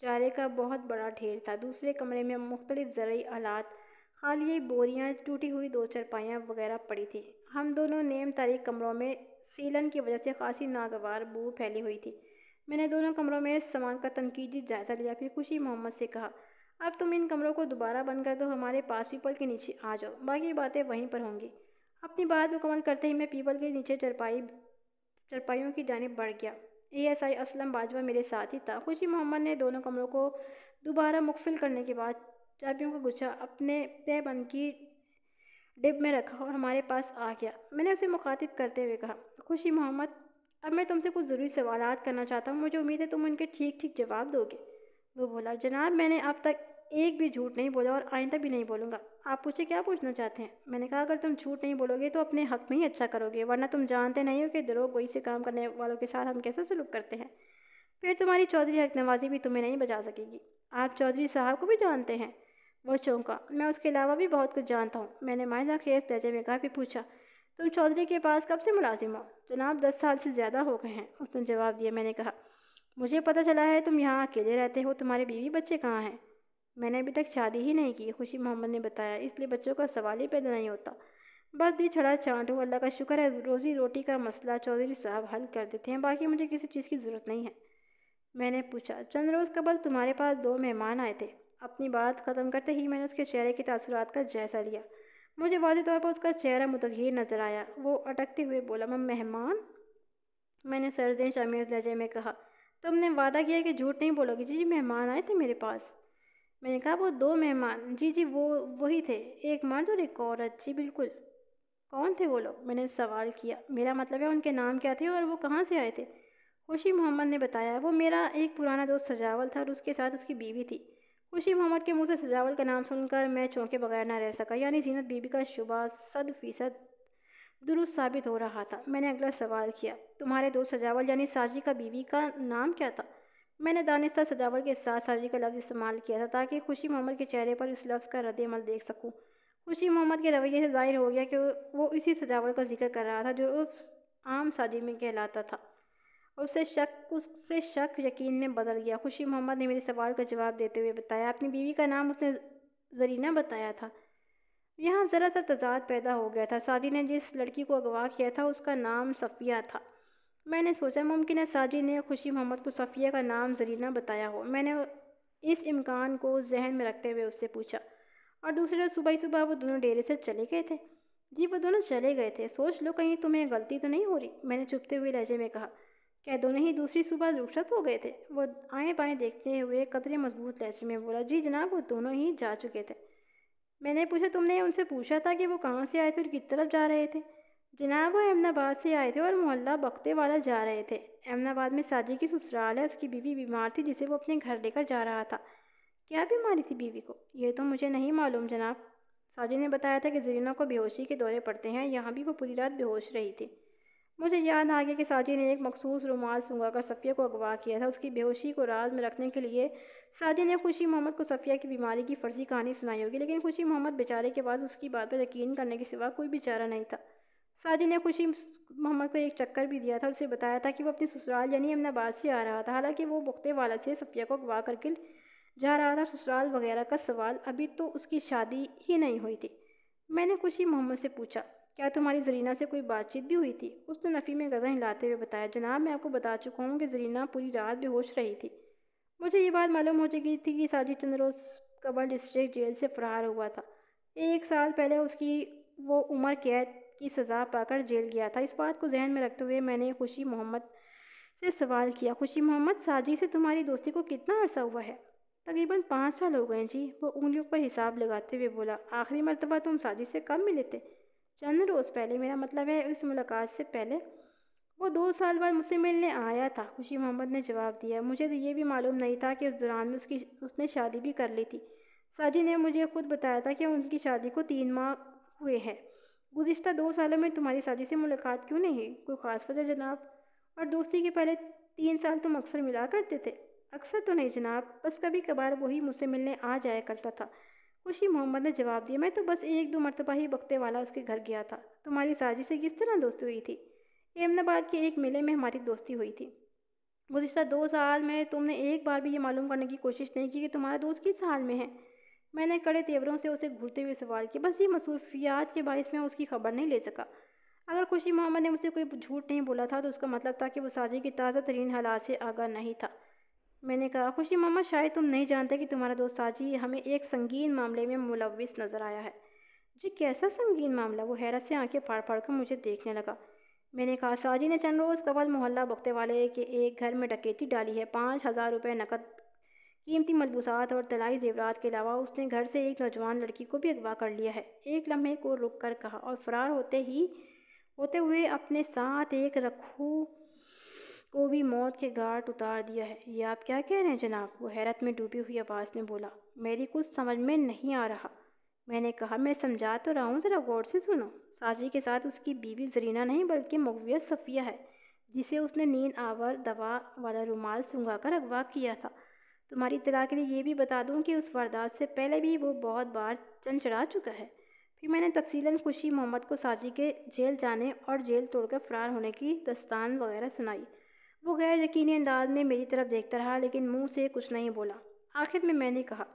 चारे का बहुत बड़ा ढेर था दूसरे कमरे में मुख्तलिफ ज़रूरी आलात खाली बोरियाँ टूटी हुई दो चरपाइयाँ वगैरह पड़ी थी हम दोनों नेम तारीख कमरों में सीलन की वजह से खासी नागवार बू फैली हुई थी मैंने दोनों कमरों में सामान का तनकीदी जायज़ा लिया फिर खुशी मोहम्मद से कहा अब तुम इन कमरों को दोबारा बंद कर दो हमारे पास पीपल के नीचे आ जाओ बाकी बातें वहीं पर होंगी अपनी बात मुकम्मल करते ही मैं पीपल के नीचे चरपाई चरपाइयों की जानब बढ़ गया एएसआई असलम बाजवा मेरे साथ ही था खुशी मोहम्मद ने दोनों कमरों को दोबारा मुकफिल करने के बाद चाबियों का गुच्छा अपने तयबंद की डिब में रखा और हमारे पास आ गया मैंने उसे मुखातिब करते हुए कहा खुशी मोहम्मद अब मैं तुमसे कुछ ज़रूरी सवाल करना चाहता हूँ मुझे उम्मीद है तुम उनके ठीक ठीक जवाब दोगे वो बोला जनाब मैंने अब तक एक भी झूठ नहीं बोला और आइंदा भी नहीं बोलूँगा आप मुझे क्या पूछना चाहते हैं मैंने कहा अगर तुम झूठ नहीं बोलोगे तो अपने हक में ही अच्छा करोगे वरना तुम जानते नहीं हो कि दरोग वही से काम करने वालों के साथ हम कैसा सलूक करते हैं फिर तुम्हारी चौधरी हक नवाजी भी तुम्हें नहीं बचा सकेगी आप चौधरी साहब को भी जानते हैं वह चौंका मैं उसके अलावा भी बहुत कुछ जानता हूँ मैंने माहिदा खेस दर्जे में काफ़ी पूछा तुम चौधरी के पास कब से मुलाजिम हो जनाब दस साल से ज़्यादा हो गए हैं उसने जवाब दिया मैंने कहा मुझे पता चला है तुम यहाँ अकेले रहते हो तुम्हारे बीवी बच्चे कहाँ हैं मैंने अभी तक शादी ही नहीं की खुशी मोहम्मद ने बताया इसलिए बच्चों का सवाल ही पैदा नहीं होता बस दी छड़ा चाँटूँ हूँ अल्लाह का शुक्र है रोज़ी रोटी का मसला चौधरी साहब हल कर देते हैं बाकी मुझे किसी चीज़ की ज़रूरत नहीं है मैंने पूछा चंद रोज़ कबल तुम्हारे पास दो मेहमान आए थे अपनी बात ख़त्म करते ही मैंने उसके चेहरे के तसरत का जायज़ा लिया मुझे वाजे तौर पर उसका चेहरा मुतहर नज़र आया वो अटकते हुए बोला मैं मेहमान मैंने सरजन शमीज़ लहजे में कहा तुमने वादा किया कि झूठ नहीं बोलोगे जी जी मेहमान आए थे मेरे पास मैंने कहा वो दो मेहमान जी जी वो वही थे एक मर्द और एक औरत जी बिल्कुल कौन थे वो लोग मैंने सवाल किया मेरा मतलब है उनके नाम क्या थे और वो कहाँ से आए थे खुशी मोहम्मद ने बताया वो मेरा एक पुराना दोस्त सजावल था और उसके साथ उसकी बीवी थी खुशी मोहम्मद के मुंह से सजावल का नाम सुनकर मैं चौंके बगैर ना रह सका यानी जीनत बीबी का शुबा सद फीसद दुरुस्त साबित हो रहा था मैंने अगला सवाल किया तुम्हारे दोस्त सजावल यानी साजी का बीवी का नाम क्या था मैंने दानिस्ता सजावल के साथ साजी का लफ्ज़ इस्तेमाल किया था ताकि खुशी मोहम्मद के चेहरे पर इस लफ्ज़ का रद्दमल देख सकूँ खुशी मोहम्मद के रवैये से जाहिर हो गया कि वो इसी सजावल का जिक्र कर रहा था जो उस आम साजी में कहलाता था और उससे शक उससे शक यकीन में बदल गया खुशी मोहम्मद ने मेरे सवाल का जवाब देते हुए बताया अपनी बीवी का नाम उसने जरीना बताया था यहाँ ज़रा सा तजाद पैदा हो गया था साजी ने जिस लड़की को अगवा किया था उसका नाम सफ़िया था मैंने सोचा मुमकिन है साजी ने खुशी मोहम्मद को सफ़िया का नाम जरीना बताया हो मैंने इस इम्कान को जहन में रखते हुए उससे पूछा और दूसरे रोज़ सुबह सुबह वो दोनों डेरे से चले गए थे जी वो दोनों चले गए थे सोच लो कहीं तुम्हें गलती तो नहीं हो रही मैंने चुपते हुए लहजे में कहा क्या दोनों ही दूसरी सुबह रुखसत हो गए थे वो आए बाएं देखते हुए कतरे मजबूत लहजे में बोला जी जनाब वो दोनों ही जा चुके थे मैंने पूछा तुमने उनसे पूछा था कि वो कहाँ से आए थे और किस तरफ जा रहे थे जनाब वो अहमदाबाद से आए थे और मोहल्ला बख्ते वाला जा रहे थे अहमदाबाद में साजी की ससुराल है उसकी बीवी बीमार थी जिसे वो अपने घर लेकर जा रहा था क्या बीमारी थी बीवी को ये तो मुझे नहीं मालूम जनाब साजी ने बताया था कि जरीना को बेहोशी के दौरे पड़ते हैं यहाँ भी वो पूरी रात बेहोश रही थी मुझे याद आ गया कि साजी ने एक मखसूस रुमाल कर सफ़िया को अगवा किया था उसकी बेहोशी को राज में रखने के लिए साजी ने खुशी मोहम्मद को सफ़िया की बीमारी की फर्जी कहानी सुनाई होगी लेकिन खुशी मोहम्मद बेचारे के बाद उसकी बात पर यकीन करने के सिवा कोई बेचारा नहीं था साजी ने खुशी मोहम्मद को एक चक्कर भी दिया था और उसे बताया था कि वो अपने ससुराल यानी अमनाबाद से आ रहा था हालांकि वो बुखते वाला से सफ़िया को अगवा करके जा रहा था ससुराल वगैरह का सवाल अभी तो उसकी शादी ही नहीं हुई थी मैंने खुशी मोहम्मद से पूछा क्या तुम्हारी जरीना से कोई बातचीत भी हुई थी उसने नफ़ी में गजा हिलाते हुए बताया जनाब मैं आपको बता चुका हूँ कि जरीना पूरी रात बेहोश रही थी मुझे ये बात मालूम हो चुकी थी कि साजिद चंद्रोस कबल डिस्ट्रिक्ट जेल से फरार हुआ था एक साल पहले उसकी वो उम्र कैद की सज़ा पाकर जेल गया था इस बात को जहन में रखते हुए मैंने खुशी मोहम्मद से सवाल किया खुशी मोहम्मद साजी से तुम्हारी दोस्ती को कितना अरसा हुआ है तकरीबन पाँच साल हो गए जी वो उंगलियों पर हिसाब लगाते हुए बोला आखिरी मरतबा तुम साजी से कब मिले थे चंद रोज़ पहले मेरा मतलब है इस मुलाकात से पहले वो दो साल बाद मुझसे मिलने आया था खुशी मोहम्मद ने जवाब दिया मुझे तो ये भी मालूम नहीं था कि उस दौरान में उसकी उसने शादी भी कर ली थी साजी ने मुझे खुद बताया था कि उनकी शादी को तीन माह हुए हैं गुज्त दो सालों में तुम्हारी साजी से मुलाकात क्यों नहीं हुई कोई ख़ास वजह जनाब और दोस्ती के पहले तीन साल तुम अक्सर मिला करते थे अक्सर तो नहीं जनाब बस कभी कभार वही मुझसे मिलने आ जाया करता था खुशी मोहम्मद ने जवाब दिया मैं तो बस एक दो मरतबा ही बकते वाला उसके घर गया था तुम्हारी साजी से किस तरह दोस्ती हुई थी अहमदाबाद के एक मेले में हमारी दोस्ती हुई थी गुज्तर दो साल में तुमने एक बार भी ये मालूम करने की कोशिश नहीं की कि तुम्हारा दोस्त किस हाल में है मैंने कड़े तेवरों से उसे घूरते हुए सवाल किया बस ये मसरूफियात के बायस में उसकी खबर नहीं ले सका अगर खुशी मोहम्मद ने मुझसे कोई झूठ नहीं बोला था तो उसका मतलब था कि वो साजी की ताज़ा तरीन हालात से आगा नहीं था मैंने कहा खुशी मामा शायद तुम नहीं जानते कि तुम्हारा दोस्त साजी हमें एक संगीन मामले में मुलविस नज़र आया है जी कैसा संगीन मामला वो हैरत से आंखें फाड़ फाड़ कर मुझे देखने लगा मैंने कहा शाजी ने चंद रोज़ कबल मोहल्ला बख्ते वाले के एक घर में डकैती डाली है पाँच हज़ार रुपये नकद कीमती मलबूसात और तलाई जेवरात के अलावा उसने घर से एक नौजवान लड़की को भी अगवा कर लिया है एक लम्हे को रुक कर कहा और फरार होते ही होते हुए अपने साथ एक रखू को भी मौत के घाट उतार दिया है ये आप क्या कह रहे हैं जनाब वो हैरत में डूबी हुई आवाज़ में बोला मेरी कुछ समझ में नहीं आ रहा मैंने कहा मैं समझा तो रहा हूँ ज़रा गौर से सुनो साजी के साथ उसकी बीवी जरीना नहीं बल्कि मगविया सफ़िया है जिसे उसने नींद आवर दवा वाला रुमाल सूंघा कर अगवा किया था तुम्हारी इतला के लिए ये भी बता दूँ कि उस वारदात से पहले भी वो बहुत बार चन चढ़ा चुका है फिर मैंने तफसीला खुशी मोहम्मद को साजी के जेल जाने और जेल तोड़कर फ़रार होने की दस्तान वगैरह सुनाई वो गैर यकीनी अंदाज में मेरी तरफ देखता रहा लेकिन मुंह से कुछ नहीं बोला आखिर में मैंने कहा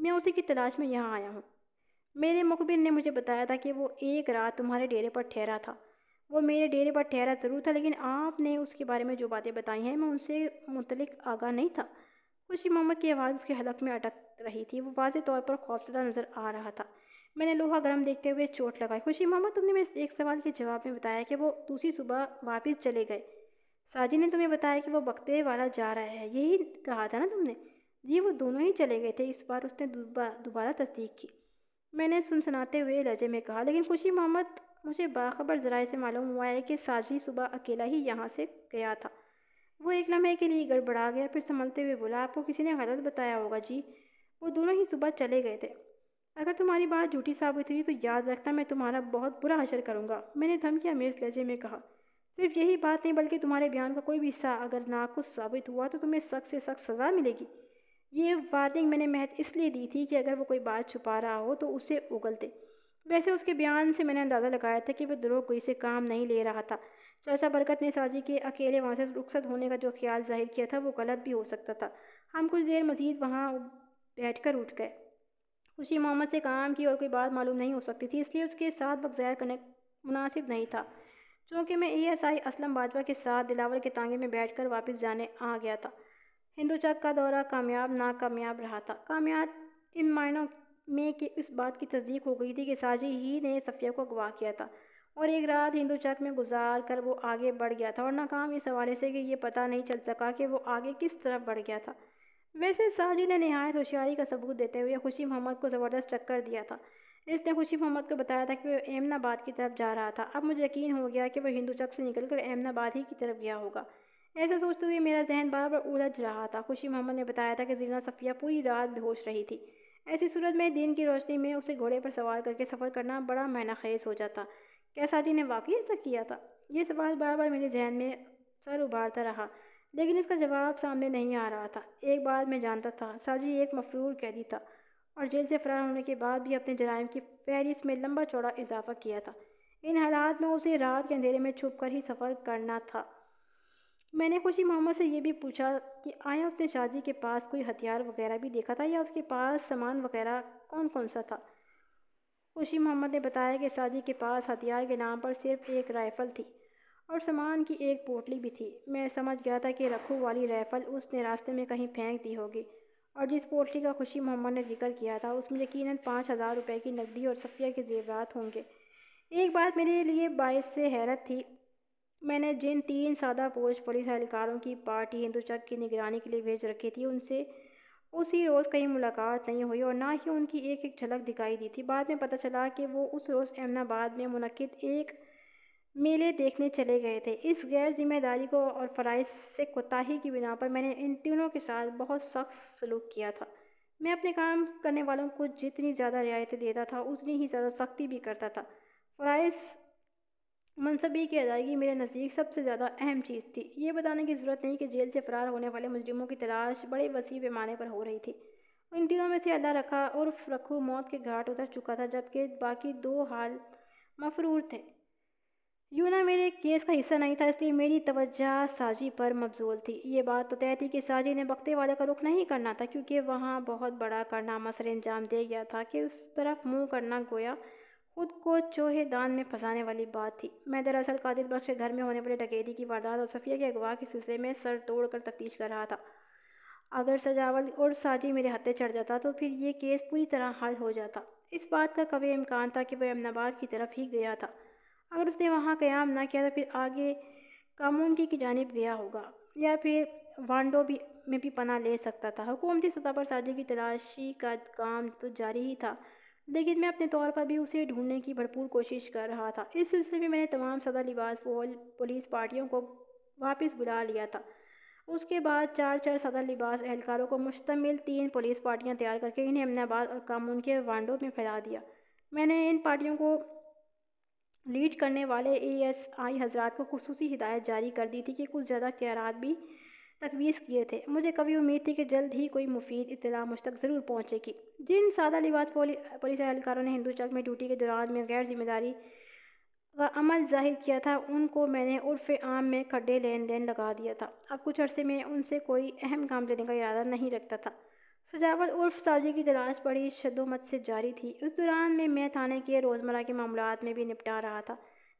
मैं उसी की तलाश में यहाँ आया हूँ मेरे मुखबिर ने मुझे बताया था कि वो एक रात तुम्हारे डेरे पर ठहरा था वो मेरे डेरे पर ठहरा ज़रूर था लेकिन आपने उसके बारे में जो बातें बताई हैं मैं उनसे मुतलिक आगा नहीं था खुशी मोहम्मद की आवाज़ उसके हलक में अटक रही थी वो वाज तौर पर खौफजदा नज़र आ रहा था मैंने लोहा गर्म देखते हुए चोट लगाई खुशी मोहम्मद तुमने मेरे एक सवाल के जवाब में बताया कि वो दूसरी सुबह वापस चले गए साजी ने तुम्हें बताया कि वो बकते वाला जा रहा है यही कहा था ना तुमने जी वो दोनों ही चले गए थे इस बार उसने दोबारा तस्दीक की मैंने सुन सुनाते हुए लहजे में कहा लेकिन खुशी मोहम्मद मुझे बाखबर ज़राए से मालूम हुआ है कि साजी सुबह अकेला ही यहाँ से गया था वो एक लम्हे के लिए गड़बड़ा गया फिर संभलते हुए बोला आपको किसी ने गलत बताया होगा जी वो दोनों ही सुबह चले गए थे अगर तुम्हारी बात झूठी साबित हुई तो याद रखना मैं तुम्हारा बहुत बुरा हशर करूँगा मैंने धमकी अमेज लहजे में कहा सिर्फ यही बात नहीं बल्कि तुम्हारे बयान का कोई भी हिस्सा अगर नाकुस साबित हुआ तो तुम्हें सख्त से सख्त सज़ा मिलेगी ये वार्निंग मैंने महज इसलिए दी थी कि अगर वो कोई बात छुपा रहा हो तो उसे उगल दे वैसे उसके बयान से मैंने अंदाज़ा लगाया था कि वह द्रोह कोई से काम नहीं ले रहा था चाचा बरकत ने साजी के अकेले वहाँ से रुखसत होने का जो ख्याल जाहिर किया था वो गलत भी हो सकता था हम कुछ देर मज़ीद वहाँ बैठ कर उठ गए खुशी मोहम्मद से काम की और कोई बात मालूम नहीं हो सकती थी इसलिए उसके साथ वक्त कनेक्ट करने मुनासिब नहीं था चौकी में आई असलम बाजवा के साथ दिलावर के तांगे में बैठकर वापस जाने आ गया था हिंदू चक का दौरा कामयाब नाकामयाब रहा था कामयाब इन मायनों में कि इस बात की तस्दीक हो गई थी कि साजी ही ने सफ़िया को अगवा किया था और एक रात हिंदू चक में गुजार कर वो आगे बढ़ गया था और नाकाम इस हवाले से कि ये पता नहीं चल सका कि वो आगे किस तरफ बढ़ गया था वैसे साजी ने नहायत होशियारी का सबूत देते हुए खुशी मोहम्मद को ज़बरदस्त चक्कर दिया था इसने खुशी मोहम्मद को बताया था कि वह एमनाबाद की तरफ जा रहा था अब मुझे यकीन हो गया कि वह हिंदू चक से कर एमनाबाद ही की तरफ गया होगा ऐसा सोचते हुए मेरा जहन बार बार उलझ रहा था खुशी मोहम्मद ने बताया था कि जीना सफ़िया पूरी रात बेहोश रही थी ऐसी सूरत में दिन की रोशनी में उसे घोड़े पर सवार करके सफ़र करना बड़ा महना खेज हो जाता क्या साथी ने वाकई ऐसा किया था यह सवाल बार बार मेरे जहन में सर उभारता रहा लेकिन इसका जवाब सामने नहीं आ रहा था एक बात मैं जानता था साजी एक मफरूर कैदी था और जेल से फरार होने के बाद भी अपने जराइम की फहरिस्त में लंबा चौड़ा इजाफा किया था इन हालात में उसे रात के अंधेरे में छुप कर ही सफ़र करना था मैंने खुशी मोहम्मद से ये भी पूछा कि आया उसने शादी के पास कोई हथियार वगैरह भी देखा था या उसके पास सामान वगैरह कौन कौन सा था खुशी मोहम्मद ने बताया कि शादी के पास हथियार के नाम पर सिर्फ एक राइफ़ल थी और सामान की एक पोटली भी थी मैं समझ गया था कि रखू वाली राइफ़ल उसने रास्ते में कहीं फेंक दी होगी और जिस पोल्ट्री का खुशी मोहम्मद ने जिक्र किया था उसमें यकीन पाँच हज़ार रुपये की नकदी और सफ़िया के जेवरात होंगे एक बात मेरे लिए बायस से हैरत थी मैंने जिन तीन सादा पोज पुलिस एहलकारों की पार्टी हिंदू चक की निगरानी के लिए भेज रखी थी उनसे उसी रोज़ कहीं मुलाकात नहीं हुई और ना ही उनकी एक एक झलक दिखाई दी थी बाद में पता चला कि वो उस रोज़ अहमदाबाद में मनकद एक मेले देखने चले गए थे इस गैर जिम्मेदारी को और फ़राइज से कोताही की बिना पर मैंने इन तीनों के साथ बहुत सख्त सलूक किया था मैं अपने काम करने वालों को जितनी ज़्यादा रियायतें देता था उतनी ही ज़्यादा सख्ती भी करता था फ़राइज मनसबी की अदायगी मेरे नज़दीक सबसे ज़्यादा अहम चीज़ थी ये बताने की ज़रूरत नहीं कि जेल से फ़रार होने वाले मुजरिमों की तलाश बड़े वसी पैमाने पर हो रही थी इन तीनों में से अल्लाह रखा उर्फ रखू मौत के घाट उतर चुका था जबकि बाकी दो हाल मफरूर थे यूना मेरे केस का हिस्सा नहीं था इसलिए मेरी तवज्जा साजी पर मबजूल थी ये बात तो तय थी कि साजी ने बख्ते वाले का रुख नहीं करना था क्योंकि वहाँ बहुत बड़ा कारनामा सर अंजाम दे गया था कि उस तरफ मुंह करना गोया खुद को चोहे दान में फंसाने वाली बात थी मैं दरअसल कादिर बख्श के घर में होने वाले डकैती की वारदात और सफ़िया के अगवा के सिलसिले में सर तोड़ कर तफ्तीश कर रहा था अगर सजावल और साजी मेरे हत्थे चढ़ जाता तो फिर ये केस पूरी तरह हल हो जाता इस बात का कभी इम्कान था कि वह अमनाबाद की तरफ ही गया था अगर उसने वहाँ क़्याम ना किया तो फिर आगे कामूनगी की जानब गया होगा या फिर वांडो भी में भी पना ले सकता था हुकूमती सतह पर साजी की तलाशी का काम तो जारी ही था लेकिन मैं अपने तौर पर भी उसे ढूंढने की भरपूर कोशिश कर रहा था इस सिलसिले में मैंने तमाम सदा लिबास पुलिस पार्टियों को वापस बुला लिया था उसके बाद चार चार सदर लिबास एहलकारों को मुश्तमिल तीन पुलिस पार्टियां तैयार करके इन्हें अमनाबाद और कामून के वांडों में फैला दिया मैंने इन पार्टियों को लीड करने वाले ए एस आई हजरात को खसूस हिदायत जारी कर दी थी कि कुछ ज़्यादा क्यारात भी तकवीज़ किए थे मुझे कभी उम्मीद थी कि जल्द ही कोई मुफीद इतला मुझ तक ज़रूर पहुँचेगी जिन सादा लिबास पुलिस एहलकारों ने हिंदू चक में ड्यूटी के दौरान में गैर जिम्मेदारी का अमल जाहिर किया था उनको मैंने उर्फ आम में खड्डे लेन देन लगा दिया था अब कुछ अरसे में उनसे कोई अहम काम देने का इरादा नहीं रखता था सजावट उर्फ साजी की तलाश बड़ी शदोमत से जारी थी उस दौरान में मैं थाने के रोज़मर्रा के मामला में भी निपटा रहा था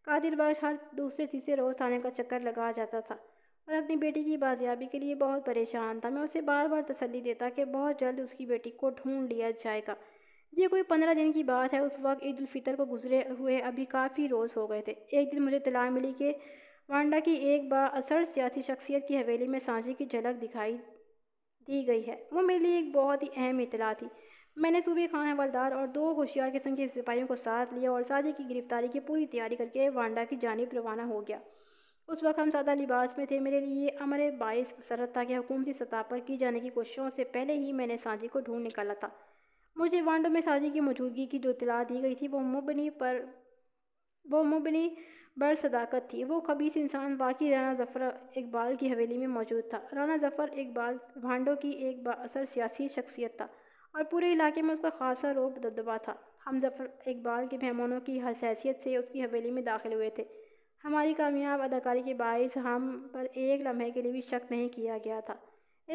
कादिर बाश हर दूसरे तीसरे रोज़ थाने का चक्कर लगा जाता था और अपनी बेटी की बाजियाबी के लिए बहुत परेशान था मैं उसे बार बार तसली देता कि बहुत जल्द उसकी बेटी को ढूंढ लिया जाएगा ये कोई पंद्रह दिन की बात है उस वक्त ईदालफ़ितर को गुजरे हुए अभी काफ़ी रोज़ हो गए थे एक दिन मुझे तलाह मिली कि वांडा की एक असर सियासी शख्सियत की हवेली में सांझी की झलक दिखाई दी गई है वो मेरे लिए एक बहुत ही अहम इतला थी मैंने सूबे खान हवलदार और दो होशियार किस्म के सिपाहियों को साथ लिया और साजे की गिरफ्तारी की पूरी तैयारी करके वांडा की जानब रवाना हो गया उस वक्त हम सादा लिबास में थे मेरे लिए अमर बाईस सरत था कि हुकूमती सतह पर की जाने की कोशिशों से पहले ही मैंने साझी को ढूंढ निकाला था मुझे वांडो में साझी की मौजूदगी की जो इतला दी गई थी वो मुबनी पर वो मुबनी बर सदाकत थी वो खबीस इंसान बाकी राना जफ़र इकबाल की हवेली में मौजूद था राना ज़फ़र इकबाल भांडो की एक बासर सियासी शख्सियत था और पूरे इलाके में उसका खासा रोब दबदबा था हम जफ़र इकबाल के मेहमानों की हसैसियत से उसकी हवेली में दाखिल हुए थे हमारी कामयाब अदाकारी के बायस हम पर एक लम्हे के लिए भी शक नहीं किया गया था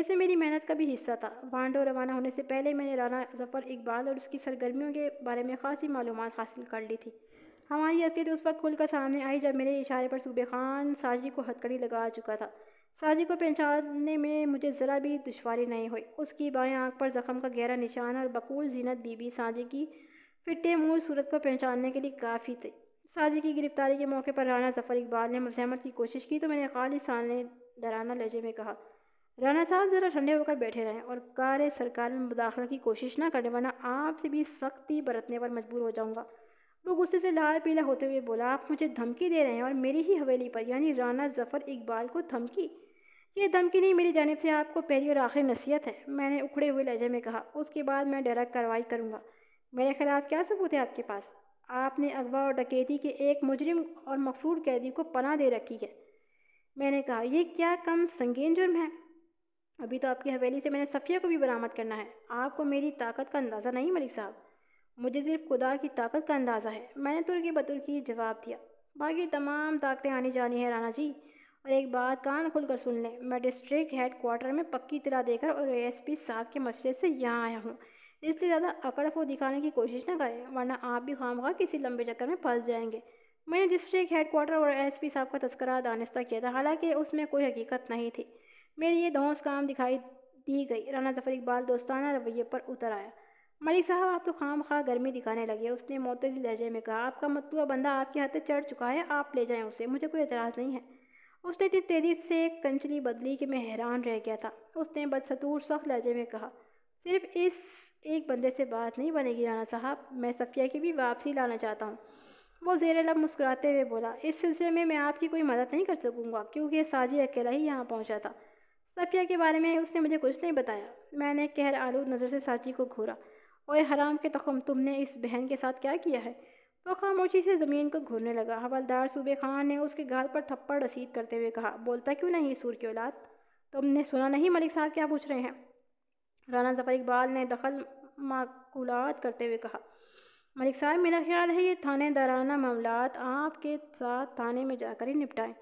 ऐसे मेरी मेहनत का भी हिस्सा था भांडो रवाना होने से पहले मैंने राना जफ़र इकबाल और उसकी सरगर्मियों के बारे में खासी मालूम हासिल कर ली थी हमारी असलियत उस वक्त खुलकर सामने आई जब मेरे इशारे पर सूबे खान साजी को हथकड़ी लगा चुका था साजी को पहचानने में मुझे ज़रा भी दुशारी नहीं हुई उसकी बाएं आंख पर ज़ख़म का गहरा निशान और बकूल जीनत बीबी साजी की फिटे मूल सूरत को पहचानने के लिए काफ़ी थे साजी की गिरफ्तारी के मौके पर राना जफ़र इकबाल ने मुजहमत की कोशिश की तो मैंने खाली सामने डराना लहजे में कहा राना साहब ज़रा ठंडे होकर बैठे रहें और कार सरकार में मुदाखला की कोशिश ना करें वरना आपसे भी सख्ती बरतने पर मजबूर हो जाऊँगा वो गुस्से से लाल पीला होते हुए बोला आप मुझे धमकी दे रहे हैं और मेरी ही हवेली पर यानी राना जफ़र इकबाल को धमकी ये धमकी नहीं मेरी जानब से आपको पहली और आखिरी नसीहत है मैंने उखड़े हुए लहजे में कहा उसके बाद मैं डायरेक्ट कार्रवाई करूँगा मेरे खिलाफ क्या सबूत है आपके पास आपने अगवा और डकैती के एक मुजरिम और मफरूर कैदी को पनाह दे रखी है मैंने कहा यह क्या कम संगीन जुर्म है अभी तो आपकी हवेली से मैंने सफ़िया को भी बरामद करना है आपको मेरी ताकत का अंदाज़ा नहीं मलिक साहब मुझे सिर्फ खुदा की ताकत का अंदाज़ा है मैंने तुर्की बतुर्की जवाब दिया बाकी तमाम ताकतें आनी जानी है राना जी और एक बात कान खुल कर सुन लें मैं डिस्ट्रिक्ट हेड क्वार्टर में पक्की इतला देकर और एएसपी साहब के मशरे से यहाँ आया हूँ इससे ज़्यादा अकड़फ दिखाने की कोशिश ना करें वरना आप भी खाम खा किसी लंबे चक्कर में फंस जाएंगे मैंने डिस्ट्रिक्ट हेड क्वार्टर और पी साहब का तस्करा दानिस्ता किया था हालांकि उसमें कोई हकीकत नहीं थी मेरी ये धौस काम दिखाई दी गई राना जफर इकबाल दोस्ताना रवैये पर उतर आया मलिक साहब आप तो खाम खा गर्मी दिखाने लगे उसने मोतली लहजे में कहा आपका मतलूबा बंदा आपके हाथ चढ़ चुका है आप ले जाएं उसे मुझे कोई एतराज़ नहीं है उसने इतनी तेज़ी से कंचली बदली कि मैं हैरान रह गया था उसने बदसतूर सख्त लहजे में कहा सिर्फ इस एक बंदे से बात नहीं बनेगी राना साहब मैं सफ़िया की भी वापसी लाना चाहता हूँ वो जेर लब मुस्कुराते हुए बोला इस सिलसिले में मैं आपकी कोई मदद नहीं कर सकूँगा क्योंकि साजी अकेला ही यहाँ पहुँचा था सफ़िया के बारे में उसने मुझे कुछ नहीं बताया मैंने कहर आलूद नज़र से साजी को घूरा ओए हराम के तखम तुमने इस बहन के साथ क्या किया है वह तो खामोशी से ज़मीन को घूरने लगा हवलदार सूबे खान ने उसके गाल पर थप्पड़ रसीद करते हुए कहा बोलता क्यों नहीं सूर की औलाद तुमने सुना नहीं मलिक साहब क्या पूछ रहे हैं राना जफ़र इकबाल ने दखल माकूलात करते हुए कहा मलिक साहब मेरा ख्याल है ये थाने दाराना मामलात आपके साथ थाने में जाकर ही निपटाएं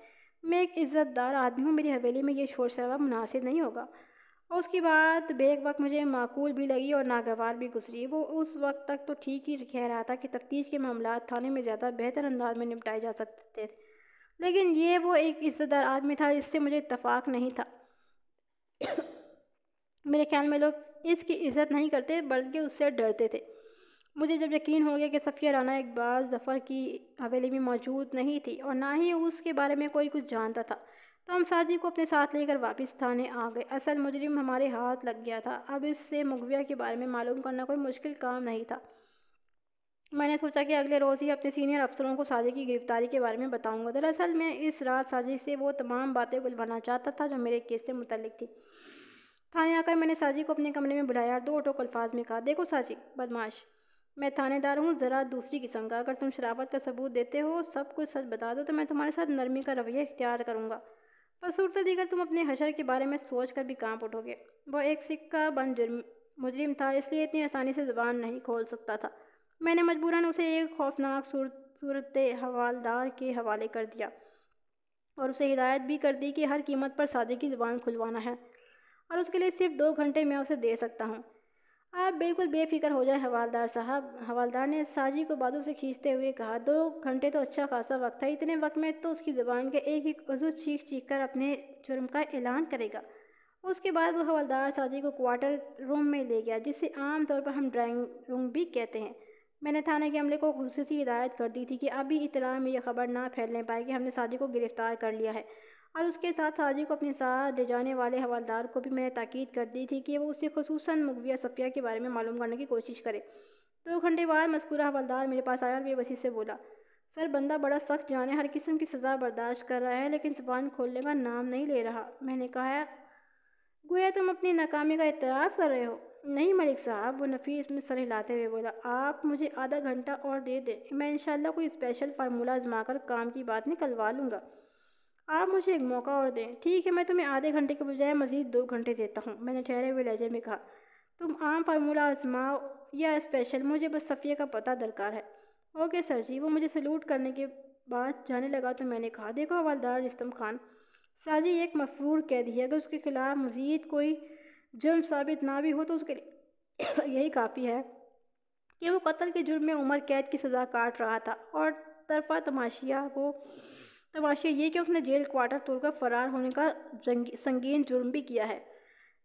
मैं एक इज़्ज़तदार आदमी हूँ मेरी हवेली में ये शोर शराबा मुनासिब नहीं होगा और उसके बाद बेक वक्त मुझे माकूल भी लगी और नागवार भी गुजरी वो उस वक्त तक तो ठीक ही कह रहा था कि तफ्तीश के मामला थाने में ज़्यादा बेहतर अंदाज में निपटाए जा सकते थे लेकिन ये वो एक इज्जतदार आदमी था इससे मुझे इतफाक़ नहीं था मेरे ख्याल में लोग इसकी इज्जत नहीं करते बल्कि उससे डरते थे मुझे जब यकीन हो गया कि सफ़िया राना एक बार जफ़र की हवेली में मौजूद नहीं थी और ना ही उसके बारे में कोई कुछ जानता था तो हम साजी को अपने साथ लेकर वापस थाने आ गए असल मुजरिम हमारे हाथ लग गया था अब इससे मुगविया के बारे में मालूम करना कोई मुश्किल काम नहीं था मैंने सोचा कि अगले रोज़ ही अपने सीनियर अफसरों को साजी की गिरफ्तारी के बारे में बताऊंगा दरअसल मैं इस रात साजी से वो तमाम बातें गुलवाना चाहता था जो मेरे केस से मुतलिक थी थाने आकर मैंने साजी को अपने कमरे में बुलाया और दो टोक अल्फाज में कहा देखो साजी बदमाश मैं थानेदार हूँ ज़रा दूसरी किस्म का अगर तुम शराबत का सबूत देते हो सब कुछ सच बता दो तो मैं तुम्हारे साथ नरमी का रवैया इख्तियार करूँगा और सूरत दीगर तुम अपने हशर के बारे में सोच कर भी कांप उठोगे वह एक सिक्का बंद जुर्म मुजरिम था इसलिए इतनी आसानी से ज़ुबान नहीं खोल सकता था मैंने मजबूरन उसे एक खौफनाक सूरत हवालदार के हवाले कर दिया और उसे हिदायत भी कर दी कि हर कीमत पर सादे की ज़बान खुलवाना है और उसके लिए सिर्फ दो घंटे मैं उसे दे सकता हूँ आप बिल्कुल बेफिक्र हो जाए हवालदार साहब हवालदार ने साजी को बाजू से खींचते हुए कहा दो घंटे तो अच्छा खासा वक्त था इतने वक्त में तो उसकी ज़ुबान के एक एक वजू चीख चीख कर अपने जुर्म का ऐलान करेगा उसके बाद वो हवलदार साजी को क्वार्टर रूम में ले गया जिसे आम तौर पर हम ड्राइंग रूम भी कहते हैं मैंने थाने के अमले को खसूसी हिदायत कर दी थी कि अभी इतला में यह खबर ना फैलने पाए कि हमने साजी को गिरफ़्तार कर लिया है और उसके साथ साजी को अपने साथ ले जाने वाले हवालदार को भी मैंने ताकीद कर दी थी कि वो उससे खसूस मकबिया सफिया के बारे में मालूम करने की कोशिश करे दो तो घंटे बाद मस्कूरा हवालदार मेरे पास आया और बेबसी से बोला सर बंदा बड़ा सख्त जाने हर किस्म की सज़ा बर्दाश्त कर रहा है लेकिन जबान खोलने का नाम नहीं ले रहा मैंने कहा गोया तुम अपनी नाकामी का इतराफ़ कर रहे हो नहीं मलिक साहब वो नफीस में सर हिलाते हुए बोला आप मुझे आधा घंटा और दे दें मैं इन कोई स्पेशल फार्मूला आजमा कर काम की बात निकलवा लूँगा आप मुझे एक मौका और दें ठीक है मैं तुम्हें आधे घंटे के बजाय मज़ीद दो घंटे देता हूँ मैंने ठहरे हुए लहजे में कहा तुम आम फार्मूला आजमाओ या स्पेशल मुझे बस सफ़िया का पता दरकार है ओके सर जी वो मुझे सल्यूट करने के बाद जाने लगा तो मैंने कहा देखो हवालदार रिस्तम खान साजी एक मफरूर कैदी है अगर उसके खिलाफ मज़ीद कोई जुर्म साबित ना भी हो तो उसके लिए [COUGHS] यही काफ़ी है कि वो कत्ल के जुर्म में उम्र कैद की सज़ा काट रहा था और तरफा तमाशिया को तमाशा तो ये कि उसने जेल क्वार्टर तोड़कर फरार होने का संगीन जुर्म भी किया है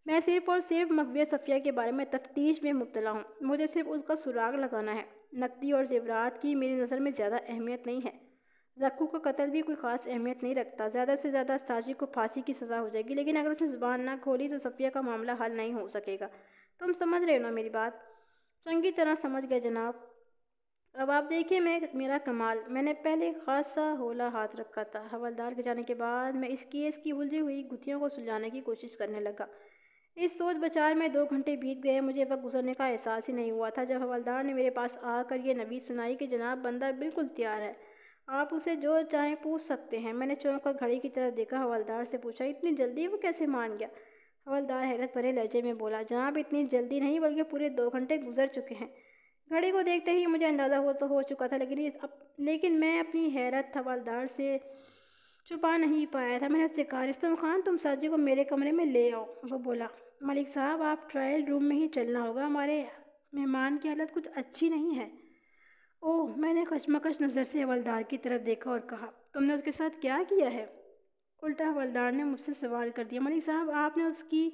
मैं सिर्फ और सिर्फ मकबिया सफ़िया के बारे में तफ्तीश में मुबतला हूँ मुझे सिर्फ उसका सुराग लगाना है नकदी और जेवरात की मेरी नज़र में ज़्यादा अहमियत नहीं है रखू का कत्ल भी कोई ख़ास अहमियत नहीं रखता ज़्यादा से ज़्यादा साजी को फांसी की सज़ा हो जाएगी लेकिन अगर उसने ज़ुबान ना खोली तो सफ़िया का मामला हल नहीं हो सकेगा तुम समझ रहे हो ना मेरी बात चंगी तरह समझ गए जनाब अब आप देखिए मैं मेरा कमाल मैंने पहले खासा होला हाथ रखा था हवलदार के जाने के बाद मैं इस केस की उलझी हुई गुथियों को सुलझाने की कोशिश करने लगा इस सोच बचार में दो घंटे बीत गए मुझे वक्त गुजरने का एहसास ही नहीं हुआ था जब हवलदार ने मेरे पास आकर यह नवीद सुनाई कि जनाब बंदा बिल्कुल तैयार है आप उसे जो चाहें पूछ सकते हैं मैंने चौंक कर घड़ी की तरफ देखा हवलदार से पूछा इतनी जल्दी वो कैसे मान गया हवलदार हैरत भरे लहजे में बोला जनाब इतनी जल्दी नहीं बल्कि पूरे दो घंटे गुजर चुके हैं घड़ी को देखते ही मुझे अंदाज़ा हो तो हो चुका था लेकिन अप, लेकिन मैं अपनी हैरत हवालदार से छुपा नहीं पाया था मैंने उससे कहा रिस्तम खान तुम साजी को मेरे कमरे में ले आओ वो बोला मलिक साहब आप ट्रायल रूम में ही चलना होगा हमारे मेहमान की हालत कुछ अच्छी नहीं है ओह मैंने कशमकश नज़र से हवलदार की तरफ देखा और कहा तुमने उसके साथ क्या किया है उल्टा हवलदार ने मुझसे सवाल कर दिया मलिक साहब आपने उसकी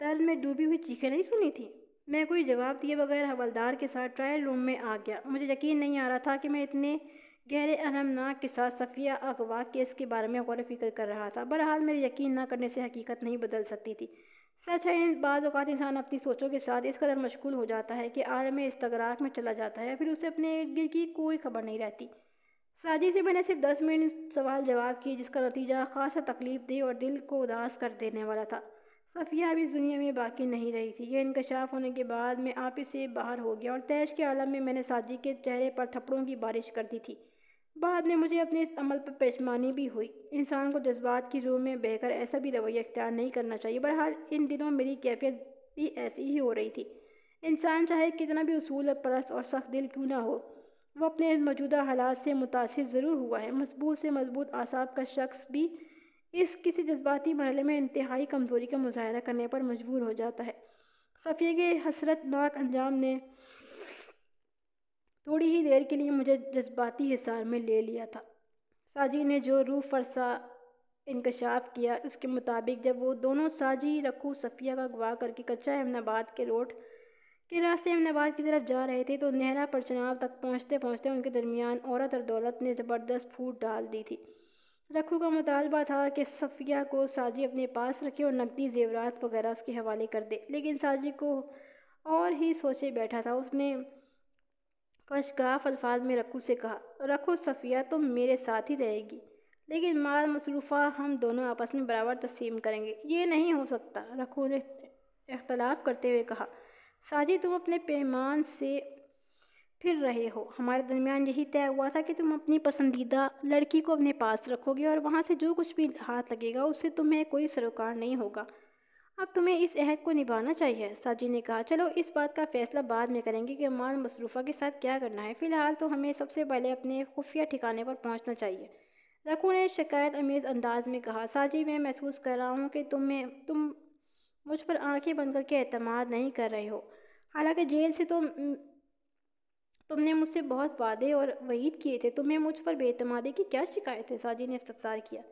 तल में डूबी हुई चीखें नहीं सुनी थी मैं कोई जवाब दिए बगैर हवलदार के साथ ट्रायल रूम में आ गया मुझे यकीन नहीं आ रहा था कि मैं इतने गहरे अहमनाक के साथ सफ़िया अगवा केस के बारे में गौर फिक्र कर रहा था बहरहाल मेरे यकीन न करने से हकीकत नहीं बदल सकती थी सच है बाज़ अवत इंसान अपनी सोचों के साथ इस कदर मशगूल हो जाता है कि आलम इस्तराक में चला जाता है फिर उसे अपने इर्द गिर्द की कोई खबर नहीं रहती साजी से मैंने सिर्फ दस मिनट सवाल जवाब किए जिसका नतीजा खासा तकलीफ दे और दिल को उदास कर देने वाला था सफ़िया अभी इस दुनिया में बाकी नहीं रही थी यह इंकशाफ होने के बाद मैं आप से बाहर हो गया और तैश के आलम में मैंने साजी के चेहरे पर थपड़ों की बारिश कर दी थी बाद में मुझे अपने इस अमल पर पेशमानी भी हुई इंसान को जज्बात की रूह में बहकर ऐसा भी रवैया इख्तियार नहीं करना चाहिए बहरहाल इन दिनों मेरी कैफियत भी ऐसी ही हो रही थी इंसान चाहे कितना भी असूल परस और सख्त दिल क्यों ना हो वह अपने मौजूदा हालात से मुतासर ज़रूर हुआ है मजबूत से मजबूत आसाब का शख्स भी इस किसी जज्बाती मरले में इंतहाई कमज़ोरी का मुजाहरा करने पर मजबूर हो जाता है सफ़िया के हसरतनाक अंजाम ने थोड़ी ही देर के लिए मुझे जज्बाती हिसार में ले लिया था साजी ने जो रूह फरसा इंकशाफ किया उसके मुताबिक जब वो दोनों साजी रखू सफ़िया का अगवा करके कच्चा अहमदाबाद के रोड के रास्ते अहमदाबाद की तरफ जा रहे थे तो नहरा पर चनाव तक पहुँचते पहुँचते उनके दरमियान औरत और दौलत ने ज़बरदस्त फूट डाल दी थी रखू का मुतालबा था कि सफ़िया को साजी अपने पास रखे और नकदी जेवरात वगैरह उसके हवाले कर दे लेकिन साजी को और ही सोचे बैठा था उसने कशगाफ अल्फाज में रखू से कहा रखो सफ़िया तो मेरे साथ ही रहेगी लेकिन माल मसरूफ़ा हम दोनों आपस में बराबर तस्म करेंगे ये नहीं हो सकता रखू ने इख्तलाफ करते हुए कहा साजी तुम अपने पैमान से फिर रहे हो हमारे दरमियान यही तय हुआ था कि तुम अपनी पसंदीदा लड़की को अपने पास रखोगे और वहाँ से जो कुछ भी हाथ लगेगा उससे तुम्हें कोई सरोकार नहीं होगा अब तुम्हें इस अहद को निभाना चाहिए साजी ने कहा चलो इस बात का फैसला बाद में करेंगे कि अमान मसरूफ़ा के साथ क्या करना है फ़िलहाल तो हमें सबसे पहले अपने खुफिया ठिकाने पर पहुँचना चाहिए रखू ने शिकायत अमीज़ अंदाज में कहा साजी मैं महसूस कर रहा हूँ कि तुम्हें तुम मुझ पर आंखें बंद करके अहतम नहीं कर रहे हो हालांकि जेल से तो तुमने मुझसे बहुत वादे और वहीद किए थे तुम्हें मुझ पर बेतमादी की क्या शिकायत है साजी ने इस्तफसार किया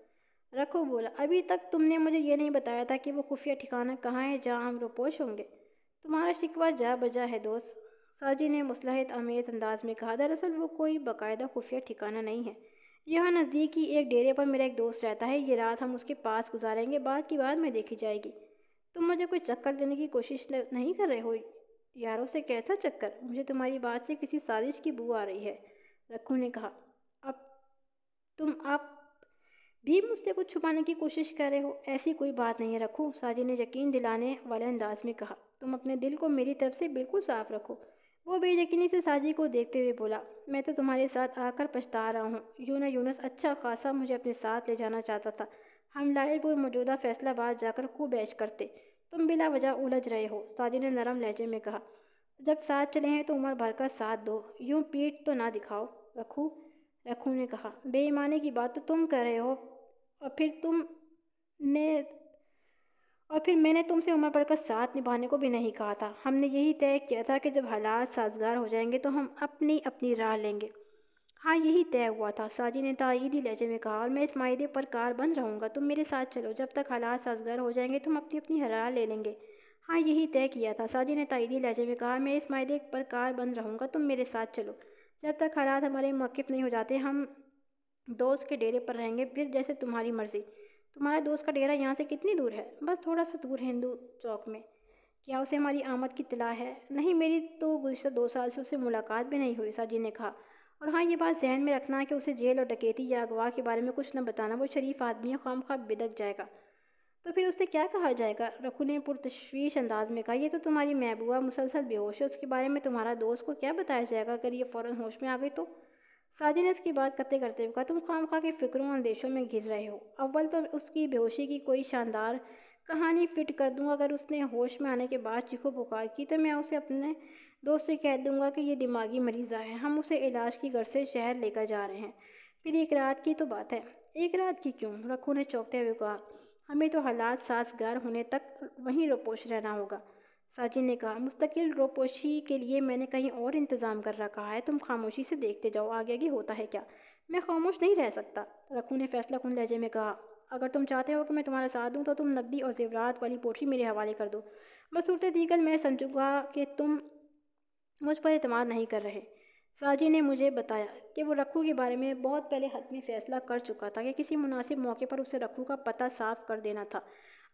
रखो बोला अभी तक तुमने मुझे ये नहीं बताया था कि वो खुफिया ठिकाना कहाँ है जहाँ हम रोपोश होंगे तुम्हारा शिकवा जा बजा है दोस्त साजी ने मुसलहत आमेज अंदाज में कहा दरअसल वो कोई बाकायदा खुफिया ठिकाना नहीं है यहाँ नज़दीक ही एक डेरे पर मेरा एक दोस्त रहता है ये रात हम उसके पास गुजारेंगे बाद की बाद में देखी जाएगी तुम मुझे कोई चक्कर देने की कोशिश नहीं कर रहे हो यारों से कैसा चक्कर मुझे तुम्हारी बात से किसी साजिश की बू आ रही है रखू ने कहा अब तुम आप भी मुझसे कुछ छुपाने की कोशिश कर रहे हो ऐसी कोई बात नहीं है रखू साजी ने यकीन दिलाने वाले अंदाज में कहा तुम अपने दिल को मेरी तरफ से बिल्कुल साफ रखो वो बेयकनी से साजी को देखते हुए बोला मैं तो तुम्हारे साथ आकर पछता रहा हूँ यूना यूनस अच्छा खासा मुझे अपने साथ ले जाना चाहता था हम लाहिरपुर मौजूदा फैसलाबाद जाकर खूब ऐश करते तुम बिला वजह उलझ रहे हो सादी ने नरम लहजे में कहा जब साथ चले हैं तो उम्र भर का साथ दो यूं पीठ तो ना दिखाओ रखू रखू ने कहा बेईमानी की बात तो तुम कर रहे हो और फिर तुम ने और फिर मैंने तुमसे उम्र भर का साथ निभाने को भी नहीं कहा था हमने यही तय किया था कि जब हालात साजगार हो जाएंगे तो हम अपनी अपनी राह लेंगे हाँ यही तय हुआ था साजी ने ताईदी लहजे में कहा और मैं इस माहे पर कार बंद रहूँगा तुम मेरे साथ चलो जब तक हालात साजगार हो जाएंगे तुम अपनी अपनी हरार ले लेंगे हाँ यही तय किया था साजी ने ताईदी लहजे में कहा मैं इस माहे पर कार बंद रहूँगा तुम मेरे साथ चलो जब तक हालात हमारे मौक़ नहीं हो जाते हम दोस्त के डेरे पर रहेंगे फिर जैसे तुम्हारी मर्ज़ी तुम्हारा दोस्त का डेरा यहाँ से कितनी दूर है बस थोड़ा सा दूर है हिंदू चौक में क्या उसे हमारी आमद की तला है नहीं मेरी तो गुजशत दो साल से उससे मुलाकात भी नहीं हुई साजी ने कहा और हाँ ये बात जहन में रखना कि उसे जेल और डकैती या अगवा के बारे में कुछ न बताना वो शरीफ आदमी खाम खा बिदक जाएगा तो फिर उससे क्या कहा जाएगा रखू ने पुरतशवीश अंदाज में कहा यह तो तुम्हारी महबूबा मुसलसल बेहोश है उसके बारे में तुम्हारा दोस्त को क्या बताया जाएगा अगर ये फ़ौर होश में आ गई तो साजिद ने इसकी बात करते करते हुए कहा तुम खाम खा के फ़िक्रों और अंदेशों में घिर रहे हो अव्वल तो उसकी बेहोशी की कोई शानदार कहानी फिट कर दूँ अगर उसने होश में आने के बाद चीखो पुकार की तो मैं उसे अपने दोस्त से कह दूंगा कि ये दिमागी मरीज़ा है हम उसे इलाज की घर से शहर लेकर जा रहे हैं फिर एक रात की तो बात है एक रात की क्यों रखू ने चौंकते हुए कहा हमें तो हालात साजगार होने तक वहीं रोपोश रहना होगा साजिन ने कहा मुस्तकिल रोपोशी के लिए मैंने कहीं और इंतज़ाम कर रखा है तुम खामोशी से देखते जाओ आगे आगे होता है क्या मैं खामोश नहीं रह सकता रखू ने फैसला खुन लहजे में कहा अगर तुम चाहते हो कि मैं तुम्हारा साथ दूँ तो तुम नकदी और जेवरात वाली पोटरी मेरे हवाले कर दो बसूरत दीगल मैं समझूंगा कि तुम मुझ पर अतमाद नहीं कर रहे साजी ने मुझे बताया कि वो रखू के बारे में बहुत पहले हतमी फैसला कर चुका था कि किसी मुनासिब मौके पर उसे रखू का पता साफ कर देना था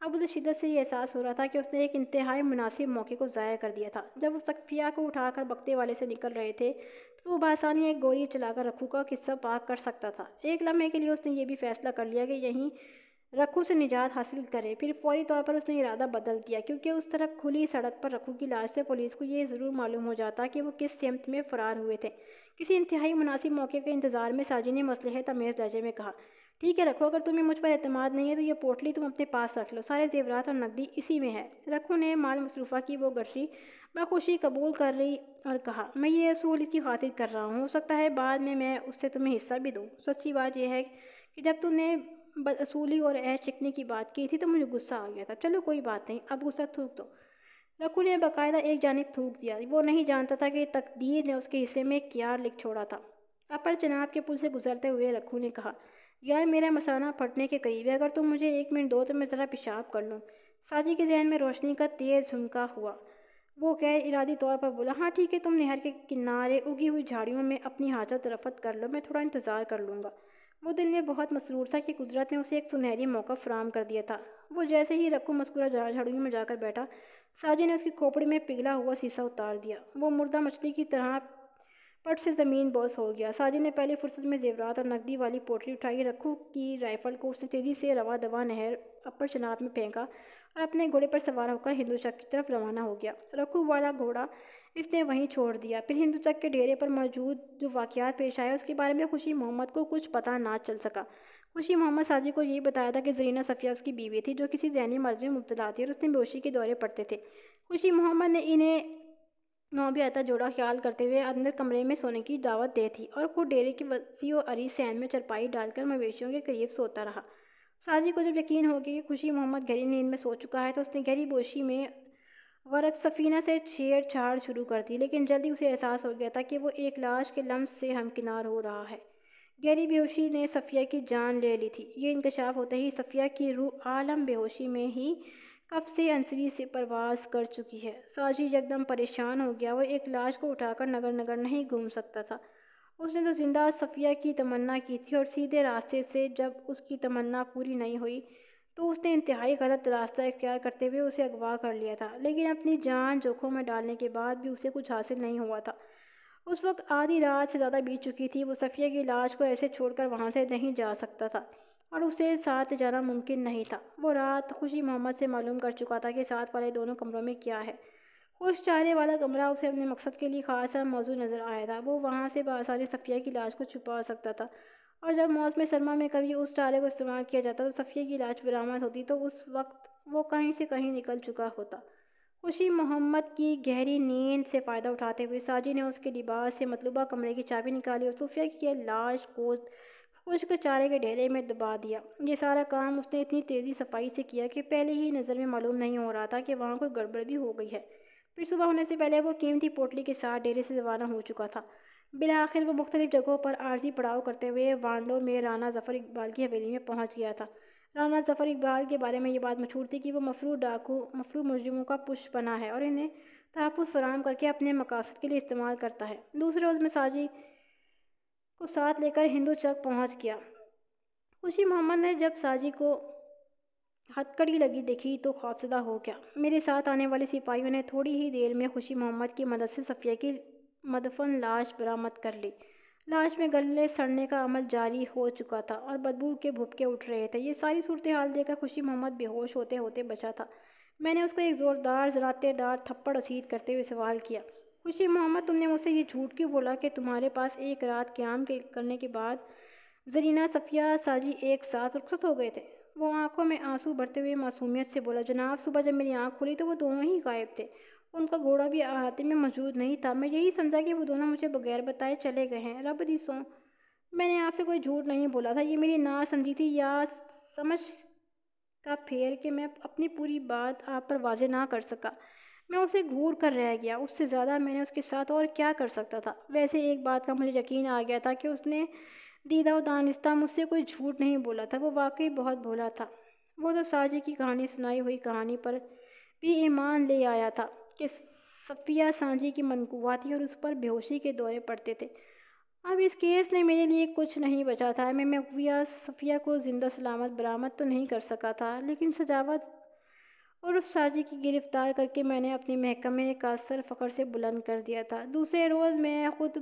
अब उसे शिदत से ये एहसास हो रहा था कि उसने एक इंतहाई मुनासिब मौके को ज़ाया कर दिया था जब वो सकफिया को उठाकर बकते वाले से निकल रहे थे तो वो बासानी एक गोली चलाकर रखू का किस्सा पाक कर सकता था एक लम्हे के लिए उसने ये भी फैसला कर लिया कि यहीं रखू से निजात हासिल करे फिर फौरी तौर पर उसने इरादा बदल दिया क्योंकि उस तरफ खुली सड़क पर रखू की लाश से पुलिस को ये ज़रूर मालूम हो जाता कि वो किस सिमत में फ़रार हुए थे किसी इंतहाई मुनासिब मौके के इंतज़ार में साजी ने मसलहत तमेज़ लहजे में कहा ठीक है रखो अगर तुम्हें मुझ पर अतमाद नहीं है तो ये पोटली तुम अपने पास रख लो सारे जेवरात और नकदी इसी में है रखू ने माल मसरूफ़ा की वो गठरी बखुशी कबूल कर रही और कहा मैं ये असूल की खातिर कर रहा हूँ हो सकता है बाद में मैं उससे तुम्हें हिस्सा भी दूँ सच्ची बात यह है कि जब तुमने बदसूली और ऐश चिकने की बात की थी तो मुझे गुस्सा आ गया था चलो कोई बात नहीं अब गुस्सा थूक दो रकू ने बाकायदा एक जानब थूक दिया वो नहीं जानता था कि तकदीर ने उसके हिस्से में क्या लिख छोड़ा था अपर चनाब के पुल से गुजरते हुए रखू ने कहा यार मेरा मसाना फटने के करीब है अगर तुम मुझे एक मिनट दो तो मैं ज़रा पेशाब कर लूँ साजी के जहन में रोशनी का तेज़ झुमका हुआ वो गैर इरादी तौर पर बोला हाँ ठीक है तुम नहर के किनारे उगी हुई झाड़ियों में अपनी हाजत रफत कर लो मैं थोड़ा इंतज़ार कर लूँगा वो दिल में बहुत मसरूर था कि कुदरत ने उसे एक सुनहरी मौका फ्राहम कर दिया था वो जैसे ही रखू मस्कुरा झाड़ू में जाकर बैठा साजी ने उसकी खोपड़ी में पिघला हुआ शीशा उतार दिया वो मुर्दा मछली की तरह पट से ज़मीन बोस हो गया साजी ने पहले फुर्सत में जेवरात और नकदी वाली पोटली उठाई रखू की राइफ़ल को उसने तेज़ी से रवा दवा नहर अपर चनाब में फेंका और अपने घोड़े पर सवार होकर हिंदू शक की तरफ रवाना हो गया रखू वाला घोड़ा इसने वहीं छोड़ दिया फिर हिंदू तक के डेरे पर मौजूद जो वाक़ात पेश आए उसके बारे में खुशी मोहम्मद को कुछ पता ना चल सका खुशी मोहम्मद साजी को ये बताया था कि जरीना सफ़िया उसकी बीवी थी जो किसी जहनी मर्ज में मुबतला थी और उसने बेशी के दौरे पड़ते थे खुशी मोहम्मद ने इन्हें नौबियाता जोड़ा ख्याल करते हुए अंदर कमरे में सोने की दावत दे थी और खुद डेरे की वसी और अरी सैन में चरपाई डालकर मवेशियों के करीब सोता रहा साजी को जब यकीन हो गया कि खुशी मोहम्मद गहरी नींद में सो चुका है तो उसने गहरी बोशी में वरक सफ़ीना से छेड़छाड़ शुरू कर दी लेकिन जल्दी उसे एहसास हो गया था कि वो एक लाश के लम्ब से हमकिनार हो रहा है गहरी बेहोशी ने सफ़िया की जान ले ली थी ये इंकशाफ होते ही सफ़िया की रूह आलम बेहोशी में ही कब से अंसरी से परवाज कर चुकी है साजी एकदम परेशान हो गया वह एक लाश को उठाकर नगर नगर नहीं घूम सकता था उसने तो ज़िंदा सफ़िया की तमन्ना की थी और सीधे रास्ते से जब उसकी तमन्ना पूरी नहीं हुई तो उसने इंतहाई गलत रास्ता इख्तियार करते हुए उसे अगवा कर लिया था लेकिन अपनी जान जोखों में डालने के बाद भी उसे कुछ हासिल नहीं हुआ था उस वक्त आधी रात से ज़्यादा बीत चुकी थी वो सफ़िया की लाश को ऐसे छोड़कर वहाँ से नहीं जा सकता था और उसे साथ जाना मुमकिन नहीं था वो रात खुशी मोहम्मद से मालूम कर चुका था कि साथ वाले दोनों कमरों में क्या है खुश चाहने वाला कमरा उसे अपने मकसद के लिए खासा मौजू नज़र आया था वो वहाँ से बसानी सफ़िया की लाश को छुपा सकता था और जब मौसम सरमा में कभी उस चारे को इस्तेमाल किया जाता तो सफ़िया की लाश बरामद होती तो उस वक्त वो कहीं से कहीं निकल चुका होता खुशी मोहम्मद की गहरी नींद से फ़ायदा उठाते हुए साजी ने उसके लिबास से मतलूबा कमरे की चाबी निकाली और सूफिया की लाश को खुश्क चारे के ढेरे में दबा दिया ये सारा काम उसने इतनी तेज़ी सफाई से किया कि पहले ही नज़र में मालूम नहीं हो रहा था कि वहाँ कोई गड़बड़ भी हो गई है फिर सुबह होने से पहले वो कीमती पोटली के साथ डेरे से रवाना हो चुका था बिलाखिर वो मुख्तलि जगहों पर आर्जी पड़ाव करते हुए वांडो में राना जफ़र इकबाल की हवेली में पहुँच गया था राना जफ़र इकबाल के बारे में ये बात मशहूर थी कि वो मफरू डाकू मफरू मुजरमों का पुश बना है और इन्हें तहफ़ फराम करके अपने मकासद के लिए इस्तेमाल करता है दूसरे रोज़ मिसाजी को साथ लेकर हिंदू चक पहुँच गया खुशी मोहम्मद ने जब साजी को हथकड़ी लगी देखी तो खौफसदा हो गया मेरे साथ आने वाले सिपाहियों ने थोड़ी ही देर में खुशी मोहम्मद की मदद से सफ़िया की मदफन लाश बरामद कर ली लाश में गले सड़ने का अमल जारी हो चुका था और बदबू के भुपके उठ रहे थे ये सारी सूरत हाल देखकर खुशी मोहम्मद बेहोश होते होते बचा था मैंने उसको एक ज़ोरदार जरातेदार थप्पड़ असीद करते हुए सवाल किया खुशी मोहम्मद तुमने मुझसे ये झूठ क्यों बोला कि तुम्हारे पास एक रात क्याम के करने के बाद जरीना सफ़िया साजी एक साथ रुखसत हो गए थे वो आंखों में आंसू भरते हुए मासूमियत से बोला जनाब सुबह जब मेरी आंख खुली तो वो दोनों ही गायब थे उनका घोड़ा भी अहाते में मौजूद नहीं था मैं यही समझा कि वो दोनों मुझे बगैर बताए चले गए हैं रब दी सो मैंने आपसे कोई झूठ नहीं बोला था ये मेरी ना समझी थी या समझ का फेर कि मैं अपनी पूरी बात आप पर वाजे ना कर सका मैं उसे घूर कर रह गया उससे ज़्यादा मैंने उसके साथ और क्या कर सकता था वैसे एक बात का मुझे यकीन आ गया था कि उसने दीदा दानिस्ता मुझसे कोई झूठ नहीं बोला था वो वाकई बहुत भोला था वो तो साजी की कहानी सुनाई हुई कहानी पर भी ईमान ले आया था कि सफ़िया सांझी की मनकुआ थी और उस पर बेहोशी के दौरे पड़ते थे अब इस केस ने मेरे लिए कुछ नहीं बचा था मैं मकविया सफ़िया को ज़िंदा सलामत बरामद तो नहीं कर सका था लेकिन सजावत और उस साजी की गिरफ़्तार करके मैंने अपने महकमे का सर फ़खर से बुलंद कर दिया था दूसरे रोज़ मैं ख़ुद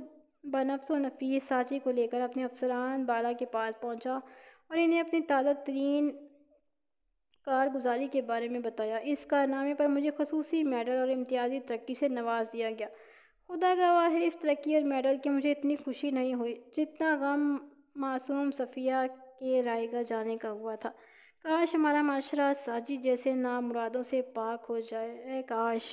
बनफ्स व नफीस साजी को लेकर अपने अफसरान बाला के पास पहुंचा और इन्हें अपनी ताज़ा तरीन कारगुजारी के बारे में बताया इस कारनामे पर मुझे खसूसी मेडल और इम्तियाजी तरक्की से नवाज दिया गया खुदा गवाह है इस तरक्की और मेडल की मुझे इतनी खुशी नहीं हुई जितना गम मासूम सफ़िया के रायगा जाने का हुआ था काश हमारा माशरा साजिद जैसे नाम मुरादों से पाक हो जाए काश